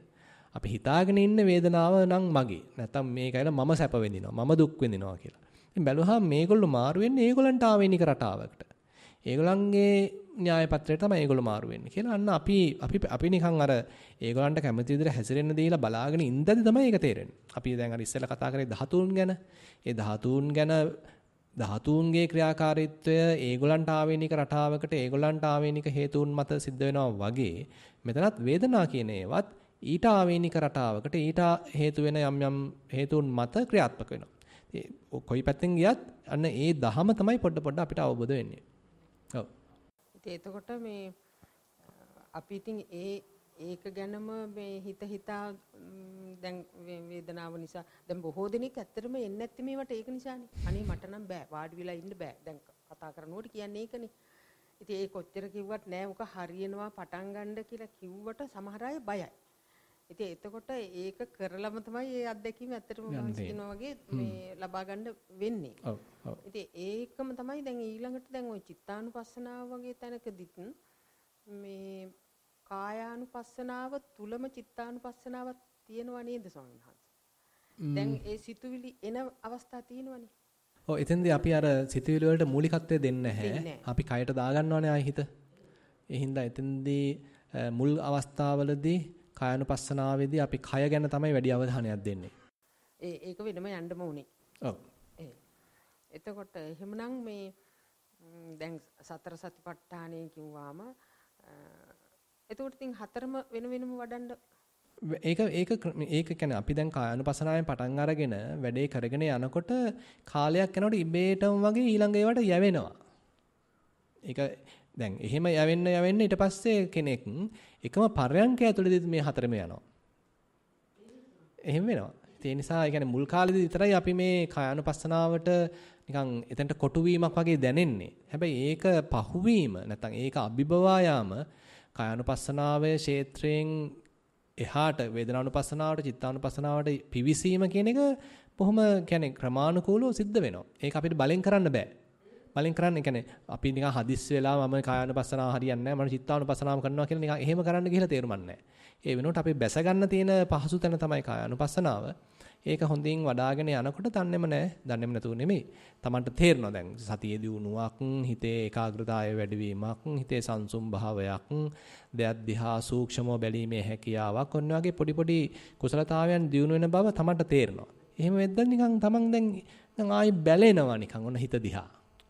අපි හිතාගෙන ඉන්න වේදනාව නම් මගේ. නැත්තම් මේකයිල මම සැප වෙඳිනවා. මම දුක් වෙඳිනවා කියලා. ඉතින් බැලුවහම මේගොල්ලෝ මාරු වෙන්නේ ඒගොල්ලන්ට ආවේනික රටාවකට. ඒගොල්ලන්ගේ න්‍යාය පත්‍රය තමයි ඒගොල්ලෝ මාරු වෙන්නේ කියලා අන්න අපි අපි අපි නිකන් අර ඒගොල්ලන්ට කැමති විදිහට හැසිරෙන්න දීලා බලාගෙන ඉඳද්දි තමයි ඒක තේරෙන්නේ. අපි දැන් අර ඉස්සෙල්ලා කතා කරේ ධාතුන් ගැන. ඒ ධාතුන් ගැන ධාතුන්ගේ ක්‍රියාකාරීත්වය ඒගොල්ලන්ට ආවේනික රටාවකට ඒගොල්ලන්ට ආවේනික හේතුන් මත සිද්ධ වෙනවා වගේ මෙතනත් වේදනා කියන ඒවත් ඊට ආවේනික රටාවකට ඊට හේතු වෙන යම් යම් හේතුන් මත ක්‍රියාත්මක වෙනවා. කොයි පැත්තෙන් ගියත් අන්න ඒ දහම තමයි පොඩ පොඩ අපිට අවබෝධ වෙන්නේ. ඔව්. එතකොට මේ අපි ඉතින් ඒ ඒක ගැනම මේ හිත හිතා දැන් වේදනාව නිසා දැන් බොහෝ දෙනෙක් ඇත්තටම එන්නේ නැති මේවට ඒක නිසානේ. අනේ මට නම් බෑ. වාඩි වෙලා ඉන්න බෑ. දැන් කතා කරනකොට කියන්නේ ඒකනේ. ඉතින් ඒ කොච්චර කිව්වත් නෑ මොක හරියනවා පටන් ගන්න කියලා කිව්වට සමහර අය බයයි. ඉතින් එතකොට ඒක කරලම තමයි ඒ අත්දැකීම ඇත්තටම කියනවා වගේ මේ ලබා ගන්න වෙන්නේ. ඔව් ඔව්. ඉතින් ඒකම තමයි දැන් ඊළඟට දැන් ওই චිත්තානුපස්සනාව වගේ තැනකදීත් මේ කායානුපස්සනාව තුලම චිත්තානුපස්සනාවක් තියෙනවා නේද ස්වාමීන් වහන්සේ? දැන් ඒ සිතුවිලි එන අවස්ථා තියෙනවනේ. ඔව් එතෙන්දී අපි අර සිතුවිලි වලට මූලිකත්වය දෙන්නේ නැහැ. අපි කයට දාගන්නවනේ ආයි හිත. ඒ හින්දා එතෙන්දී මුල් අවස්ථාවලදී කායනුපස්සනාවේදී අපි කය ගැන තමයි වැඩි අවධානයක් දෙන්නේ. ඒ ඒක වෙනම යන්නම උනේ. ඔව්. එතකොට එහෙමනම් මේ දැන් සතර සතිපට්ඨානය කිව්වාම එතකොට ඉතින් හතරම වෙන වෙනම වඩන්න ඒක ඒක ඒක කියන්නේ අපි දැන් කායानुපසනාවෙන් පටන් අරගෙන වැඩේ කරගෙන යනකොට කාලයක් යනකොට ඉබේටම වගේ ඊළඟ ඒවට යැවෙනවා. ඒක දැන් එහෙම යවෙන්න යවෙන්න ඊට පස්සේ කෙනෙක් එකම පරයන්ක ඇතුළේදී මේ හතරම යනවා. එහෙම වෙනවා. ඒ නිසා ඒ කියන්නේ මුල් කාලෙදී විතරයි අපි මේ කායानुපස්සනාවට නිකන් එතනට කොටු වීමක් වගේ දැනෙන්නේ. හැබැයි ඒක පහුවීම නැත්නම් ඒක අභිබවා යාම කායानुපස්සනාවේ ක්ෂේත්‍රයෙන් එහාට වේදනානුපස්සනාවට චිත්තානුපස්සනාවට පිවිසීම කියන එක බොහොම කියන්නේ ක්‍රමානුකූලව සිද්ධ වෙනවා. ඒක අපිට බලෙන් කරන්න බෑ. බලෙන් කරන්න. ඒ කියන්නේ අපි නිකන් හදිස්සි වෙලා මම කායानुපස්සනාව හරියන්නේ නැහැ. මම චිත්තානුපස්සනාව කරනවා කියලා නිකන් එහෙම කරන්න ගිහලා තේරුම් නැහැ. ඒ වෙනුවට අපි බැස ගන්න තියෙන පහසු තැන තමයි කායानुපස්සනාව. ඒක හොඳින් වඩාගෙන යනකොට දන්නේම නැහැ. දන්නේම නැතුව නෙමෙයි. Tamanට තේරෙනවා දැන් සතියේ දියුණුවක්, හිතේ ඒකාග්‍රතාවය වැඩිවීමක්, හිතේ සංසුම් භාවයක්, දෙයක් දිහා සූක්ෂමව බැලීමේ හැකියාවක්, ඔන්න වගේ පොඩි පොඩි කුසලතාවයන් දියුණු වෙන බව Tamanට තේරෙනවා. එහෙම වෙද්දී නිකන් Taman දැන් දැන් ආයි බැලෙනවා නිකන් ඔන්න හිත දිහා.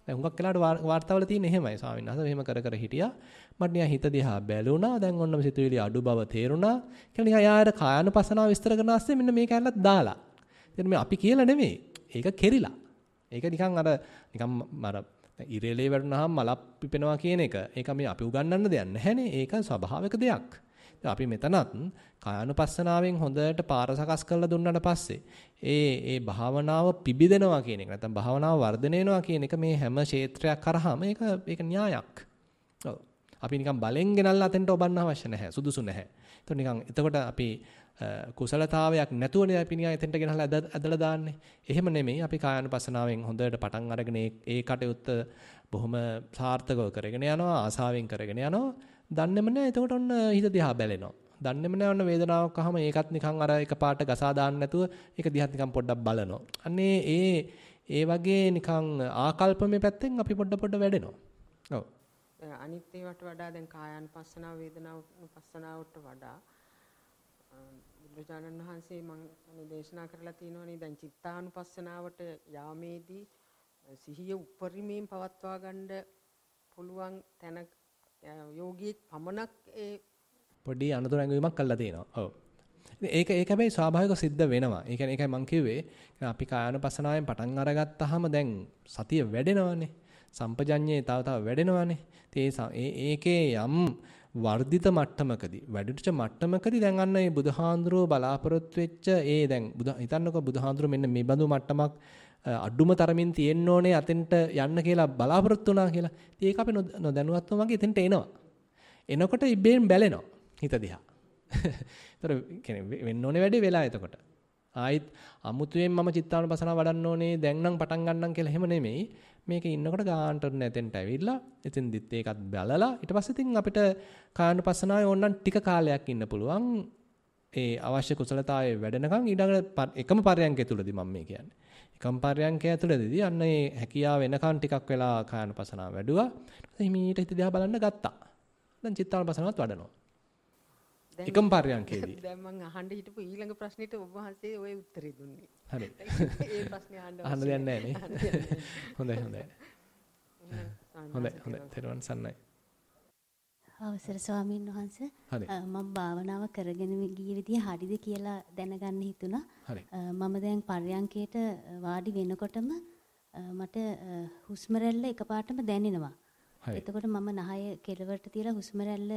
දැන් හුඟක් වෙලාවට වාර්තාවල තියෙන එහෙමයි ස්වාමීන් වහන්සේ මෙහෙම කර කර හිටියා. මට නිකන් හිත දිහා බැලුණා. දැන් ඔන්නම සිතුවිලි අඩු බව තේරුණා. කියලා නිකන් යාර කායानुපසනාව විස්තර කරන අස්සේ මෙන්න මේ කැලලත් දාලා. ඉතින් මේ අපි කියලා නෙමෙයි. ඒක කෙරිලා. ඒක නිකන් අර නිකන් අර ඉරේලේ වැටුනහම මලක් පිපෙනවා කියන එක. ඒක මේ අපි උගන්වන්න දෙයක් නැහැනේ. ඒක ස්වභාවික දෙයක්. අපි මෙතනත් කායानुපස්සනාවෙන් හොඳට පාර සකස් කරලා දුන්නාට පස්සේ ඒ ඒ භාවනාව පිබිදෙනවා කියන එක නැත්නම් භාවනාව වර්ධනය වෙනවා කියන එක මේ හැම ක්ෂේත්‍රයක් කරාම ඒක ඒක න්‍යායක්. ඔව්. අපි නිකන් බලෙන් ගෙනල්ලා අතෙන්ට ඔබන්න අවශ්‍ය නැහැ. සුදුසු නැහැ. ඒතකොට නිකන් එතකොට අපි කුසලතාවයක් නැතුවනේ අපි නිකන් එතෙන්ට ගෙනහලා ඇදලා දාන්නේ. එහෙම නෙමෙයි අපි කායानुපසනාවෙන් හොඳට පටන් අරගෙන ඒ කටයුත්ත බොහොම සාර්ථකව කරගෙන යනවා ආසාවෙන් කරගෙන යනවා. දන්නෙම නෑ එතකොට ඔන්න හිත දිහා බැලෙනවා. දන්නෙම නෑ ඔන්න වේදනාවක් අහම ඒකත් නිකන් අර එකපාරට ගසා දාන්න නැතුව ඒක දිහාත් නිකන් පොඩ්ඩක් බලනවා. අන්නේ ඒ ඒ වගේ නිකන් ආකල්පමේ පැත්තෙන් අපි පොඩ පොඩ වැඩෙනවා. ඔව්. අනිත් ඒවට වඩා දැන් කායાનුපස්සනාව වේදනානුපස්සනාවට වඩා බුදුරජාණන් වහන්සේ මම දේශනා කරලා තියෙනවනේ දැන් චිත්තානුපස්සනාවට යාමේදී සිහිය උපරිමයෙන් පවත්වා ගන්න පුළුවන් තැන යෝගීෙක් පමණක් ඒ පොඩි අනතුරු ඇඟවීමක් කළා තියෙනවා. ඔව්. ඒක ඒක හැබැයි ස්වාභාවික සිද්ධ වෙනවා. ඒ කියන්නේ ඒකයි මම කිව්වේ අපි කායानुපසනාවෙන් පටන් අරගත්තාම දැන් සතිය වැඩෙනවානේ. සම්පජඤ්ඤේ තව තව වැඩෙනවානේ. ඒ ඒකේ යම් වර්ධිත මට්ටමකදී වැඩිච්ච මට්ටමකදී දැන් අන්න මේ බුදුහාඳුරෝ බලාපොරොත්තු වෙච්ච ඒ දැන් හිතන්නකෝ බුදුහාඳුරෝ මෙන්න මේ බඳු මට්ටමක් අඩුම තරමින් තියෙන්න ඕනේ අතෙන්ට යන්න කියලා බලාපොරොත්තු වුණා කියලා. ඉතින් ඒක අපි නොදැනුවත්වම වගේ එතෙන්ට එනවා. එනකොට ඉබ්බෙන් බැලෙනවා හිත දිහා. ඒතර කියන්නේ වෙන්න ඕනේ වැඩේ වෙලා එතකොට. ආයිත් අමුතුවෙන් මම චිත්තානුපසනාව වඩන්න ඕනේ දැන් නම් පටන් ගන්නම් කියලා එහෙම නෙමෙයි. මේක ඉන්නකොට ගාන්ට ඔන්න එතෙන්ට ඇවිල්ලා එතෙන්දිත් ඒකත් බලලා ඊට පස්සේ ඉතින් අපිට කායනුපසනාවේ ඕනනම් ටික කාලයක් ඉන්න පුළුවන්. ඒ අවශ්‍ය කුසලතාවයේ වැඩනකම් ඊළඟ එකම පරයන්කය තුලදී මම මේ කියන්නේ. එකම් පරයන්ක ඇතුළතදී අන්න ඒ හැකියාව එනකන් ටිකක් වෙලා කායනපසනාව වැඩුවා. හිමීට හිත දිහා බලන්න ගත්තා. දැන් චිත්තානපසනාවත් වඩනවා. එකම් පරයන්කේදී. දැන් මම අහන්න හිටපු ඊළඟ ප්‍රශ්නෙට ඔබ වහන්සේ ওই උත්තරේ දුන්නේ. හරි. ඒ ප්‍රශ්නේ අහන්න අහන්න දෙයක් නැහැ නේ. හොඳයි හොඳයි. හොඳයි හොඳයි. තෙරුවන් සරණයි. අවසර ස්වාමීන් වහන්ස මම භාවනාව කරගෙන ගිය විදිය හරිද කියලා දැනගන්න හිතුණා. මම දැන් පර්යංකයට වාඩි වෙනකොටම මට හුස්ම රැල්ල එකපාරටම දැනෙනවා. එතකොට මම නහය කෙළවරට තියලා හුස්ම රැල්ල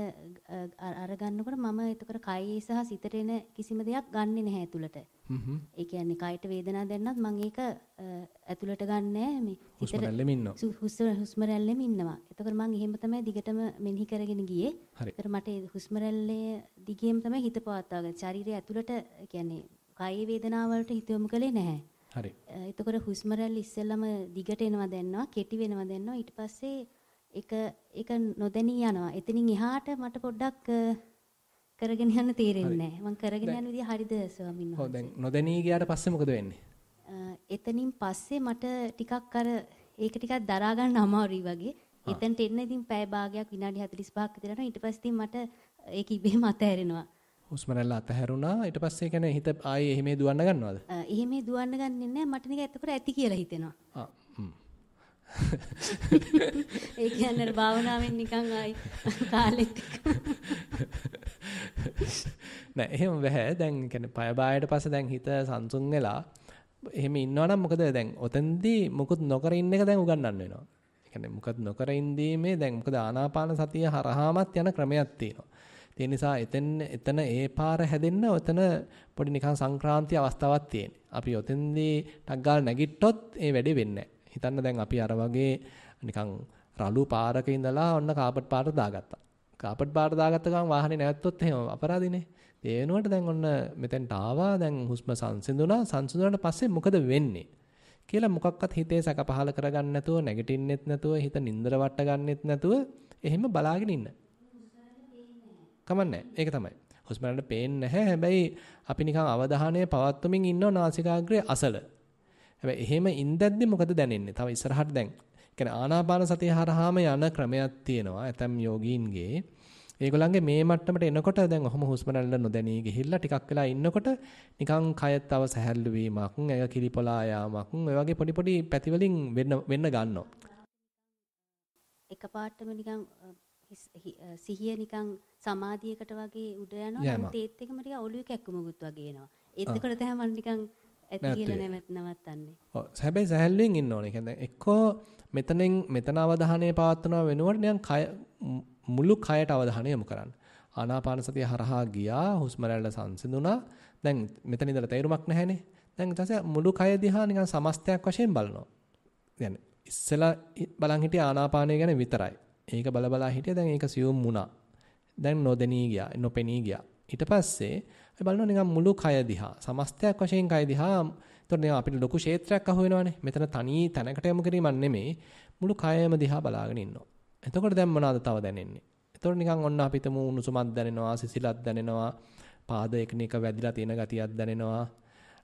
අරගන්නකොට මම එතකොට කයේ සහ සිතට එන කිසිම දෙයක් ගන්නෙ නැහැ ඇතුළට. හ්ම්. Mm-hmm. ඒ කියන්නේ කයට වේදනාවක් දැනනත් මම ඒක ඇතුළට ගන්නෑ මේ හුස්ම රැල්ලෙම ඉන්නවා. හුස්ම හුස්ම රැල්ලෙම ඉන්නවා. එතකොට මම එහෙම තමයි දිගටම මෙනෙහි කරගෙන ගියේ. ඒතර මට හුස්ම රැල්ලේ දිගේම තමයි හිත පවත්වාගෙන ශරීරය ඇතුළට කියන්නේ කායේ වේදනාව වලට හිත යොමු කළේ නැහැ. හරි. එතකොට හුස්ම රැල්ල ඉස්සෙල්ලම දිගට එනවා දැන්නවා, කෙටි වෙනවා දැන්නවා. ඊට පස්සේ ඒක ඒක නොදැනී යනවා. එතනින් එහාට මට පොඩ්ඩක් කරගෙන යන්න තේරෙන්නේ නැහැ. මම කරගෙන යන විදිය හරිද ස්වාමීන් වහන්සේ? ඔව් දැන් නොදැනී ගියාට පස්සේ මොකද වෙන්නේ? එතනින් පස්සේ මට ටිකක් අර ඒක ටිකක් දරා ගන්න අමාරුයි වගේ. එතනට එන්න ඉතින් පැය භාගයක් විනාඩි 45ක් විතර යනවා. ඊට පස්සේ ඉතින් මට ඒක ඉබේම අතහැරෙනවා. හුස්ම රැල්ල අතහැරුණා. ඊට පස්සේ කියන්නේ හිත ආයේ එහෙමේ දුවන්න ගන්නවද? එහෙමේ දුවන්න ගන්නෙ නැහැ. මට නිකන් එතකොට ඇති කියලා හිතෙනවා. ඒ කියන්නේ භාවනාවෙන් නිකන් ආයි කාලෙක නෑ එහෙම බෑ දැන් කියන්නේ පය බායට පස්සේ දැන් හිත සංසුන් වෙලා එහෙම ඉන්නවනම් මොකද දැන් ඔතෙන්දී මුකුත් නොකර ඉන්න එක දැන් උගන්වන්න වෙනවා. ඒ කියන්නේ මුකුත් නොකර ඉඳීමේ දැන් මොකද ආනාපාන සතිය හරහාමත් යන ක්‍රමයක් තියෙනවා. ඒ නිසා එතෙන් එතන ඒ පාර හැදෙන්න ඔතන පොඩි නිකන් සංක්‍රාන්ති අවස්ථාවක් තියෙනවා. අපි ඔතෙන්දී ටක් ගාලා නැගිට්ටොත් ඒ වැඩේ වෙන්නේ නැහැ. හිතන්න දැන් අපි අර වගේ නිකන් රළු පාරක ඉඳලා ඔන්න කාපට් පාරට දාගත්තා. කාපට් පාරට දාගත්ත ගමන් වාහනේ නැවැත්තොත් එහෙම අපරාධිනේ. ඒ වෙනුවට දැන් ඔන්න මෙතෙන්ට ආවා. දැන් හුස්ම සංසිඳුණා. සංසිඳුණාට පස්සේ මොකද වෙන්නේ? කියලා මොකක්වත් හිතේ සැක පහල කරගන්න නැතුව, නැගිටින්නෙත් නැතුව, හිත නින්දර වට ගන්නෙත් නැතුව එහෙම බලාගෙන ඉන්න. කමන්නේ. ඒක තමයි. හුස්ම වලට පේන්නේ නැහැ. හැබැයි අපි නිකන් අවධානය පවත්වමින් ඉන්නවා නාසිකාග්‍රයේ අසල. හැබැයි එහෙම ඉඳද්දි මොකද දැනෙන්නේ? තව ඉස්සරහට දැන් කියන්නේ ආනාපාන සතිය හරහාම යන ක්‍රමයක් තියෙනවා. ඇතම් යෝගීන්ගේ ඒගොල්ලන්ගේ මේ මට්ටමට එනකොට දැන් ඔහොම හුස්ම රැල්ල නොදැනී ගිහිල්ලා ටිකක් වෙලා ඉන්නකොට නිකන් කය තව සැහැල්ලු වීමක්, ඇඟ කිලිපොලා යාමක්, ඔය වගේ පොඩි පොඩි පැතිවලින් වෙන්න වෙන්න ගන්නවා. එකපාරටම නිකන් සිහිය නිකන් සමාධියකට වගේ උඩ යනවා. ඒත් එකම ටික ඔළුවේ කැක්කුමකුත් වගේ එනවා. ඒත් එතකොට තමයි නිකන් ඇති කියලා නැමත් නවත්තන්නේ. ඔව්. හැබැයි සැහැල්ලුවෙන් ඉන්න ඕනේ. කියන්නේ එක්කෝ මෙතනෙන් මෙතන අවධානය පවත්වනවා වෙනුවට නිකන් කය මුළු කයට අවධානය යොමු කරන්න. ආනාපාන සතිය හරහා ගියා හුස්ම රැල්ල සංසිඳුණා. දැන් මෙතන ඉඳලා තේරුමක් නැහැනේ. දැන් ඊට පස්සේ මුළු කය දිහා නිකන් සමස්තයක් වශයෙන් බලනවා. කියන්නේ ඉස්සලා බලන් හිටිය ආනාපානය ගැන විතරයි. ඒක බල බලා හිටිය දැන් ඒක සියුම් වුණා. දැන් නොදෙනී ගියා, නොපෙනී ගියා. ඊට පස්සේ අපි බලනවා නිකන් මුළු කය දිහා සමස්තයක් වශයෙන් කය දිහා එතකොට නිකන් අපිට ලොකු ක්ෂේත්‍රයක් අහු වෙනවානේ මෙතන තනි තැනකට යොමු කිරීමක් නෙමෙයි මුළු කයම දිහා බලාගෙන ඉන්නවා එතකොට දැන් මොනවද තව දැනෙන්නේ එතකොට නිකන් ඔන්න අපි හිතමු උණුසුමක් දැනෙනවා සිසිලක් දැනෙනවා පාද එකිනෙක වැදිලා තියෙන ගතියක් දැනෙනවා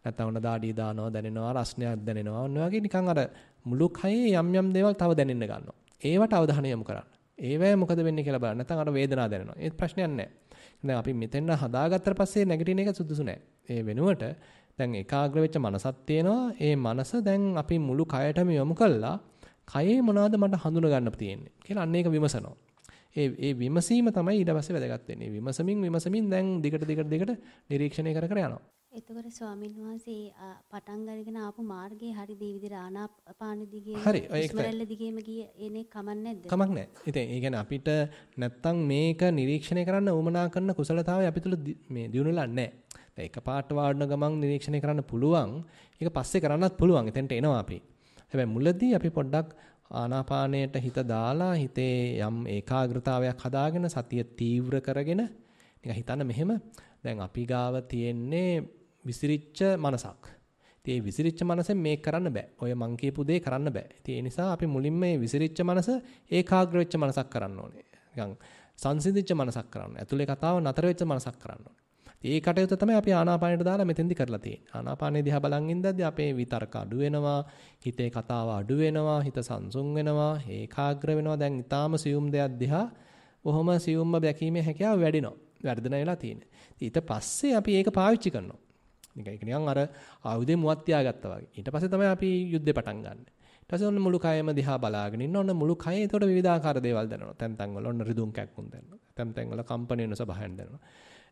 නැත්නම් ඔන්න දාඩිය දානවා දැනෙනවා රස්නයක් දැනෙනවා ඔන්න වගේ නිකන් අර මුළු කයේ යම් යම් දේවල් තව දැනෙන්න ගන්නවා ඒවට අවධානය යොමු කරන්න ඒවැය මොකද වෙන්නේ කියලා බලන්න නැත්නම් අර වේදනාව දැනෙනවා ඒත් ප්‍රශ්නයක් නැහැ දැන් අපි මෙතෙන් හදාගත්තට පස්සේ නැගිටින එක සුදුසු නෑ. ඒ වෙනුවට දැන් ඒකාග්‍ර වෙච්ච මනසක් තියෙනවා. ඒ මනස දැන් අපි මුළු කයටම යොමු කළා. කයේ මොනවද මට හඳුන ගන්න තියෙන්නේ කියලා අන්න ඒක විමසනවා. ඒ ඒ විමසීම තමයි ඊට පස්සේ වැදගත් වෙන්නේ. විමසමින් විමසමින් දැන් දිගට දිගට දිගට නිරීක්ෂණය කර කර යනවා. එතකොට ස්වාමීන් වහන්සේ පටන් අරගෙන ආපු මාර්ගයේ හරි දී විදිහට ආනාපාන දිගේ ඉස්මරල්ල දිගේම ගිය එනේ කමක් නැද්ද? කමක් නැහැ. ඉතින් ඒ කියන්නේ අපිට නැත්තම් මේක නිරීක්ෂණය කරන්න උවමනා කරන කුසලතාවය අපිට මේ දියුණුලා නැහැ. දැන් එකපාරට වාඩන ගමන් නිරීක්ෂණය කරන්න පුළුවන්. ඒක පස්සේ කරන්නත් පුළුවන්. එතෙන්ට එනවා අපි. හැබැයි මුලදී අපි පොඩ්ඩක් ආනාපානයට හිත දාලා හිතේ යම් ඒකාග්‍රතාවයක් හදාගෙන සතිය තීව්‍ර කරගෙන නිකන් හිතන්න මෙහෙම දැන් අපි ගාව තියෙන්නේ විසිරිච්ච මනසක්. ඉතින් මේ විසිරිච්ච මනසෙන් මේක කරන්න බෑ. ඔය මං කියපු දේ කරන්න බෑ. ඉතින් ඒ නිසා අපි මුලින්ම මේ විසිරිච්ච මනස ඒකාග්‍ර වෙච්ච මනසක් කරන්න ඕනේ. නිකන් සංසිඳිච්ච මනසක් කරන්න ඕනේ. ඇතුලේ කතාව නතර වෙච්ච මනසක් කරන්න ඕනේ. ඒ කටයුත්ත තමයි අපි ආනාපානෙට දාලා මෙතෙන්දි කරලා තියෙන්නේ. ආනාපානෙ දිහා බලන් ඉඳද්දී අපේ විතර්ක අඩු වෙනවා, හිතේ කතාව අඩු වෙනවා, හිත සංසුන් වෙනවා, ඒකාග්‍ර වෙනවා. දැන් ඊටාම සියුම් දෙයක් දිහා බොහොම සියුම්ම දැකීමේ හැකියාව වැඩිනවා. වැඩිදෙන වෙලා තියෙන්නේ. ඊට පස්සේ අපි ඒක පාවිච්චි කරනවා. ඒක නිකන් අර ආයුධේ මුවත් තියාගත්තා වගේ. ඊට පස්සේ තමයි අපි යුද්ධේ පටන් ගන්න. ඊට පස්සේ ඔන්න මුළු කයම දිහා බලාගෙන ඉන්න ඔන්න මුළු කයේ එතකොට විවිධාකාර දේවල් දැනෙනවා. තැන් තැන් වල ඔන්න රිදුම් කැක්කුම් දැනෙනවා. තැන් තැන් වල කම්පන වෙන ස්වභාවයෙන් දැනෙනවා.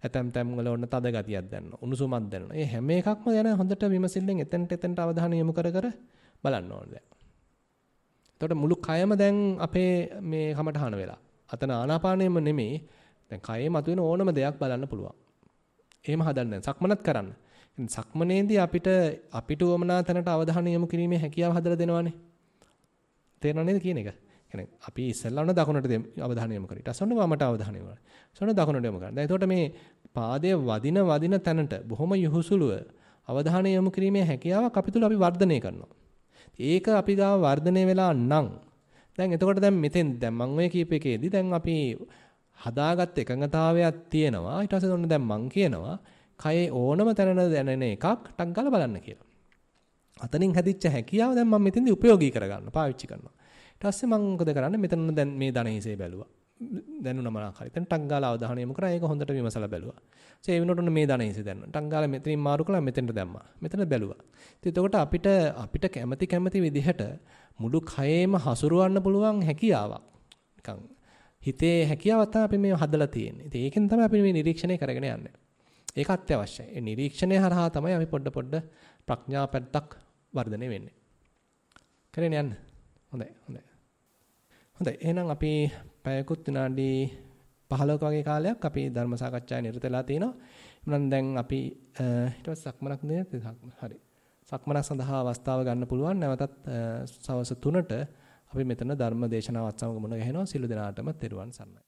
ඇතැම් තැම් වල ඔන්න තද ගතියක් දැනෙනවා. උණුසුමක් දැනෙනවා. මේ හැම එකක්ම යන හොඳට විමසිල්ලෙන් එතෙන්ට එතෙන්ට අවධානය යොමු කර කර බලන්න ඕනේ දැන්. එතකොට මුළු කයම දැන් අපේ මේ කමටහන වෙලා. අතන ආනාපානයම නෙමෙයි දැන් කයේ මතුවෙන ඕනම දෙයක් බලන්න පුළුවන්. එහෙම හදන්න සක්මනත් කරන්න. සක්මනේදී අපිට අපිට වමනා තැනට අවධානය යොමු කිරීමේ හැකියාව හදලා දෙනවානේ. තේරෙනව නේද කියන එක? කියන්නේ අපි ඉස්සෙල්ලාම දකුණට අවධානය යොමු කරා. ඊට අසන්න වමට අවධානය යොමු කරා. සොන්න දකුණට යොමු කරා. දැන් එතකොට මේ පාදයේ වදින වදින තැනට බොහොම යහුසුලුව අවධානය යොමු කිරීමේ හැකියාවක් අපි තුල අපි වර්ධනය කරනවා. ඒක අපි ගාව වර්ධනය වෙලා නම් දැන් එතකොට දැන් මෙතෙන් දැන් මම ඔය කීප එකේදී දැන් අපි හදාගත් එකඟතාවයක් තියෙනවා. ඊට පස්සේ ඔන්න දැන් මම කියනවා කයේ ඕනම තැනන දැනෙන එකක් ටක් ගාලා බලන්න කියලා. අතනින් හැදිච්ච හැකියාව දැන් මම මෙතෙන්දී ප්‍රයෝගී කරගන්න පාවිච්චි කරනවා. ඊට පස්සේ මම මොකද කරන්නේ මෙතන දැන් මේ ධන හිසේ බැලුවා. දැනුණ මනක් හරි. දැන් ටක් ගාලා අවධානය යොමු කරා. ඒක හොඳට විමසලා බැලුවා. ඊට ඒ වෙනකොට මේ ධන හිසේ දැන්නා. ටක් ගාලා මෙතනින් මාරු කළා මෙතෙන්ට දැම්මා. මෙතන බැලුවා. ඉතින් එතකොට අපිට අපිට කැමැති කැමැති විදිහට මුළු කයේම හසුරවන්න පුළුවන් හැකියාවක්. නිකන් හිතේ හැකියාව තමයි අපි මේ හදලා තියෙන්නේ. ඉතින් ඒකෙන් තමයි අපි මේ නිරීක්ෂණය කරගෙන යන්නේ. ඒක අත්‍යවශ්‍යයි. ඒ නිරීක්ෂණය හරහා තමයි අපි පොඩ පොඩ ප්‍රඥා පැත්තක් වර්ධනය වෙන්නේ. කරගෙන යන්න. හොඳයි හොඳයි. හොඳයි එහෙනම් අපි පැයකුත් විනාඩි 15ක වගේ කාලයක් අපි ධර්ම සාකච්ඡාවේ නිරත වෙලා තිනවා. එමුනම් දැන් අපි ඊට පස්සේ සක්මනක් නේද? හරි. සක්මනක් සඳහා අවස්ථාව ගන්න පුළුවන්. නැවතත් සවස් 3ට අපි මෙතන ධර්ම දේශනාවත් සමග මුණ ගැහෙනවා. සිළු දිනාටම තෙරුවන් සරණයි.